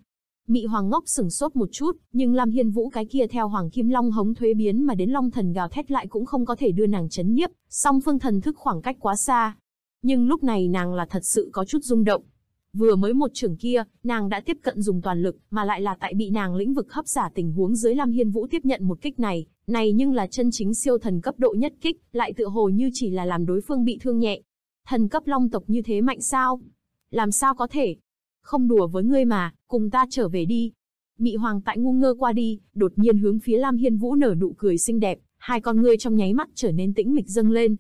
Speaker 1: Mị Hoàng Ngốc sửng sốt một chút, nhưng Lam Hiên Vũ cái kia theo Hoàng Kim Long hống thuế biến mà đến Long Thần gào thét lại cũng không có thể đưa nàng chấn nhiếp, song phương thần thức khoảng cách quá xa, nhưng lúc này nàng là thật sự có chút rung động. Vừa mới một trưởng kia, nàng đã tiếp cận dùng toàn lực, mà lại là tại bị nàng lĩnh vực hấp giả tình huống dưới Lam Hiên Vũ tiếp nhận một kích này, này nhưng là chân chính siêu thần cấp độ nhất kích, lại tựa hồ như chỉ là làm đối phương bị thương nhẹ. Thần cấp long tộc như thế mạnh sao? Làm sao có thể? Không đùa với ngươi mà, cùng ta trở về đi. Mị Hoàng tại ngu ngơ qua đi, đột nhiên hướng phía Lam Hiên Vũ nở nụ cười xinh đẹp, hai con ngươi trong nháy mắt trở nên tĩnh mịch dâng lên,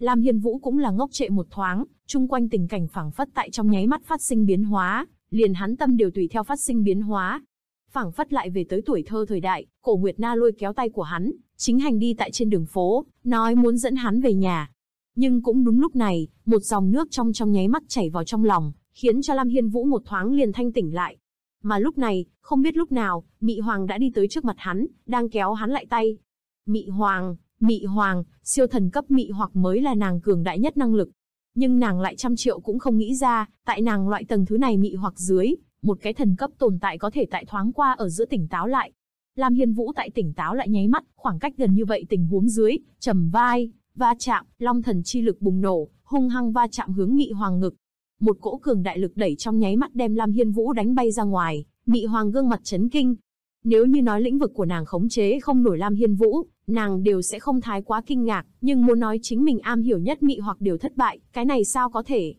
Speaker 1: Lam Hiên Vũ cũng là ngốc trệ một thoáng, chung quanh tình cảnh phảng phất tại trong nháy mắt phát sinh biến hóa, liền hắn tâm đều tùy theo phát sinh biến hóa. Phảng phất lại về tới tuổi thơ thời đại, Cổ Nguyệt Na lôi kéo tay của hắn, chính hành đi tại trên đường phố, nói muốn dẫn hắn về nhà. Nhưng cũng đúng lúc này, một dòng nước trong trong nháy mắt chảy vào trong lòng, khiến cho Lam Hiên Vũ một thoáng liền thanh tỉnh lại. Mà lúc này, không biết lúc nào, Mị Hoàng đã đi tới trước mặt hắn, đang kéo hắn lại tay. Mị Hoàng, Mị hoàng, siêu thần cấp mị hoặc mới là nàng cường đại nhất năng lực. Nhưng nàng lại trăm triệu cũng không nghĩ ra, tại nàng loại tầng thứ này mị hoặc dưới, một cái thần cấp tồn tại có thể tại thoáng qua ở giữa tỉnh táo lại. Lam Hiên Vũ tại tỉnh táo lại nháy mắt, khoảng cách gần như vậy tình huống dưới, trầm vai, va chạm, long thần chi lực bùng nổ, hung hăng va chạm hướng mị hoàng ngực. Một cỗ cường đại lực đẩy trong nháy mắt đem Lam Hiên Vũ đánh bay ra ngoài, mị hoàng gương mặt chấn kinh. Nếu như nói lĩnh vực của nàng khống chế không nổi Lam Hiên Vũ, nàng đều sẽ không thái quá kinh ngạc, nhưng muốn nói chính mình am hiểu nhất mị hoặc điều thất bại, cái này sao có thể.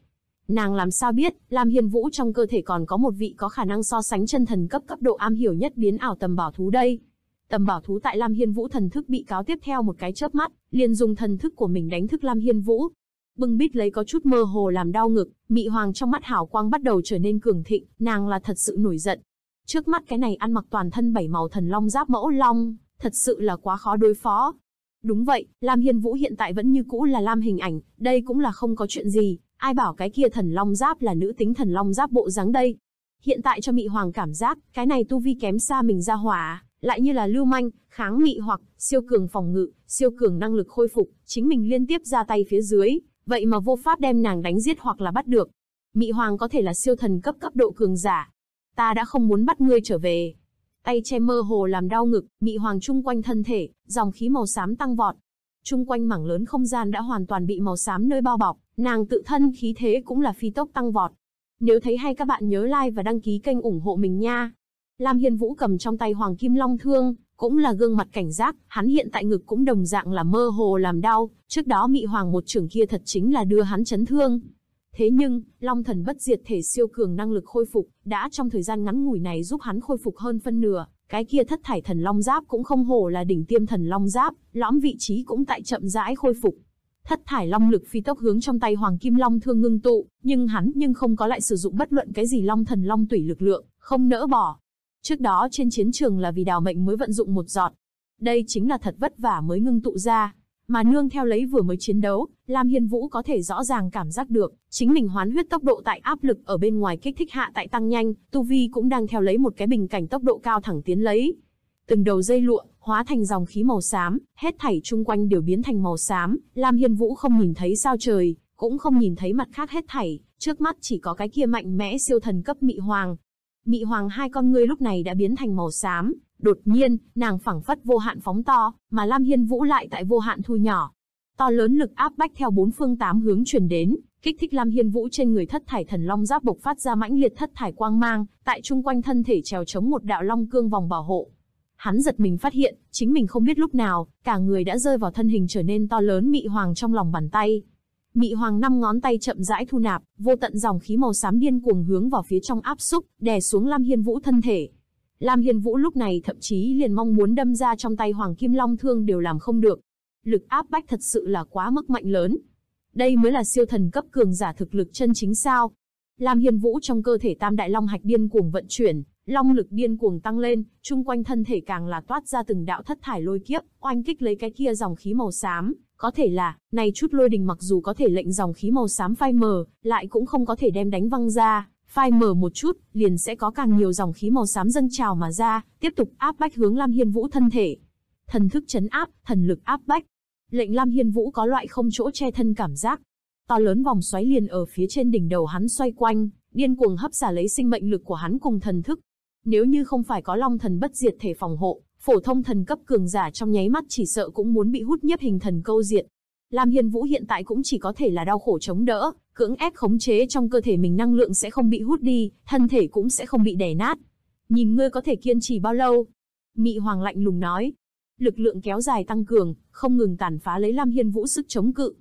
Speaker 1: Nàng làm sao biết, Lam Hiên Vũ trong cơ thể còn có một vị có khả năng so sánh chân thần cấp cấp độ am hiểu nhất biến ảo tầm bảo thú đây. Tầm bảo thú tại Lam Hiên Vũ thần thức bị cáo tiếp theo một cái chớp mắt, liền dùng thần thức của mình đánh thức Lam Hiên Vũ. Bưng bít lấy có chút mơ hồ làm đau ngực, mị hoàng trong mắt hảo quang bắt đầu trở nên cường thịnh, nàng là thật sự nổi giận. Trước mắt cái này ăn mặc toàn thân bảy màu thần long giáp mẫu long, thật sự là quá khó đối phó. Đúng vậy, Lam Hiên Vũ hiện tại vẫn như cũ là Lam hình ảnh, đây cũng là không có chuyện gì, ai bảo cái kia thần long giáp là nữ tính thần long giáp bộ dáng đây. Hiện tại cho Mị Hoàng cảm giác, cái này tu vi kém xa mình ra hỏa, lại như là lưu manh, kháng mị hoặc siêu cường phòng ngự, siêu cường năng lực khôi phục, chính mình liên tiếp ra tay phía dưới, vậy mà vô pháp đem nàng đánh giết hoặc là bắt được. Mị Hoàng có thể là siêu thần cấp cấp độ cường giả. Ta đã không muốn bắt ngươi trở về, Tay che mơ hồ làm đau ngực, mị hoàng chung quanh thân thể, dòng khí màu xám tăng vọt. Chung quanh mảng lớn không gian đã hoàn toàn bị màu xám nơi bao bọc, nàng tự thân khí thế cũng là phi tốc tăng vọt. Nếu thấy hay các bạn nhớ like và đăng ký kênh ủng hộ mình nha. Lam Hiên Vũ cầm trong tay Hoàng Kim Long Thương, cũng là gương mặt cảnh giác, hắn hiện tại ngực cũng đồng dạng là mơ hồ làm đau, trước đó Mị Hoàng một trưởng kia thật chính là đưa hắn chấn thương, Thế nhưng, Long Thần bất diệt thể siêu cường năng lực khôi phục, đã trong thời gian ngắn ngủi này giúp hắn khôi phục hơn phân nửa, cái kia thất thải thần long giáp cũng không hổ là đỉnh tiêm thần long giáp, lõm vị trí cũng tại chậm rãi khôi phục. Thất thải long lực phi tốc hướng trong tay Hoàng Kim Long thương ngưng tụ, nhưng hắn nhưng không có lại sử dụng bất luận cái gì long thần long tủy lực lượng, không nỡ bỏ. Trước đó trên chiến trường là vì đào mệnh mới vận dụng một giọt. Đây chính là thật vất vả mới ngưng tụ ra, mà nương theo lấy vừa mới chiến đấu, Lam Hiên Vũ có thể rõ ràng cảm giác được, chính mình hoán huyết tốc độ tại áp lực ở bên ngoài kích thích hạ tại tăng nhanh, tu vi cũng đang theo lấy một cái bình cảnh tốc độ cao thẳng tiến lấy. Từng đầu dây lụa hóa thành dòng khí màu xám, hết thảy chung quanh đều biến thành màu xám, Lam Hiên Vũ không nhìn thấy sao trời, cũng không nhìn thấy mặt khác hết thảy, trước mắt chỉ có cái kia mạnh mẽ siêu thần cấp mị hoàng. Mị hoàng hai con ngươi lúc này đã biến thành màu xám, Đột nhiên, nàng phảng phất vô hạn phóng to, mà Lam Hiên Vũ lại tại vô hạn thu nhỏ. To lớn lực áp bách theo bốn phương tám hướng truyền đến, kích thích Lam Hiên Vũ trên người thất thải thần long giáp bộc phát ra mãnh liệt thất thải quang mang, tại trung quanh thân thể trèo chống một đạo long cương vòng bảo hộ. Hắn giật mình phát hiện, chính mình không biết lúc nào, cả người đã rơi vào thân hình trở nên to lớn mị hoàng trong lòng bàn tay. Mị hoàng năm ngón tay chậm rãi thu nạp, vô tận dòng khí màu xám điên cuồng hướng vào phía trong áp xúc, đè xuống Lam Hiên Vũ thân thể. Lam Hiên Vũ lúc này thậm chí liền mong muốn đâm ra trong tay Hoàng Kim Long Thương đều làm không được. Lực áp bách thật sự là quá mức mạnh lớn. Đây mới là siêu thần cấp cường giả thực lực chân chính sao. Lam Hiên Vũ trong cơ thể Tam Đại Long Hạch điên cuồng vận chuyển, long lực điên cuồng tăng lên, chung quanh thân thể càng là toát ra từng đạo thất thải lôi kiếp, oanh kích lấy cái kia dòng khí màu xám. Có thể là, này chút lôi đình mặc dù có thể lệnh dòng khí màu xám phai mờ, lại cũng không có thể đem đánh văng ra, phai mở một chút, liền sẽ có càng nhiều dòng khí màu xám dâng trào mà ra, tiếp tục áp bách hướng Lam Hiên Vũ thân thể. Thần thức chấn áp, thần lực áp bách. Lệnh Lam Hiên Vũ có loại không chỗ che thân cảm giác. To lớn vòng xoáy liền ở phía trên đỉnh đầu hắn xoay quanh, điên cuồng hấp xả lấy sinh mệnh lực của hắn cùng thần thức. Nếu như không phải có Long Thần bất diệt thể phòng hộ, phổ thông thần cấp cường giả trong nháy mắt chỉ sợ cũng muốn bị hút nhiếp hình thần câu diệt. Lam Hiên Vũ hiện tại cũng chỉ có thể là đau khổ chống đỡ, cưỡng ép khống chế trong cơ thể mình năng lượng sẽ không bị hút đi, thân thể cũng sẽ không bị đè nát. Nhìn ngươi có thể kiên trì bao lâu? Mị Hoàng lạnh lùng nói. Lực lượng kéo dài tăng cường, không ngừng tàn phá lấy Lam Hiên Vũ sức chống cự.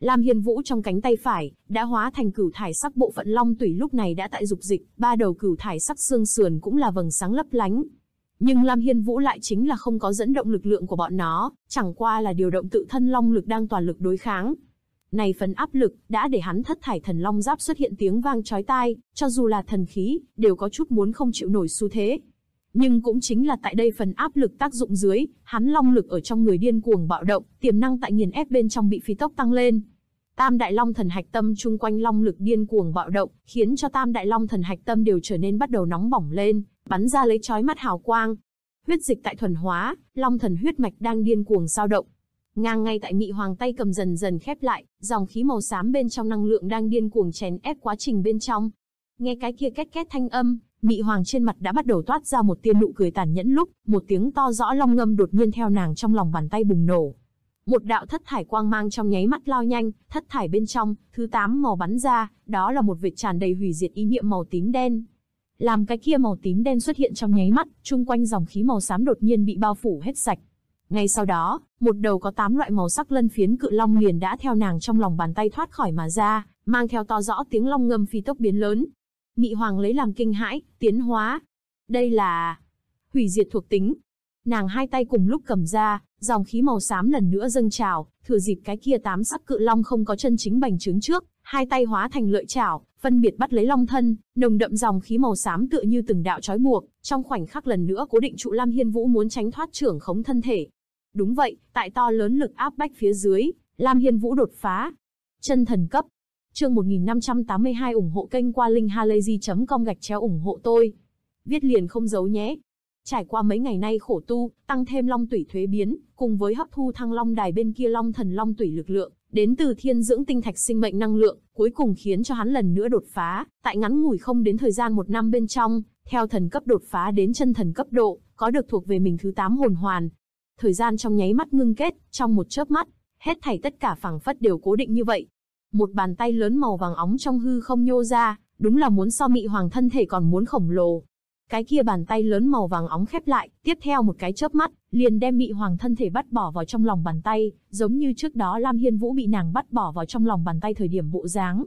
Speaker 1: Lam Hiên Vũ trong cánh tay phải, đã hóa thành cửu thải sắc bộ phận long tủy lúc này đã tại dục dịch, ba đầu cửu thải sắc xương sườn cũng là vầng sáng lấp lánh, nhưng Lam Hiên Vũ lại chính là không có dẫn động lực lượng của bọn nó, chẳng qua là điều động tự thân long lực đang toàn lực đối kháng. Này phần áp lực đã để hắn thất thải thần long giáp xuất hiện tiếng vang chói tai, cho dù là thần khí, đều có chút muốn không chịu nổi xu thế. Nhưng cũng chính là tại đây phần áp lực tác dụng dưới, hắn long lực ở trong người điên cuồng bạo động, tiềm năng tại nghiền ép bên trong bị phi tốc tăng lên. Tam đại long thần hạch tâm chung quanh long lực điên cuồng bạo động, khiến cho tam đại long thần hạch tâm đều trở nên bắt đầu nóng bỏng lên, bắn ra lấy chói mắt hào quang. Huyết dịch tại thuần hóa, long thần huyết mạch đang điên cuồng sao động. Ngang ngay tại mị hoàng tay cầm dần dần khép lại, dòng khí màu xám bên trong năng lượng đang điên cuồng chèn ép quá trình bên trong. Nghe cái kia két két thanh âm, mị hoàng trên mặt đã bắt đầu toát ra một tiên nụ cười tàn nhẫn lúc, một tiếng to rõ long ngâm đột nhiên theo nàng trong lòng bàn tay bùng nổ. Một đạo thất thải quang mang trong nháy mắt lao nhanh, thất thải bên trong, thứ tám màu bắn ra, đó là một vệt tràn đầy hủy diệt ý niệm màu tím đen, làm cái kia màu tím đen xuất hiện trong nháy mắt, chung quanh dòng khí màu xám đột nhiên bị bao phủ hết sạch. Ngay sau đó, một đầu có tám loại màu sắc lân phiến cự long liền đã theo nàng trong lòng bàn tay thoát khỏi mà ra, mang theo to rõ tiếng long ngâm phi tốc biến lớn. Mị Hoàng lấy làm kinh hãi, tiến hóa. Đây là hủy diệt thuộc tính, Nàng hai tay cùng lúc cầm ra, dòng khí màu xám lần nữa dâng trào, thừa dịp cái kia tám sắc cự long không có chân chính bành trướng trước, hai tay hóa thành lợi trảo phân biệt bắt lấy long thân, nồng đậm dòng khí màu xám tựa như từng đạo trói buộc, trong khoảnh khắc lần nữa cố định trụ Lam Hiên Vũ muốn tránh thoát trưởng khống thân thể. Đúng vậy, tại to lớn lực áp bách phía dưới, Lam Hiên Vũ đột phá. Chân thần cấp. Chương 1582 ủng hộ kênh qua linkhalazy.com gạch chéo ủng hộ tôi. Viết liền không giấu nhé. Trải qua mấy ngày nay khổ tu, tăng thêm long tủy thuế biến, cùng với hấp thu thăng long đài bên kia long thần long tủy lực lượng, đến từ thiên dưỡng tinh thạch sinh mệnh năng lượng, cuối cùng khiến cho hắn lần nữa đột phá, tại ngắn ngủi không đến thời gian một năm bên trong, theo thần cấp đột phá đến chân thần cấp độ, có được thuộc về mình thứ 8 hồn hoàn. Thời gian trong nháy mắt ngưng kết, trong một chớp mắt, hết thảy tất cả phẳng phất đều cố định như vậy. Một bàn tay lớn màu vàng óng trong hư không nhô ra, đúng là muốn so mị hoàng thân thể còn muốn khổng lồ, cái kia bàn tay lớn màu vàng óng khép lại, tiếp theo một cái chớp mắt, liền đem Mị Hoàng thân thể bắt bỏ vào trong lòng bàn tay, giống như trước đó Lam Hiên Vũ bị nàng bắt bỏ vào trong lòng bàn tay thời điểm bộ dáng.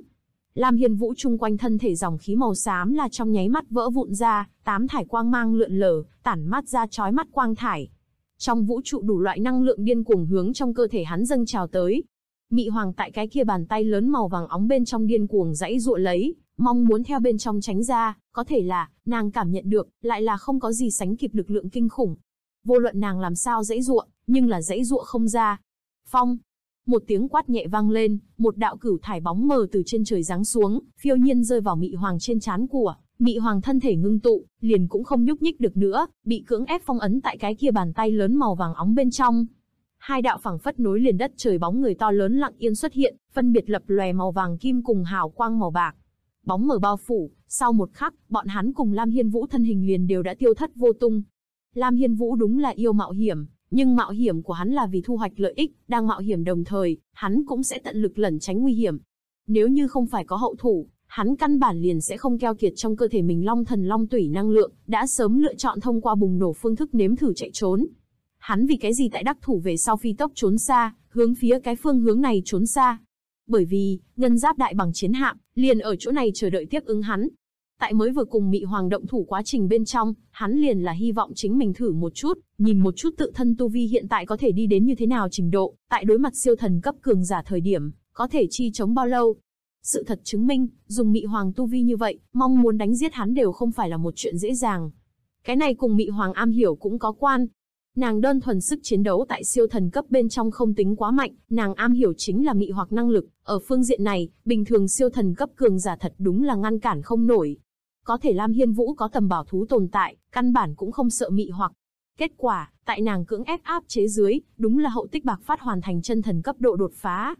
Speaker 1: Lam Hiên Vũ chung quanh thân thể dòng khí màu xám là trong nháy mắt vỡ vụn ra, tám thải quang mang lượn lờ, tản mát ra chói mắt quang thải. Trong vũ trụ đủ loại năng lượng điên cuồng hướng trong cơ thể hắn dâng trào tới. Mị Hoàng tại cái kia bàn tay lớn màu vàng óng bên trong điên cuồng dãy dụa lấy, mong muốn theo bên trong tránh ra, có thể là, nàng cảm nhận được, lại là không có gì sánh kịp lực lượng kinh khủng. Vô luận nàng làm sao dãy ruộng, nhưng là dãy ruộng không ra. Phong! Một tiếng quát nhẹ vang lên, một đạo cửu thải bóng mờ từ trên trời giáng xuống, phiêu nhiên rơi vào mị hoàng trên trán của, mị hoàng thân thể ngưng tụ, liền cũng không nhúc nhích được nữa, bị cưỡng ép phong ấn tại cái kia bàn tay lớn màu vàng óng bên trong. Hai đạo phẳng phất nối liền đất trời bóng người to lớn lặng yên xuất hiện, phân biệt lập lòe màu vàng kim cùng hào quang màu bạc bóng mở bao phủ, sau một khắc, bọn hắn cùng Lam Hiên Vũ thân hình liền đều đã tiêu thất vô tung. Lam Hiên Vũ đúng là yêu mạo hiểm, nhưng mạo hiểm của hắn là vì thu hoạch lợi ích, đang mạo hiểm đồng thời, hắn cũng sẽ tận lực lẩn tránh nguy hiểm. Nếu như không phải có hậu thủ, hắn căn bản liền sẽ không keo kiệt trong cơ thể mình long thần long tủy năng lượng, đã sớm lựa chọn thông qua bùng nổ phương thức nếm thử chạy trốn. Hắn vì cái gì tại đắc thủ về sau phi tốc trốn xa, hướng phía cái phương hướng này trốn xa, bởi vì ngân giáp đại bằng chiến hạm liền ở chỗ này chờ đợi tiếp ứng hắn. Tại mới vừa cùng Mị Hoàng động thủ quá trình bên trong, hắn liền là hy vọng chính mình thử một chút, nhìn một chút tự thân tu vi hiện tại có thể đi đến như thế nào trình độ, tại đối mặt siêu thần cấp cường giả thời điểm, có thể chi chống bao lâu. Sự thật chứng minh, dùng Mị Hoàng tu vi như vậy, mong muốn đánh giết hắn đều không phải là một chuyện dễ dàng. Cái này cùng Mị Hoàng am hiểu cũng có quan, Nàng đơn thuần sức chiến đấu tại siêu thần cấp bên trong không tính quá mạnh, nàng am hiểu chính là mị hoặc năng lực, ở phương diện này, bình thường siêu thần cấp cường giả thật đúng là ngăn cản không nổi. Có thể Lam Hiên Vũ có tầm bảo thú tồn tại, căn bản cũng không sợ mị hoặc. Kết quả, tại nàng cưỡng ép áp chế dưới, đúng là hậu tích bạc phát hoàn thành chân thần cấp độ đột phá.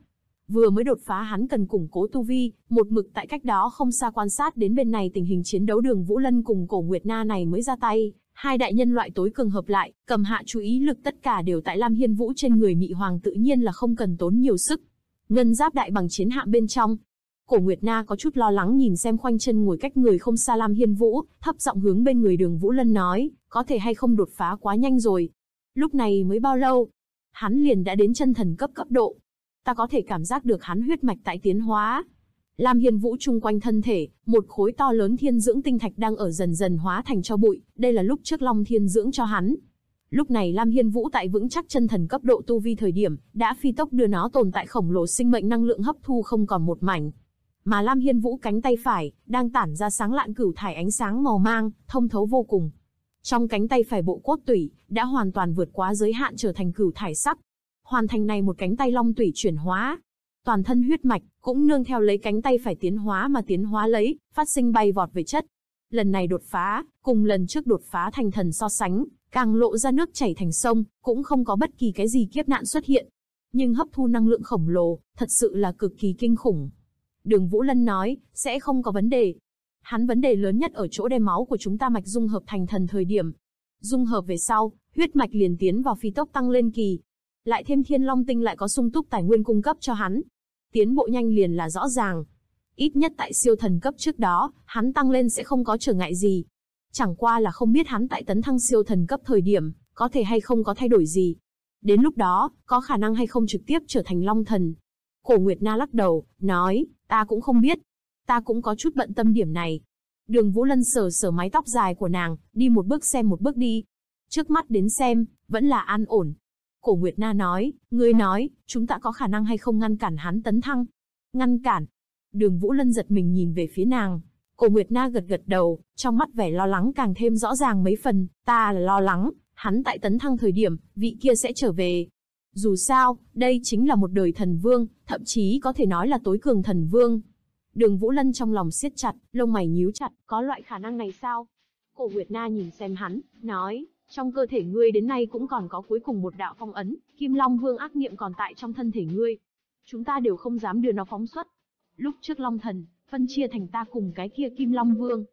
Speaker 1: Vừa mới đột phá hắn cần củng cố tu vi, một mực tại cách đó không xa quan sát đến bên này tình hình chiến đấu đường Vũ Lân cùng cổ Nguyệt Na này mới ra tay, Hai đại nhân loại tối cường hợp lại, cầm hạ chú ý lực tất cả đều tại Lam Hiên Vũ trên người Mị Hoàng tự nhiên là không cần tốn nhiều sức. Ngân giáp đại bằng chiến hạm bên trong. Cổ Nguyệt Na có chút lo lắng nhìn xem khoanh chân ngồi cách người không xa Lam Hiên Vũ, thấp giọng hướng bên người đường Vũ Lân nói, có thể hay không đột phá quá nhanh rồi. Lúc này mới bao lâu? Hắn liền đã đến chân thần cấp cấp độ. Ta có thể cảm giác được hắn huyết mạch tại tiến hóa, Lam Hiên Vũ chung quanh thân thể, một khối to lớn thiên dưỡng tinh thạch đang ở dần dần hóa thành cho bụi, đây là lúc trước Long Thiên dưỡng cho hắn. Lúc này Lam Hiên Vũ tại vững chắc chân thần cấp độ tu vi thời điểm, đã phi tốc đưa nó tồn tại khổng lồ sinh mệnh năng lượng hấp thu không còn một mảnh. Mà Lam Hiên Vũ cánh tay phải, đang tản ra sáng lạn cửu thải ánh sáng màu mang, thông thấu vô cùng. Trong cánh tay phải bộ cốt tủy, đã hoàn toàn vượt quá giới hạn trở thành cửu thải sắc. Hoàn thành này một cánh tay long tủy chuyển hóa. Toàn thân huyết mạch, cũng nương theo lấy cánh tay phải tiến hóa mà tiến hóa lấy, phát sinh bay vọt về chất. Lần này đột phá, cùng lần trước đột phá thành thần so sánh, càng lộ ra nước chảy thành sông, cũng không có bất kỳ cái gì kiếp nạn xuất hiện. Nhưng hấp thu năng lượng khổng lồ, thật sự là cực kỳ kinh khủng. Đường Vũ Lân nói, sẽ không có vấn đề. Hắn vấn đề lớn nhất ở chỗ đem máu của chúng ta mạch dung hợp thành thần thời điểm. Dung hợp về sau, huyết mạch liền tiến vào phi tốc tăng lên kỳ. Lại thêm thiên long tinh lại có sung túc tài nguyên cung cấp cho hắn, tiến bộ nhanh liền là rõ ràng. Ít nhất tại siêu thần cấp trước đó, hắn tăng lên sẽ không có trở ngại gì. Chẳng qua là không biết hắn tại tấn thăng siêu thần cấp thời điểm, có thể hay không có thay đổi gì. Đến lúc đó, có khả năng hay không trực tiếp trở thành long thần. Cổ Nguyệt Na lắc đầu, nói, ta cũng không biết. Ta cũng có chút bận tâm điểm này. Đường Vũ Lân sờ sờ mái tóc dài của nàng, đi một bước xem một bước đi. Trước mắt đến xem, vẫn là an ổn, Cổ Nguyệt Na nói, ngươi nói, chúng ta có khả năng hay không ngăn cản hắn tấn thăng? Ngăn cản. Đường Vũ Lân giật mình nhìn về phía nàng. Cổ Nguyệt Na gật gật đầu, trong mắt vẻ lo lắng càng thêm rõ ràng mấy phần, ta là lo lắng, hắn tại tấn thăng thời điểm, vị kia sẽ trở về. Dù sao, đây chính là một đời thần vương, thậm chí có thể nói là tối cường thần vương. Đường Vũ Lân trong lòng siết chặt, lông mày nhíu chặt, có loại khả năng này sao? Cổ Nguyệt Na nhìn xem hắn, nói, trong cơ thể ngươi đến nay cũng còn có cuối cùng một đạo phong ấn, Kim Long Vương ác niệm còn tại trong thân thể ngươi. Chúng ta đều không dám đưa nó phóng xuất. Lúc trước Long Thần, phân chia thành ta cùng cái kia Kim Long Vương.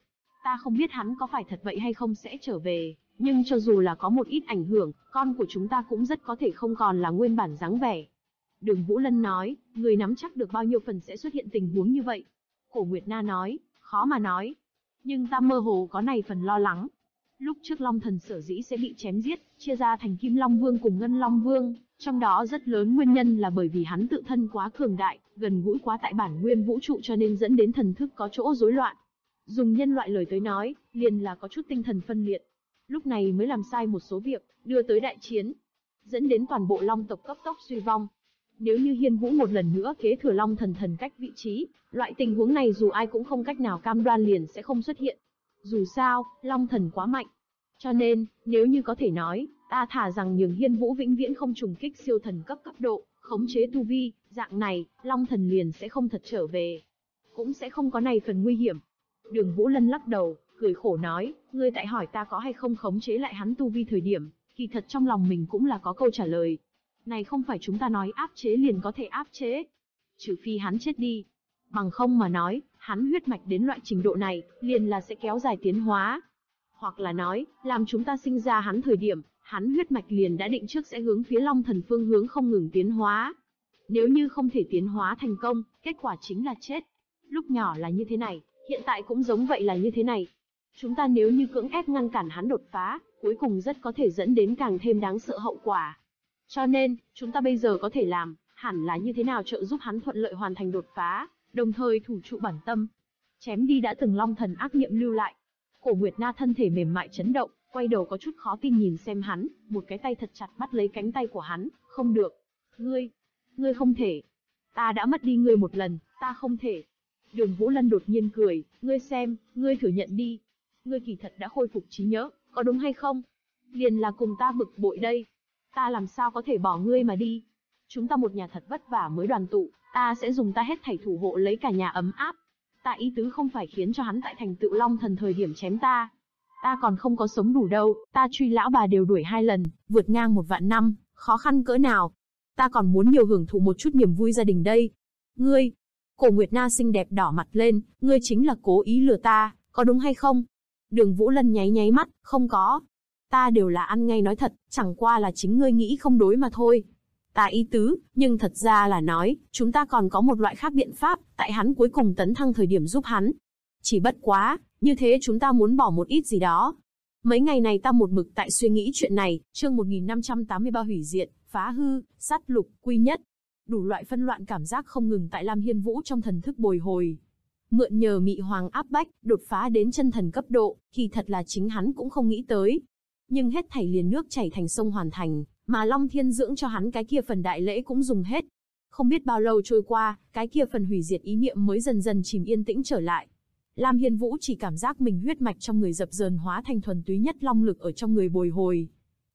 Speaker 1: Ta không biết hắn có phải thật vậy hay không sẽ trở về, nhưng cho dù là có một ít ảnh hưởng, con của chúng ta cũng rất có thể không còn là nguyên bản dáng vẻ. Đường Vũ Lân nói, người nắm chắc được bao nhiêu phần sẽ xuất hiện tình huống như vậy. Cổ Nguyệt Na nói, khó mà nói. Nhưng ta mơ hồ có này phần lo lắng, Lúc trước Long Thần sở dĩ sẽ bị chém giết, chia ra thành Kim Long Vương cùng Ngân Long Vương, trong đó rất lớn nguyên nhân là bởi vì hắn tự thân quá cường đại, gần gũi quá tại bản nguyên vũ trụ cho nên dẫn đến thần thức có chỗ rối loạn. Dùng nhân loại lời tới nói, liền là có chút tinh thần phân liệt. Lúc này mới làm sai một số việc, đưa tới đại chiến, dẫn đến toàn bộ Long tộc cấp tốc suy vong. Nếu như Hiên Vũ một lần nữa kế thừa Long thần thần cách vị trí, loại tình huống này dù ai cũng không cách nào cam đoan liền sẽ không xuất hiện, dù sao, Long Thần quá mạnh. Cho nên, nếu như có thể nói, ta thả rằng nhường Hiên Vũ vĩnh viễn không trùng kích siêu thần cấp cấp độ, khống chế tu vi, dạng này, Long Thần liền sẽ không thật trở về. Cũng sẽ không có này phần nguy hiểm. Đường Vũ Lân lắc đầu, cười khổ nói, ngươi tại hỏi ta có hay không khống chế lại hắn tu vi thời điểm, kỳ thật trong lòng mình cũng là có câu trả lời. Này không phải chúng ta nói áp chế liền có thể áp chế. Trừ phi hắn chết đi, Bằng không mà nói, hắn huyết mạch đến loại trình độ này, liền là sẽ kéo dài tiến hóa. Hoặc là nói, làm chúng ta sinh ra hắn thời điểm, hắn huyết mạch liền đã định trước sẽ hướng phía Long Thần phương hướng không ngừng tiến hóa. Nếu như không thể tiến hóa thành công, kết quả chính là chết. Lúc nhỏ là như thế này, hiện tại cũng giống vậy là như thế này. Chúng ta nếu như cưỡng ép ngăn cản hắn đột phá, cuối cùng rất có thể dẫn đến càng thêm đáng sợ hậu quả. Cho nên, chúng ta bây giờ có thể làm, hẳn là như thế nào trợ giúp hắn thuận lợi hoàn thành đột phá, đồng thời thủ trụ bản tâm, chém đi đã từng long thần ác niệm lưu lại. Cổ Nguyệt Na thân thể mềm mại chấn động, quay đầu có chút khó tin nhìn xem hắn, một cái tay thật chặt bắt lấy cánh tay của hắn, không được, ngươi, ngươi không thể, ta đã mất đi ngươi một lần, ta không thể. Đường Vũ Lân đột nhiên cười, ngươi xem, ngươi thử nhận đi, ngươi kỳ thật đã khôi phục trí nhớ, có đúng hay không? Liền là cùng ta bực bội đây, ta làm sao có thể bỏ ngươi mà đi? Chúng ta một nhà thật vất vả mới đoàn tụ, ta sẽ dùng ta hết thảy thủ hộ lấy cả nhà ấm áp. Ta ý tứ không phải khiến cho hắn tại thành tựu long thần thời điểm chém ta. Ta còn không có sống đủ đâu, ta truy lão bà đều đuổi hai lần, vượt ngang một vạn năm, khó khăn cỡ nào. Ta còn muốn nhiều hưởng thụ một chút niềm vui gia đình đây. Ngươi, cổ Nguyệt Na xinh đẹp đỏ mặt lên, ngươi chính là cố ý lừa ta, có đúng hay không? Đường Vũ Lân nháy nháy mắt, không có. Ta đều là ăn ngay nói thật, chẳng qua là chính ngươi nghĩ không đối mà thôi, ta ý tứ, nhưng thật ra là nói, chúng ta còn có một loại khác biện pháp, tại hắn cuối cùng tấn thăng thời điểm giúp hắn. Chỉ bất quá, như thế chúng ta muốn bỏ một ít gì đó. Mấy ngày này ta một mực tại suy nghĩ chuyện này, chương 1583 hủy diện phá hư, sát lục, quy nhất. Đủ loại phân loạn cảm giác không ngừng tại Lam Hiên Vũ trong thần thức bồi hồi. Mượn nhờ mị hoàng áp bách, đột phá đến chân thần cấp độ, thì thật là chính hắn cũng không nghĩ tới. Nhưng hết thảy liền nước chảy thành sông hoàn thành, mà Long Thiên dưỡng cho hắn cái kia phần đại lễ cũng dùng hết. Không biết bao lâu trôi qua, cái kia phần hủy diệt ý niệm mới dần dần chìm yên tĩnh trở lại. Lam Hiên Vũ chỉ cảm giác mình huyết mạch trong người dập dờn hóa thành thuần túy nhất long lực ở trong người bồi hồi.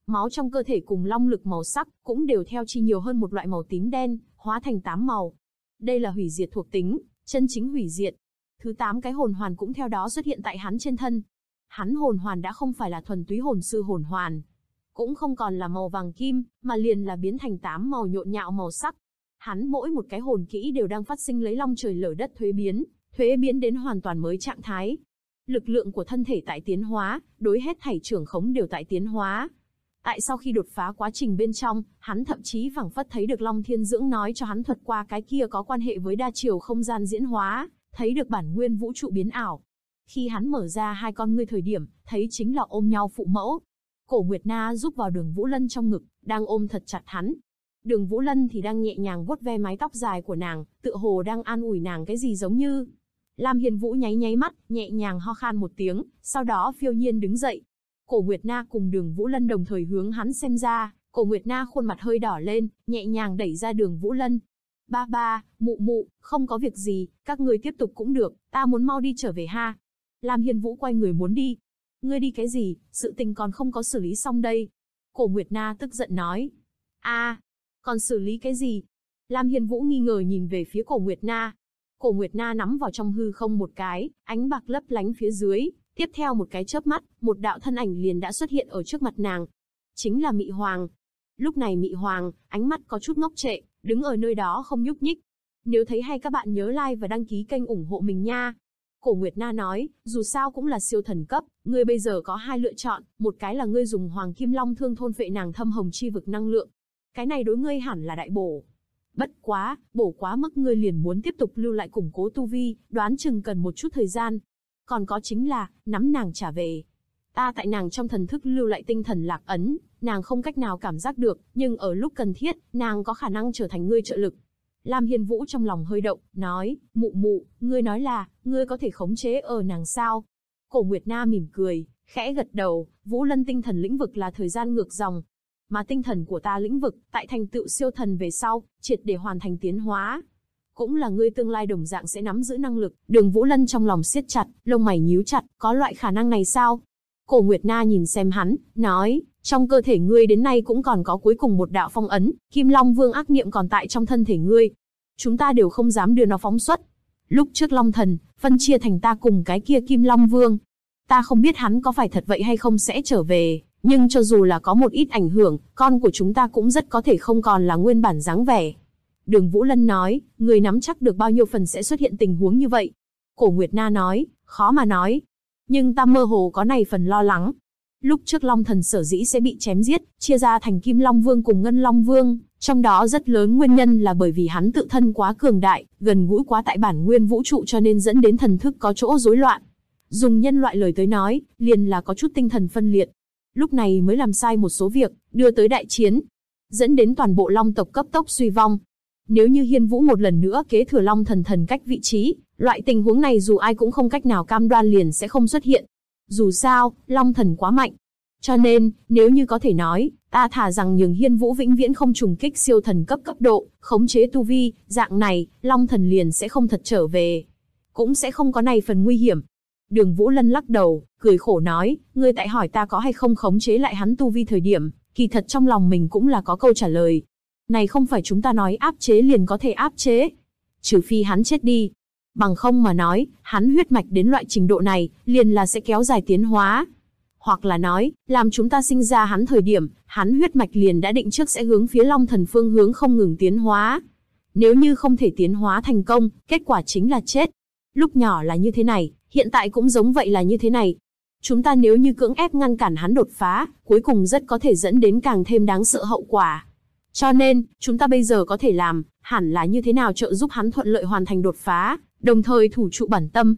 Speaker 1: Máu trong cơ thể cùng long lực màu sắc cũng đều theo chi nhiều hơn một loại màu tím đen, hóa thành tám màu. Đây là hủy diệt thuộc tính, chân chính hủy diệt. Thứ tám cái hồn hoàn cũng theo đó xuất hiện tại hắn trên thân. Hắn hồn hoàn đã không phải là thuần túy hồn sư hồn hoàn, cũng không còn là màu vàng kim, mà liền là biến thành tám màu nhộn nhạo màu sắc. Hắn mỗi một cái hồn kỹ đều đang phát sinh lấy long trời lở đất thuế biến, thuế biến đến hoàn toàn mới trạng thái. Lực lượng của thân thể tại tiến hóa, đối hết thảy trưởng khống đều tại tiến hóa. Tại sau khi đột phá quá trình bên trong, hắn thậm chí phảng phất thấy được Long Thiên Dưỡng nói cho hắn thuật qua cái kia có quan hệ với đa chiều không gian diễn hóa, thấy được bản nguyên vũ trụ biến ảo. Khi hắn mở ra hai con ngươi thời điểm, thấy chính là ôm nhau phụ mẫu, Cổ Nguyệt Na giúp vào đường Vũ Lân trong ngực, đang ôm thật chặt hắn. Đường Vũ Lân thì đang nhẹ nhàng vuốt ve mái tóc dài của nàng, tựa hồ đang an ủi nàng cái gì giống như. Lam Hiền Vũ nháy nháy mắt, nhẹ nhàng ho khan một tiếng, sau đó phiêu nhiên đứng dậy. Cổ Nguyệt Na cùng đường Vũ Lân đồng thời hướng hắn xem ra, cổ Nguyệt Na khuôn mặt hơi đỏ lên, nhẹ nhàng đẩy ra đường Vũ Lân. Ba ba, mụ mụ, không có việc gì, các người tiếp tục cũng được, ta muốn mau đi trở về ha. Lam Hiên Vũ quay người muốn đi, Ngươi đi cái gì, sự tình còn không có xử lý xong đây. Cổ Nguyệt Na tức giận nói. a còn xử lý cái gì? Lam Hiền Vũ nghi ngờ nhìn về phía cổ Nguyệt Na. Cổ Nguyệt Na nắm vào trong hư không một cái, ánh bạc lấp lánh phía dưới. Tiếp theo một cái chớp mắt, một đạo thân ảnh liền đã xuất hiện ở trước mặt nàng. Chính là Mị Hoàng. Lúc này Mị Hoàng, ánh mắt có chút ngốc trệ, đứng ở nơi đó không nhúc nhích. Nếu thấy hay các bạn nhớ like và đăng ký kênh ủng hộ mình nha. Cổ Nguyệt Na nói, dù sao cũng là siêu thần cấp, ngươi bây giờ có hai lựa chọn, một cái là ngươi dùng Hoàng Kim Long thương thôn vệ nàng thâm hồng chi vực năng lượng. Cái này đối ngươi hẳn là đại bổ. Bất quá, bổ quá mức ngươi liền muốn tiếp tục lưu lại củng cố tu vi, đoán chừng cần một chút thời gian. Còn có chính là, nắm nàng trả về. Ta tại nàng trong thần thức lưu lại tinh thần lạc ấn, nàng không cách nào cảm giác được, nhưng ở lúc cần thiết, nàng có khả năng trở thành ngươi trợ lực. Lam Hiên Vũ trong lòng hơi động, nói, mụ mụ, ngươi nói là, ngươi có thể khống chế ở nàng sao? Cổ Nguyệt Na mỉm cười, khẽ gật đầu, Vũ Lân tinh thần lĩnh vực là thời gian ngược dòng. Mà tinh thần của ta lĩnh vực, tại thành tựu siêu thần về sau, triệt để hoàn thành tiến hóa. Cũng là ngươi tương lai đồng dạng sẽ nắm giữ năng lực, đường Vũ Lân trong lòng siết chặt, lông mày nhíu chặt, có loại khả năng này sao? Cổ Nguyệt Na nhìn xem hắn, nói, trong cơ thể ngươi đến nay cũng còn có cuối cùng một đạo phong ấn, Kim Long Vương ác niệm còn tại trong thân thể ngươi. Chúng ta đều không dám đưa nó phóng xuất. Lúc trước Long Thần, phân chia thành ta cùng cái kia Kim Long Vương. Ta không biết hắn có phải thật vậy hay không sẽ trở về, nhưng cho dù là có một ít ảnh hưởng, con của chúng ta cũng rất có thể không còn là nguyên bản dáng vẻ. Đường Vũ Lân nói, người nắm chắc được bao nhiêu phần sẽ xuất hiện tình huống như vậy. Cổ Nguyệt Na nói, khó mà nói. Nhưng ta mơ hồ có này phần lo lắng, Lúc trước Long Thần sở dĩ sẽ bị chém giết, chia ra thành Kim Long Vương cùng Ngân Long Vương, trong đó rất lớn nguyên nhân là bởi vì hắn tự thân quá cường đại, gần gũi quá tại bản nguyên vũ trụ cho nên dẫn đến thần thức có chỗ rối loạn. Dùng nhân loại lời tới nói, liền là có chút tinh thần phân liệt. Lúc này mới làm sai một số việc, đưa tới đại chiến, dẫn đến toàn bộ long tộc cấp tốc suy vong. Nếu như Hiên Vũ một lần nữa kế thừa long thần thần cách vị trí, loại tình huống này dù ai cũng không cách nào cam đoan liền sẽ không xuất hiện. Dù sao, Long Thần quá mạnh. Cho nên, nếu như có thể nói, ta thả rằng nhường Hiên Vũ vĩnh viễn không trùng kích siêu thần cấp cấp độ, khống chế tu vi, dạng này, Long Thần liền sẽ không thật trở về. Cũng sẽ không có này phần nguy hiểm. Đường Vũ Lân lắc đầu, cười khổ nói, ngươi tại hỏi ta có hay không khống chế lại hắn tu vi thời điểm, kỳ thật trong lòng mình cũng là có câu trả lời. Này không phải chúng ta nói áp chế liền có thể áp chế. Trừ phi hắn chết đi, Bằng không mà nói, hắn huyết mạch đến loại trình độ này, liền là sẽ kéo dài tiến hóa. Hoặc là nói, làm chúng ta sinh ra hắn thời điểm, hắn huyết mạch liền đã định trước sẽ hướng phía long thần phương hướng không ngừng tiến hóa. Nếu như không thể tiến hóa thành công, kết quả chính là chết. Lúc nhỏ là như thế này, hiện tại cũng giống vậy là như thế này. Chúng ta nếu như cưỡng ép ngăn cản hắn đột phá, cuối cùng rất có thể dẫn đến càng thêm đáng sợ hậu quả. Cho nên, chúng ta bây giờ có thể làm, hẳn là như thế nào trợ giúp hắn thuận lợi hoàn thành đột phá, đồng thời thủ trụ bản tâm,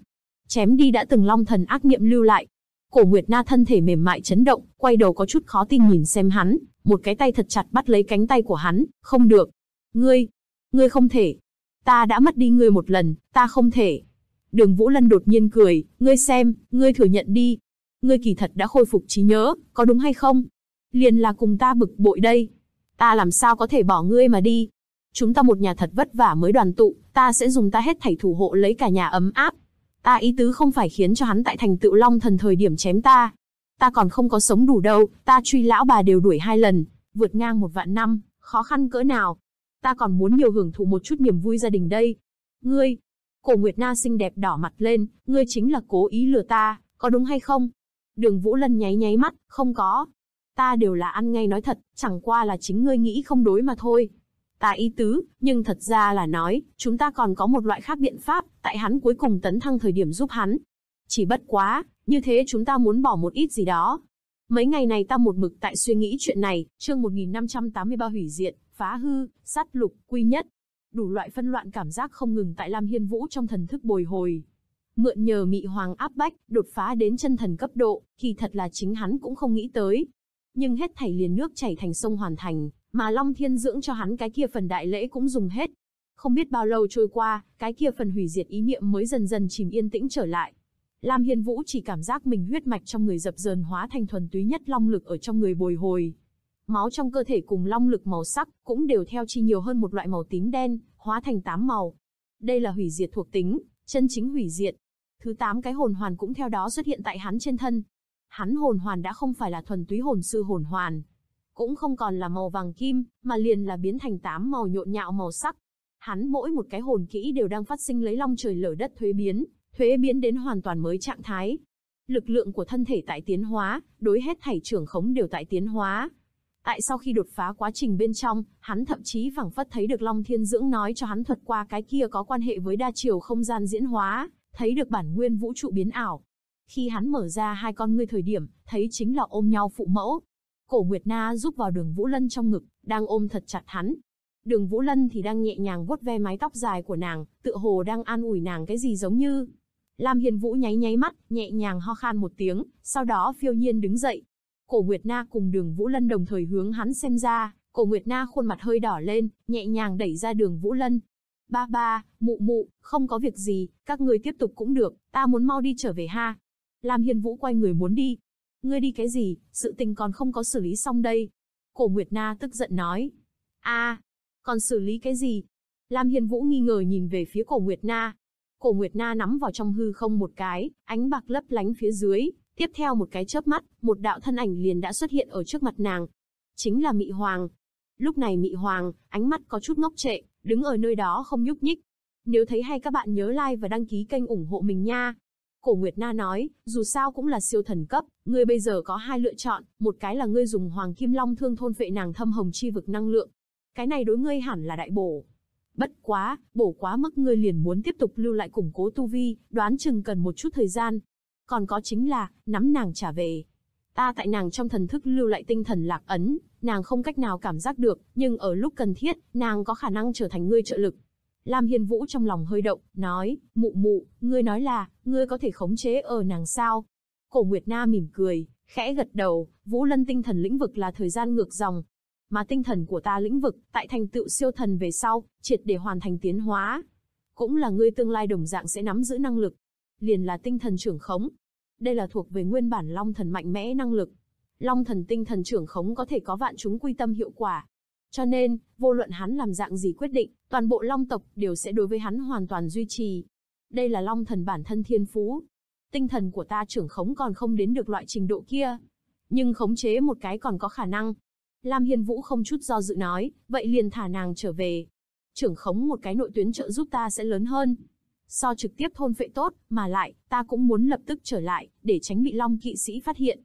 Speaker 1: chém đi đã từng long thần ác niệm lưu lại. Cổ Nguyệt Na thân thể mềm mại chấn động, quay đầu có chút khó tin nhìn xem hắn, một cái tay thật chặt bắt lấy cánh tay của hắn, không được. Ngươi, ngươi không thể. Ta đã mất đi ngươi một lần, ta không thể. Đường Vũ Lân đột nhiên cười, ngươi xem, ngươi thừa nhận đi. Ngươi kỳ thật đã khôi phục trí nhớ, có đúng hay không? Liền là cùng ta bực bội đây. Ta làm sao có thể bỏ ngươi mà đi? chúng ta một nhà thật vất vả mới đoàn tụ, ta sẽ dùng ta hết thảy thủ hộ lấy cả nhà ấm áp. Ta ý tứ không phải khiến cho hắn tại thành tựu long thần thời điểm chém ta. Ta còn không có sống đủ đâu, ta truy lão bà đều đuổi hai lần, vượt ngang một vạn năm, khó khăn cỡ nào. Ta còn muốn nhiều hưởng thụ một chút niềm vui gia đình đây. Ngươi, cổ Nguyệt Na xinh đẹp đỏ mặt lên, ngươi chính là cố ý lừa ta, có đúng hay không? Đường Vũ Lân nháy nháy mắt, không có. Ta đều là ăn ngay nói thật, chẳng qua là chính ngươi nghĩ không đối mà thôi ta ý tứ, nhưng thật ra là nói, chúng ta còn có một loại khác biện pháp, tại hắn cuối cùng tấn thăng thời điểm giúp hắn. Chỉ bất quá, như thế chúng ta muốn bỏ một ít gì đó. Mấy ngày này ta một mực tại suy nghĩ chuyện này, chương 1583 hủy diện, phá hư, sát lục, quy nhất. Đủ loại phân loạn cảm giác không ngừng tại Lam Hiên Vũ trong thần thức bồi hồi. Mượn nhờ mị hoàng áp bách, đột phá đến chân thần cấp độ, kỳ thật là chính hắn cũng không nghĩ tới. Nhưng hết thảy liền nước chảy thành sông hoàn thành, mà Long Thiên dưỡng cho hắn cái kia phần đại lễ cũng dùng hết. Không biết bao lâu trôi qua, cái kia phần hủy diệt ý niệm mới dần dần chìm yên tĩnh trở lại. Lam Hiên Vũ chỉ cảm giác mình huyết mạch trong người dập dờn hóa thành thuần túy nhất long lực ở trong người bồi hồi. Máu trong cơ thể cùng long lực màu sắc cũng đều theo chi nhiều hơn một loại màu tím đen, hóa thành tám màu. Đây là hủy diệt thuộc tính, chân chính hủy diệt. Thứ tám cái hồn hoàn cũng theo đó xuất hiện tại hắn trên thân. Hắn hồn hoàn đã không phải là thuần túy hồn sư hồn hoàn, cũng không còn là màu vàng kim, mà liền là biến thành tám màu nhộn nhạo màu sắc. Hắn mỗi một cái hồn kỹ đều đang phát sinh lấy long trời lở đất thuế biến, thuế biến đến hoàn toàn mới trạng thái. Lực lượng của thân thể tại tiến hóa, đối hết thảy trưởng khống đều tại tiến hóa. Tại sau khi đột phá quá trình bên trong, hắn thậm chí phảng phất thấy được Long Thiên Dưỡng nói cho hắn thuật qua cái kia có quan hệ với đa chiều không gian diễn hóa, thấy được bản nguyên vũ trụ biến ảo. Khi hắn mở ra hai con ngươi thời điểm, thấy chính là ôm nhau phụ mẫu, Cổ Nguyệt Na giúp vào đường Vũ Lân trong ngực, đang ôm thật chặt hắn. Đường Vũ Lân thì đang nhẹ nhàng vuốt ve mái tóc dài của nàng, tựa hồ đang an ủi nàng cái gì giống như. Lam Hiền Vũ nháy nháy mắt, nhẹ nhàng ho khan một tiếng, sau đó phiêu nhiên đứng dậy. Cổ Nguyệt Na cùng đường Vũ Lân đồng thời hướng hắn xem ra, cổ Nguyệt Na khuôn mặt hơi đỏ lên, nhẹ nhàng đẩy ra đường Vũ Lân. Ba ba, mụ mụ, không có việc gì, các người tiếp tục cũng được, ta muốn mau đi trở về ha. Lam Hiền Vũ quay người muốn đi, ngươi đi cái gì, sự tình còn không có xử lý xong đây. Cổ Nguyệt Na tức giận nói. a còn xử lý cái gì? Lam Hiền Vũ nghi ngờ nhìn về phía cổ Nguyệt Na. Cổ Nguyệt Na nắm vào trong hư không một cái, ánh bạc lấp lánh phía dưới. Tiếp theo một cái chớp mắt, một đạo thân ảnh liền đã xuất hiện ở trước mặt nàng. Chính là Mị Hoàng. Lúc này Mị Hoàng, ánh mắt có chút ngốc trệ, đứng ở nơi đó không nhúc nhích. Nếu thấy hay các bạn nhớ like và đăng ký kênh ủng hộ mình nha. Cổ Nguyệt Na nói, dù sao cũng là siêu thần cấp, ngươi bây giờ có hai lựa chọn, một cái là ngươi dùng Hoàng Kim Long thương thôn vệ nàng thâm hồng chi vực năng lượng. Cái này đối ngươi hẳn là đại bổ. Bất quá, bổ quá mức ngươi liền muốn tiếp tục lưu lại củng cố tu vi, đoán chừng cần một chút thời gian. Còn có chính là, nắm nàng trả về. Ta tại nàng trong thần thức lưu lại tinh thần lạc ấn, nàng không cách nào cảm giác được, nhưng ở lúc cần thiết, nàng có khả năng trở thành ngươi trợ lực, Lam Hiên Vũ trong lòng hơi động, nói, mụ mụ, ngươi nói là, ngươi có thể khống chế ở nàng sao? Cổ Nguyệt Na mỉm cười, khẽ gật đầu, Vũ Lân tinh thần lĩnh vực là thời gian ngược dòng. Mà tinh thần của ta lĩnh vực, tại thành tựu siêu thần về sau, triệt để hoàn thành tiến hóa. Cũng là ngươi tương lai đồng dạng sẽ nắm giữ năng lực. Liền là tinh thần trưởng khống. Đây là thuộc về nguyên bản long thần mạnh mẽ năng lực. Long thần tinh thần trưởng khống có thể có vạn chúng quy tâm hiệu quả. Cho nên, vô luận hắn làm dạng gì quyết định, toàn bộ long tộc đều sẽ đối với hắn hoàn toàn duy trì. Đây là long thần bản thân thiên phú. Tinh thần của ta trưởng khống còn không đến được loại trình độ kia. Nhưng khống chế một cái còn có khả năng. Lam Hiên Vũ không chút do dự nói, vậy liền thả nàng trở về. Trưởng khống một cái nội tuyến trợ giúp ta sẽ lớn hơn. So trực tiếp thôn phệ tốt, mà lại, ta cũng muốn lập tức trở lại, để tránh bị long kỵ sĩ phát hiện.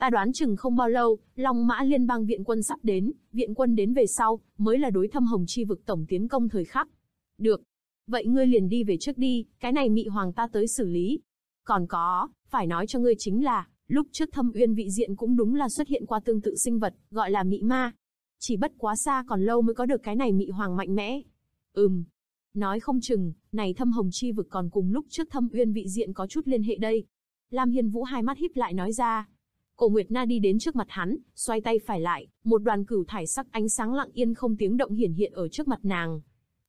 Speaker 1: Ta đoán chừng không bao lâu, Long Mã Liên bang viện quân sắp đến, viện quân đến về sau, mới là đối thâm hồng chi vực tổng tiến công thời khắc. Được. Vậy ngươi liền đi về trước đi, cái này mị hoàng ta tới xử lý. Còn có, phải nói cho ngươi chính là, lúc trước thâm uyên vị diện cũng đúng là xuất hiện qua tương tự sinh vật, gọi là mị ma. Chỉ bất quá xa còn lâu mới có được cái này mị hoàng mạnh mẽ. Ừm. Nói không chừng, này thâm hồng chi vực còn cùng lúc trước thâm uyên vị diện có chút liên hệ đây. Lam Hiên Vũ hai mắt híp lại nói ra, Cổ Nguyệt Na đi đến trước mặt hắn, xoay tay phải lại, một đoàn cửu thải sắc ánh sáng lặng yên không tiếng động hiển hiện ở trước mặt nàng.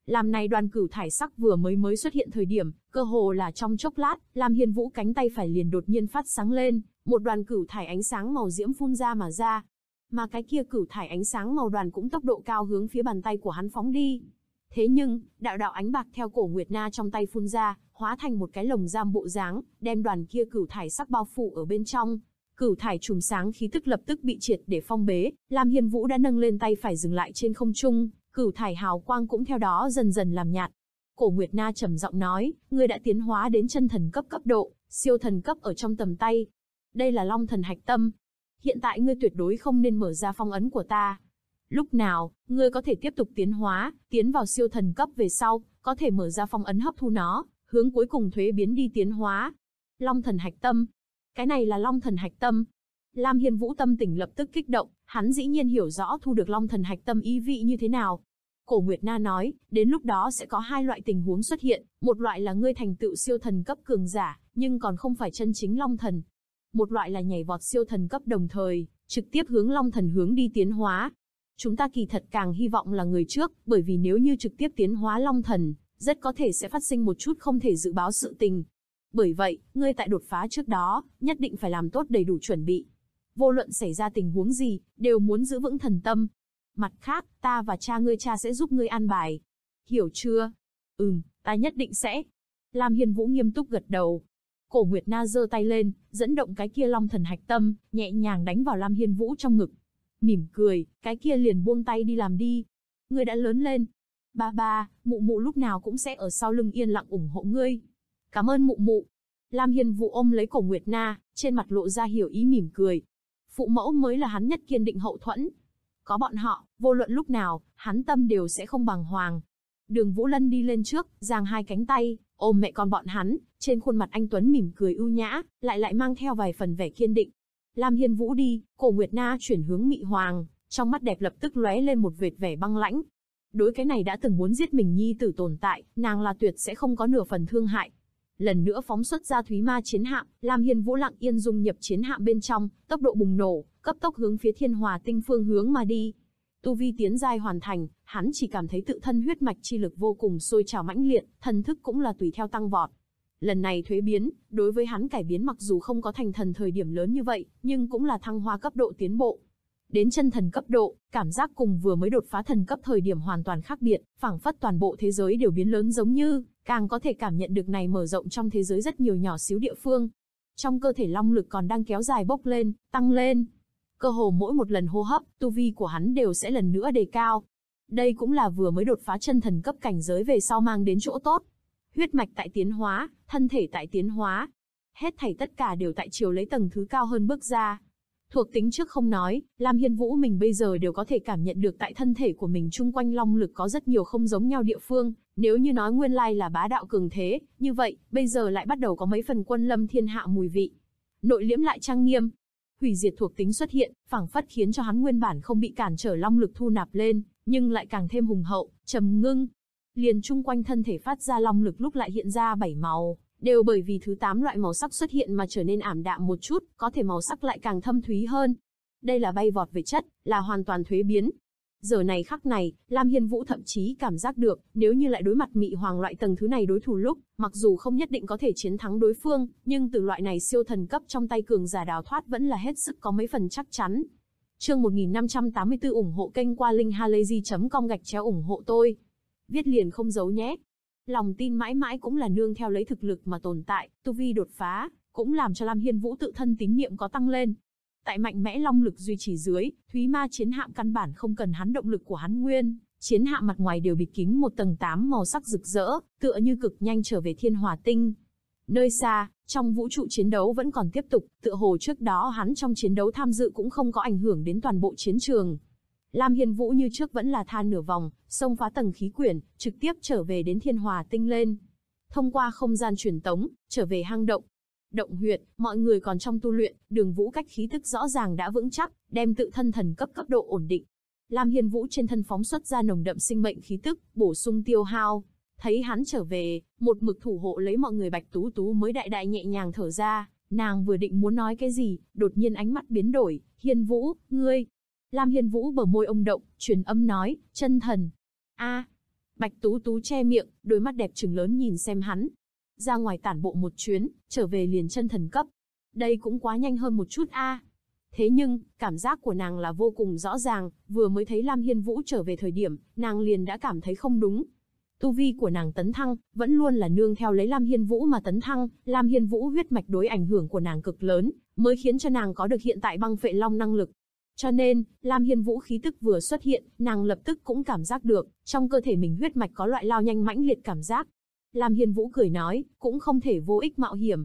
Speaker 1: Làm này đoàn cửu thải sắc vừa mới mới xuất hiện thời điểm, cơ hồ là trong chốc lát, làm Hiên Vũ cánh tay phải liền đột nhiên phát sáng lên, một đoàn cửu thải ánh sáng màu diễm phun ra mà ra. Mà cái kia cửu thải ánh sáng màu đoàn cũng tốc độ cao hướng phía bàn tay của hắn phóng đi. Thế nhưng, đạo đạo ánh bạc theo cổ Nguyệt Na trong tay phun ra, hóa thành một cái lồng giam bộ dáng, đem đoàn kia cửu thải sắc bao phủ ở bên trong, Cửu thải chùm sáng khí tức lập tức bị triệt để phong bế, Lam Hiên Vũ đã nâng lên tay phải dừng lại trên không trung, cửu thải hào quang cũng theo đó dần dần làm nhạt. Cổ Nguyệt Na trầm giọng nói, ngươi đã tiến hóa đến chân thần cấp cấp độ, siêu thần cấp ở trong tầm tay. Đây là Long thần hạch tâm. Hiện tại ngươi tuyệt đối không nên mở ra phong ấn của ta. Lúc nào, ngươi có thể tiếp tục tiến hóa, tiến vào siêu thần cấp về sau, có thể mở ra phong ấn hấp thu nó, hướng cuối cùng thuế biến đi tiến hóa. Long thần hạch tâm, cái này là Long Thần Hạch Tâm. Lam Hiên Vũ tâm tỉnh lập tức kích động, hắn dĩ nhiên hiểu rõ thu được Long Thần Hạch Tâm ý vị như thế nào. Cổ Nguyệt Na nói, đến lúc đó sẽ có hai loại tình huống xuất hiện, một loại là ngươi thành tựu siêu thần cấp cường giả, nhưng còn không phải chân chính Long Thần. Một loại là nhảy vọt siêu thần cấp đồng thời, trực tiếp hướng Long Thần hướng đi tiến hóa. Chúng ta kỳ thật càng hy vọng là người trước, bởi vì nếu như trực tiếp tiến hóa Long Thần, rất có thể sẽ phát sinh một chút không thể dự báo sự tình. Bởi vậy, ngươi tại đột phá trước đó, nhất định phải làm tốt đầy đủ chuẩn bị. Vô luận xảy ra tình huống gì, đều muốn giữ vững thần tâm. Mặt khác, ta và cha ngươi cha sẽ giúp ngươi an bài. Hiểu chưa? Ừm, ta nhất định sẽ. Lam Hiên Vũ nghiêm túc gật đầu. Cổ Nguyệt Na giơ tay lên, dẫn động cái kia long thần hạch tâm, nhẹ nhàng đánh vào Lam Hiên Vũ trong ngực. Mỉm cười, cái kia liền buông tay đi làm đi. Ngươi đã lớn lên. Ba ba, mụ mụ lúc nào cũng sẽ ở sau lưng yên lặng ủng hộ ngươi, Cảm ơn mụ mụ. Lam Hiên Vũ ôm lấy cổ Nguyệt Na, trên mặt lộ ra hiểu ý mỉm cười. Phụ mẫu mới là hắn nhất kiên định hậu thuẫn. Có bọn họ, vô luận lúc nào, hắn tâm đều sẽ không bằng hoàng. Đường Vũ Lân đi lên trước, giang hai cánh tay, ôm mẹ con bọn hắn, trên khuôn mặt anh Tuấn mỉm cười ưu nhã, lại lại mang theo vài phần vẻ kiên định. Lam Hiên Vũ đi, cổ Nguyệt Na chuyển hướng Mị Hoàng, trong mắt đẹp lập tức lóe lên một vệt vẻ băng lãnh. Đối cái này đã từng muốn giết mình nhi tử tồn tại, nàng là tuyệt sẽ không có nửa phần thương hại lần nữa phóng xuất ra Thúy Ma chiến hạm, Lam Hiên Vũ lặng yên dung nhập chiến hạm bên trong, tốc độ bùng nổ, cấp tốc hướng phía Thiên Hòa Tinh phương hướng mà đi. Tu vi tiến giai hoàn thành, hắn chỉ cảm thấy tự thân huyết mạch chi lực vô cùng sôi trào mãnh liệt, thần thức cũng là tùy theo tăng vọt. Lần này thuế biến, đối với hắn cải biến mặc dù không có thành thần thời điểm lớn như vậy, nhưng cũng là thăng hoa cấp độ tiến bộ. Đến chân thần cấp độ, cảm giác cùng vừa mới đột phá thần cấp thời điểm hoàn toàn khác biệt, phảng phất toàn bộ thế giới đều biến lớn giống như, càng có thể cảm nhận được này mở rộng trong thế giới rất nhiều nhỏ xíu địa phương. Trong cơ thể long lực còn đang kéo dài bốc lên, tăng lên. Cơ hồ mỗi một lần hô hấp, tu vi của hắn đều sẽ lần nữa đề cao. Đây cũng là vừa mới đột phá chân thần cấp cảnh giới về sau mang đến chỗ tốt. Huyết mạch tại tiến hóa, thân thể tại tiến hóa. Hết thảy tất cả đều tại chiều lấy tầng thứ cao hơn bước ra. Thuộc tính trước không nói, Lam Hiên Vũ mình bây giờ đều có thể cảm nhận được tại thân thể của mình chung quanh long lực có rất nhiều không giống nhau địa phương, nếu như nói nguyên lai là bá đạo cường thế, như vậy, bây giờ lại bắt đầu có mấy phần quân lâm thiên hạ mùi vị. Nội liễm lại trang nghiêm, hủy diệt thuộc tính xuất hiện, phảng phất khiến cho hắn nguyên bản không bị cản trở long lực thu nạp lên, nhưng lại càng thêm hùng hậu, trầm ngưng. Liền chung quanh thân thể phát ra long lực lúc lại hiện ra bảy màu, đều bởi vì thứ 8 loại màu sắc xuất hiện mà trở nên ảm đạm một chút, có thể màu sắc lại càng thâm thúy hơn. Đây là bay vọt về chất, là hoàn toàn thuế biến. Giờ này khắc này, Lam Hiên Vũ thậm chí cảm giác được, nếu như lại đối mặt mị hoàng loại tầng thứ này đối thủ lúc, mặc dù không nhất định có thể chiến thắng đối phương, nhưng từ loại này siêu thần cấp trong tay cường giả đào thoát vẫn là hết sức có mấy phần chắc chắn. Chương 1584 ủng hộ kênh qua linkhalazy.com gạch chéo ủng hộ tôi. Viết liền không giấu nhé Lòng tin mãi mãi cũng là nương theo lấy thực lực mà tồn tại, tu vi đột phá, cũng làm cho Lam Hiên Vũ tự thân tín niệm có tăng lên. Tại mạnh mẽ long lực duy trì dưới, Thúy Ma chiến hạm căn bản không cần hắn động lực của hắn nguyên, chiến hạm mặt ngoài đều bị kín một tầng tám màu sắc rực rỡ, tựa như cực nhanh trở về thiên hòa tinh. Nơi xa, trong vũ trụ chiến đấu vẫn còn tiếp tục, tựa hồ trước đó hắn trong chiến đấu tham dự cũng không có ảnh hưởng đến toàn bộ chiến trường, Lam Hiên Vũ như trước vẫn là than nửa vòng, xông phá tầng khí quyển, trực tiếp trở về đến thiên hòa tinh lên. Thông qua không gian truyền tống, trở về hang động. Động huyệt, mọi người còn trong tu luyện, đường vũ cách khí thức rõ ràng đã vững chắc, đem tự thân thần cấp cấp độ ổn định. Lam Hiên Vũ trên thân phóng xuất ra nồng đậm sinh mệnh khí tức, bổ sung tiêu hao. Thấy hắn trở về, một mực thủ hộ lấy mọi người Bạch Tú Tú mới đại đại nhẹ nhàng thở ra, nàng vừa định muốn nói cái gì, đột nhiên ánh mắt biến đổi, Hiên Vũ, ngươi, Lam Hiên Vũ bờ môi ông động, truyền âm nói, chân thần. a Bạch Tú Tú che miệng, đôi mắt đẹp trừng lớn nhìn xem hắn. Ra ngoài tản bộ một chuyến, trở về liền chân thần cấp. Đây cũng quá nhanh hơn một chút a. Thế nhưng, cảm giác của nàng là vô cùng rõ ràng, vừa mới thấy Lam Hiên Vũ trở về thời điểm, nàng liền đã cảm thấy không đúng. Tu vi của nàng tấn thăng, vẫn luôn là nương theo lấy Lam Hiên Vũ mà tấn thăng, Lam Hiên Vũ huyết mạch đối ảnh hưởng của nàng cực lớn, mới khiến cho nàng có được hiện tại băng phệ long năng lực. Cho nên, Lam Hiên Vũ khí tức vừa xuất hiện, nàng lập tức cũng cảm giác được, trong cơ thể mình huyết mạch có loại lao nhanh mãnh liệt cảm giác. Lam Hiên Vũ cười nói, cũng không thể vô ích mạo hiểm.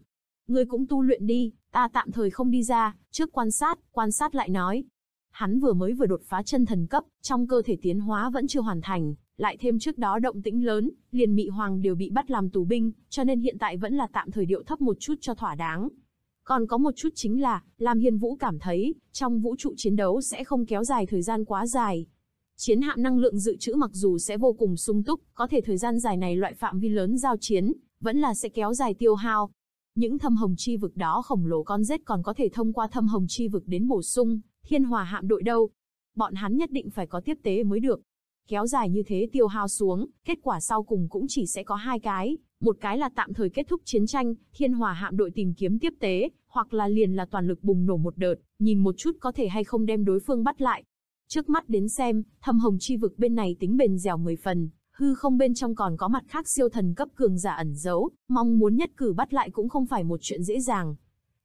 Speaker 1: Ngươi cũng tu luyện đi, ta tạm thời không đi ra, trước quan sát, quan sát lại nói. Hắn vừa mới vừa đột phá chân thần cấp, trong cơ thể tiến hóa vẫn chưa hoàn thành, lại thêm trước đó động tĩnh lớn, liền mị hoàng đều bị bắt làm tù binh, cho nên hiện tại vẫn là tạm thời điệu thấp một chút cho thỏa đáng, còn có một chút chính là, Lam Hiên Vũ cảm thấy, trong vũ trụ chiến đấu sẽ không kéo dài thời gian quá dài. Chiến hạm năng lượng dự trữ mặc dù sẽ vô cùng sung túc, có thể thời gian dài này loại phạm vi lớn giao chiến, vẫn là sẽ kéo dài tiêu hao. Những thâm hồng chi vực đó khổng lồ con rết còn có thể thông qua thâm hồng chi vực đến bổ sung, thiên hòa hạm đội đâu. Bọn hắn nhất định phải có tiếp tế mới được. Kéo dài như thế tiêu hao xuống, kết quả sau cùng cũng chỉ sẽ có hai cái, một cái là tạm thời kết thúc chiến tranh, thiên hòa hạm đội tìm kiếm tiếp tế, hoặc là liền là toàn lực bùng nổ một đợt, nhìn một chút có thể hay không đem đối phương bắt lại. Trước mắt đến xem, thâm hồng chi vực bên này tính bền dẻo 10 phần, hư không bên trong còn có mặt khác siêu thần cấp cường giả ẩn giấu, mong muốn nhất cử bắt lại cũng không phải một chuyện dễ dàng.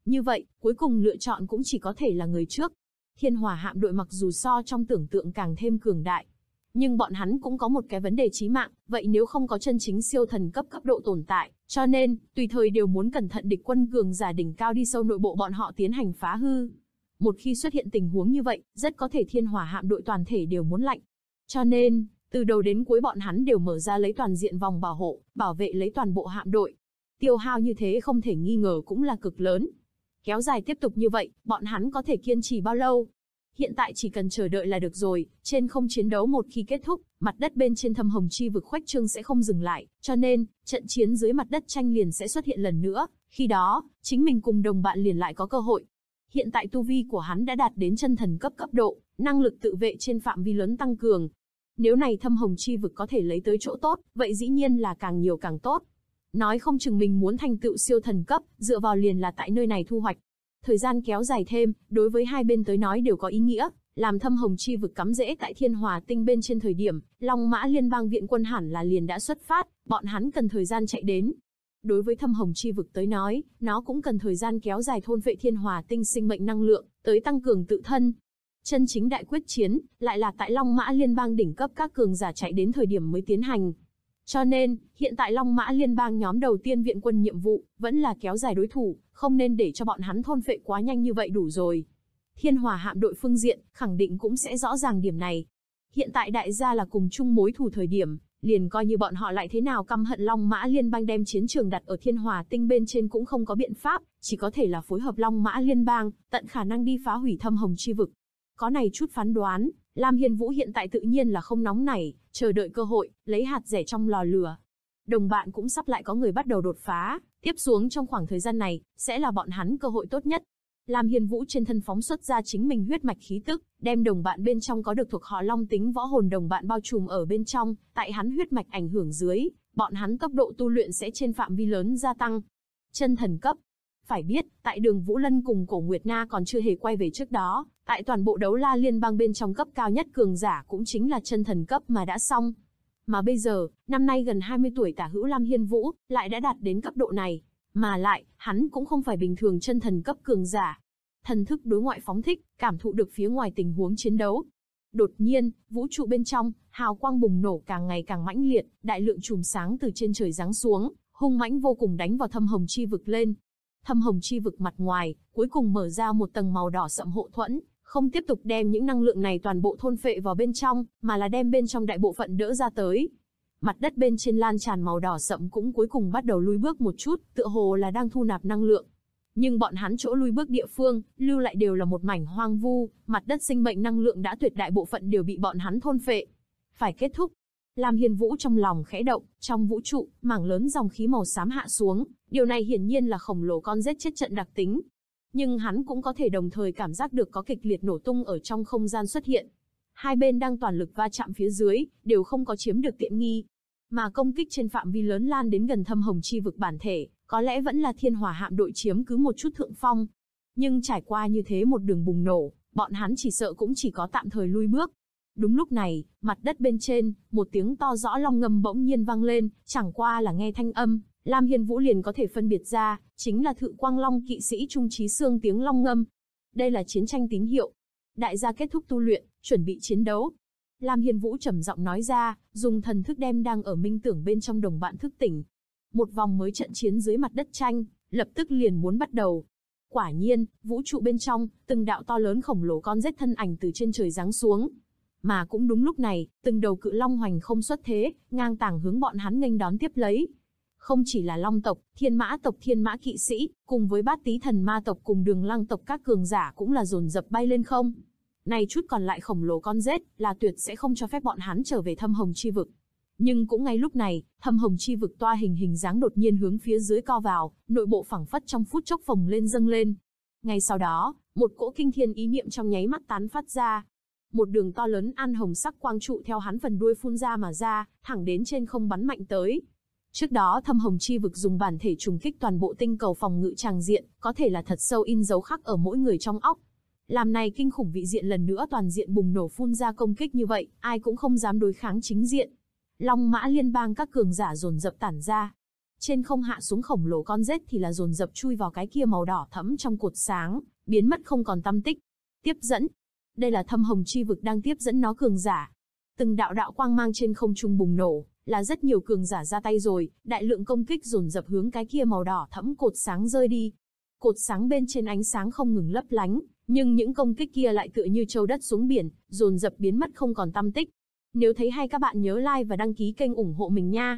Speaker 1: Như vậy, cuối cùng lựa chọn cũng chỉ có thể là người trước. Thiên hòa hạm đội mặc dù so trong tưởng tượng càng thêm cường đại, nhưng bọn hắn cũng có một cái vấn đề chí mạng, vậy nếu không có chân chính siêu thần cấp cấp độ tồn tại, cho nên, tùy thời đều muốn cẩn thận địch quân cường giả đỉnh cao đi sâu nội bộ bọn họ tiến hành phá hư. Một khi xuất hiện tình huống như vậy, rất có thể thiên hỏa hạm đội toàn thể đều muốn lạnh. Cho nên, từ đầu đến cuối bọn hắn đều mở ra lấy toàn diện vòng bảo hộ, bảo vệ lấy toàn bộ hạm đội. Tiêu hao như thế không thể nghi ngờ cũng là cực lớn. Kéo dài tiếp tục như vậy, bọn hắn có thể kiên trì bao lâu? Hiện tại chỉ cần chờ đợi là được rồi, trên không chiến đấu một khi kết thúc, mặt đất bên trên thâm hồng chi vực khoách trương sẽ không dừng lại, cho nên, trận chiến dưới mặt đất tranh liền sẽ xuất hiện lần nữa, khi đó, chính mình cùng đồng bạn liền lại có cơ hội. Hiện tại tu vi của hắn đã đạt đến chân thần cấp cấp độ, năng lực tự vệ trên phạm vi lớn tăng cường. Nếu này thâm hồng chi vực có thể lấy tới chỗ tốt, vậy dĩ nhiên là càng nhiều càng tốt. Nói không chừng mình muốn thành tựu siêu thần cấp, dựa vào liền là tại nơi này thu hoạch. Thời gian kéo dài thêm, đối với hai bên tới nói đều có ý nghĩa, làm thâm hồng chi vực cắm rễ tại thiên hòa tinh bên trên thời điểm, Long Mã Liên bang viện quân hẳn là liền đã xuất phát, bọn hắn cần thời gian chạy đến. Đối với thâm hồng chi vực tới nói, nó cũng cần thời gian kéo dài thôn vệ thiên hòa tinh sinh mệnh năng lượng, tới tăng cường tự thân. Chân chính đại quyết chiến, lại là tại Long Mã Liên bang đỉnh cấp các cường giả chạy đến thời điểm mới tiến hành, cho nên, hiện tại Long Mã Liên bang nhóm đầu tiên viện quân nhiệm vụ, vẫn là kéo dài đối thủ, không nên để cho bọn hắn thôn phệ quá nhanh như vậy đủ rồi. Thiên Hòa hạm đội phương diện, khẳng định cũng sẽ rõ ràng điểm này. Hiện tại đại gia là cùng chung mối thù thời điểm, liền coi như bọn họ lại thế nào căm hận Long Mã Liên bang đem chiến trường đặt ở Thiên Hòa tinh bên trên cũng không có biện pháp, chỉ có thể là phối hợp Long Mã Liên bang, tận khả năng đi phá hủy thâm hồng chi vực. Có này chút phán đoán, Lam Hiên Vũ hiện tại tự nhiên là không nóng nảy, chờ đợi cơ hội, lấy hạt rẻ trong lò lửa. Đồng bạn cũng sắp lại có người bắt đầu đột phá, tiếp xuống trong khoảng thời gian này, sẽ là bọn hắn cơ hội tốt nhất. Lam Hiên Vũ trên thân phóng xuất ra chính mình huyết mạch khí tức, đem đồng bạn bên trong có được thuộc họ long tính võ hồn đồng bạn bao trùm ở bên trong, tại hắn huyết mạch ảnh hưởng dưới, bọn hắn tốc độ tu luyện sẽ trên phạm vi lớn gia tăng. Chân thần cấp, phải biết, tại đường Vũ Lân cùng cổ Nguyệt Na còn chưa hề quay về trước đó, tại toàn bộ đấu la liên bang bên trong cấp cao nhất cường giả cũng chính là chân thần cấp mà đã xong. Mà bây giờ, năm nay gần 20 tuổi tả hữu Lam Hiên Vũ, lại đã đạt đến cấp độ này. Mà lại, hắn cũng không phải bình thường chân thần cấp cường giả. Thần thức đối ngoại phóng thích, cảm thụ được phía ngoài tình huống chiến đấu, Đột nhiên, vũ trụ bên trong, hào quang bùng nổ càng ngày càng mãnh liệt, đại lượng chùm sáng từ trên trời giáng xuống, hung mãnh vô cùng đánh vào thâm hồng chi vực lên, thâm hồng chi vực mặt ngoài, cuối cùng mở ra một tầng màu đỏ sậm hộ thuẫn, không tiếp tục đem những năng lượng này toàn bộ thôn phệ vào bên trong, mà là đem bên trong đại bộ phận đỡ ra tới. Mặt đất bên trên lan tràn màu đỏ sậm cũng cuối cùng bắt đầu lui bước một chút, tựa hồ là đang thu nạp năng lượng. Nhưng bọn hắn chỗ lui bước địa phương, lưu lại đều là một mảnh hoang vu, mặt đất sinh mệnh năng lượng đã tuyệt đại bộ phận đều bị bọn hắn thôn phệ. Phải kết thúc, làm hiền Vũ trong lòng khẽ động, trong vũ trụ, mảng lớn dòng khí màu xám hạ xuống, điều này hiển nhiên là khổng lồ con rết chết trận đặc tính. Nhưng hắn cũng có thể đồng thời cảm giác được có kịch liệt nổ tung ở trong không gian xuất hiện. Hai bên đang toàn lực va chạm phía dưới, đều không có chiếm được tiện nghi. Mà công kích trên phạm vi lớn lan đến gần thâm hồng chi vực bản thể, có lẽ vẫn là thiên hỏa hạm đội chiếm cứ một chút thượng phong. Nhưng trải qua như thế một đường bùng nổ, bọn hắn chỉ sợ cũng chỉ có tạm thời lui bước, Đúng lúc này, mặt đất bên trên, một tiếng to rõ long ngâm bỗng nhiên vang lên, chẳng qua là nghe thanh âm, Lam Hiên Vũ liền có thể phân biệt ra, chính là Thự Quang Long kỵ sĩ trung trí xương tiếng long ngâm. Đây là chiến tranh tín hiệu. Đại gia kết thúc tu luyện, chuẩn bị chiến đấu. Lam Hiên Vũ trầm giọng nói ra, dùng thần thức đem đang ở minh tưởng bên trong đồng bạn thức tỉnh. Một vòng mới trận chiến dưới mặt đất tranh, lập tức liền muốn bắt đầu. Quả nhiên, vũ trụ bên trong, từng đạo to lớn khổng lồ con rết thân ảnh từ trên trời giáng xuống, mà cũng đúng lúc này, từng đầu cự long hoành không xuất thế, ngang tàng hướng bọn hắn nghênh đón tiếp lấy. Không chỉ là long tộc, thiên mã tộc thiên mã kỵ sĩ, cùng với bát tí thần ma tộc cùng đường lăng tộc các cường giả cũng là dồn dập bay lên không. Này chút còn lại khổng lồ con rết, là tuyệt sẽ không cho phép bọn hắn trở về thâm hồng chi vực. Nhưng cũng ngay lúc này, thâm hồng chi vực toa hình hình dáng đột nhiên hướng phía dưới co vào, nội bộ phẳng phất trong phút chốc phồng lên dâng lên. Ngay sau đó, một cỗ kinh thiên ý niệm trong nháy mắt tán phát ra, một đường to lớn an hồng sắc quang trụ theo hắn phần đuôi phun ra mà ra, thẳng đến trên không bắn mạnh tới. Trước đó thâm hồng chi vực dùng bản thể trùng kích toàn bộ tinh cầu phòng ngự tràng diện, có thể là thật sâu in dấu khắc ở mỗi người trong óc. Làm này kinh khủng vị diện lần nữa toàn diện bùng nổ phun ra công kích như vậy, ai cũng không dám đối kháng chính diện. Long mã liên bang các cường giả dồn dập tản ra. Trên không hạ xuống khổng lồ con rết thì là dồn dập chui vào cái kia màu đỏ thẫm trong cột sáng, biến mất không còn tâm tích. Tiếp dẫn, đây là thâm hồng chi vực đang tiếp dẫn nó cường giả. Từng đạo đạo quang mang trên không trung bùng nổ, là rất nhiều cường giả ra tay rồi, đại lượng công kích dồn dập hướng cái kia màu đỏ thẫm cột sáng rơi đi. Cột sáng bên trên ánh sáng không ngừng lấp lánh, nhưng những công kích kia lại tựa như châu đất xuống biển, dồn dập biến mất không còn tăm tích. Nếu thấy hay các bạn nhớ like và đăng ký kênh ủng hộ mình nha.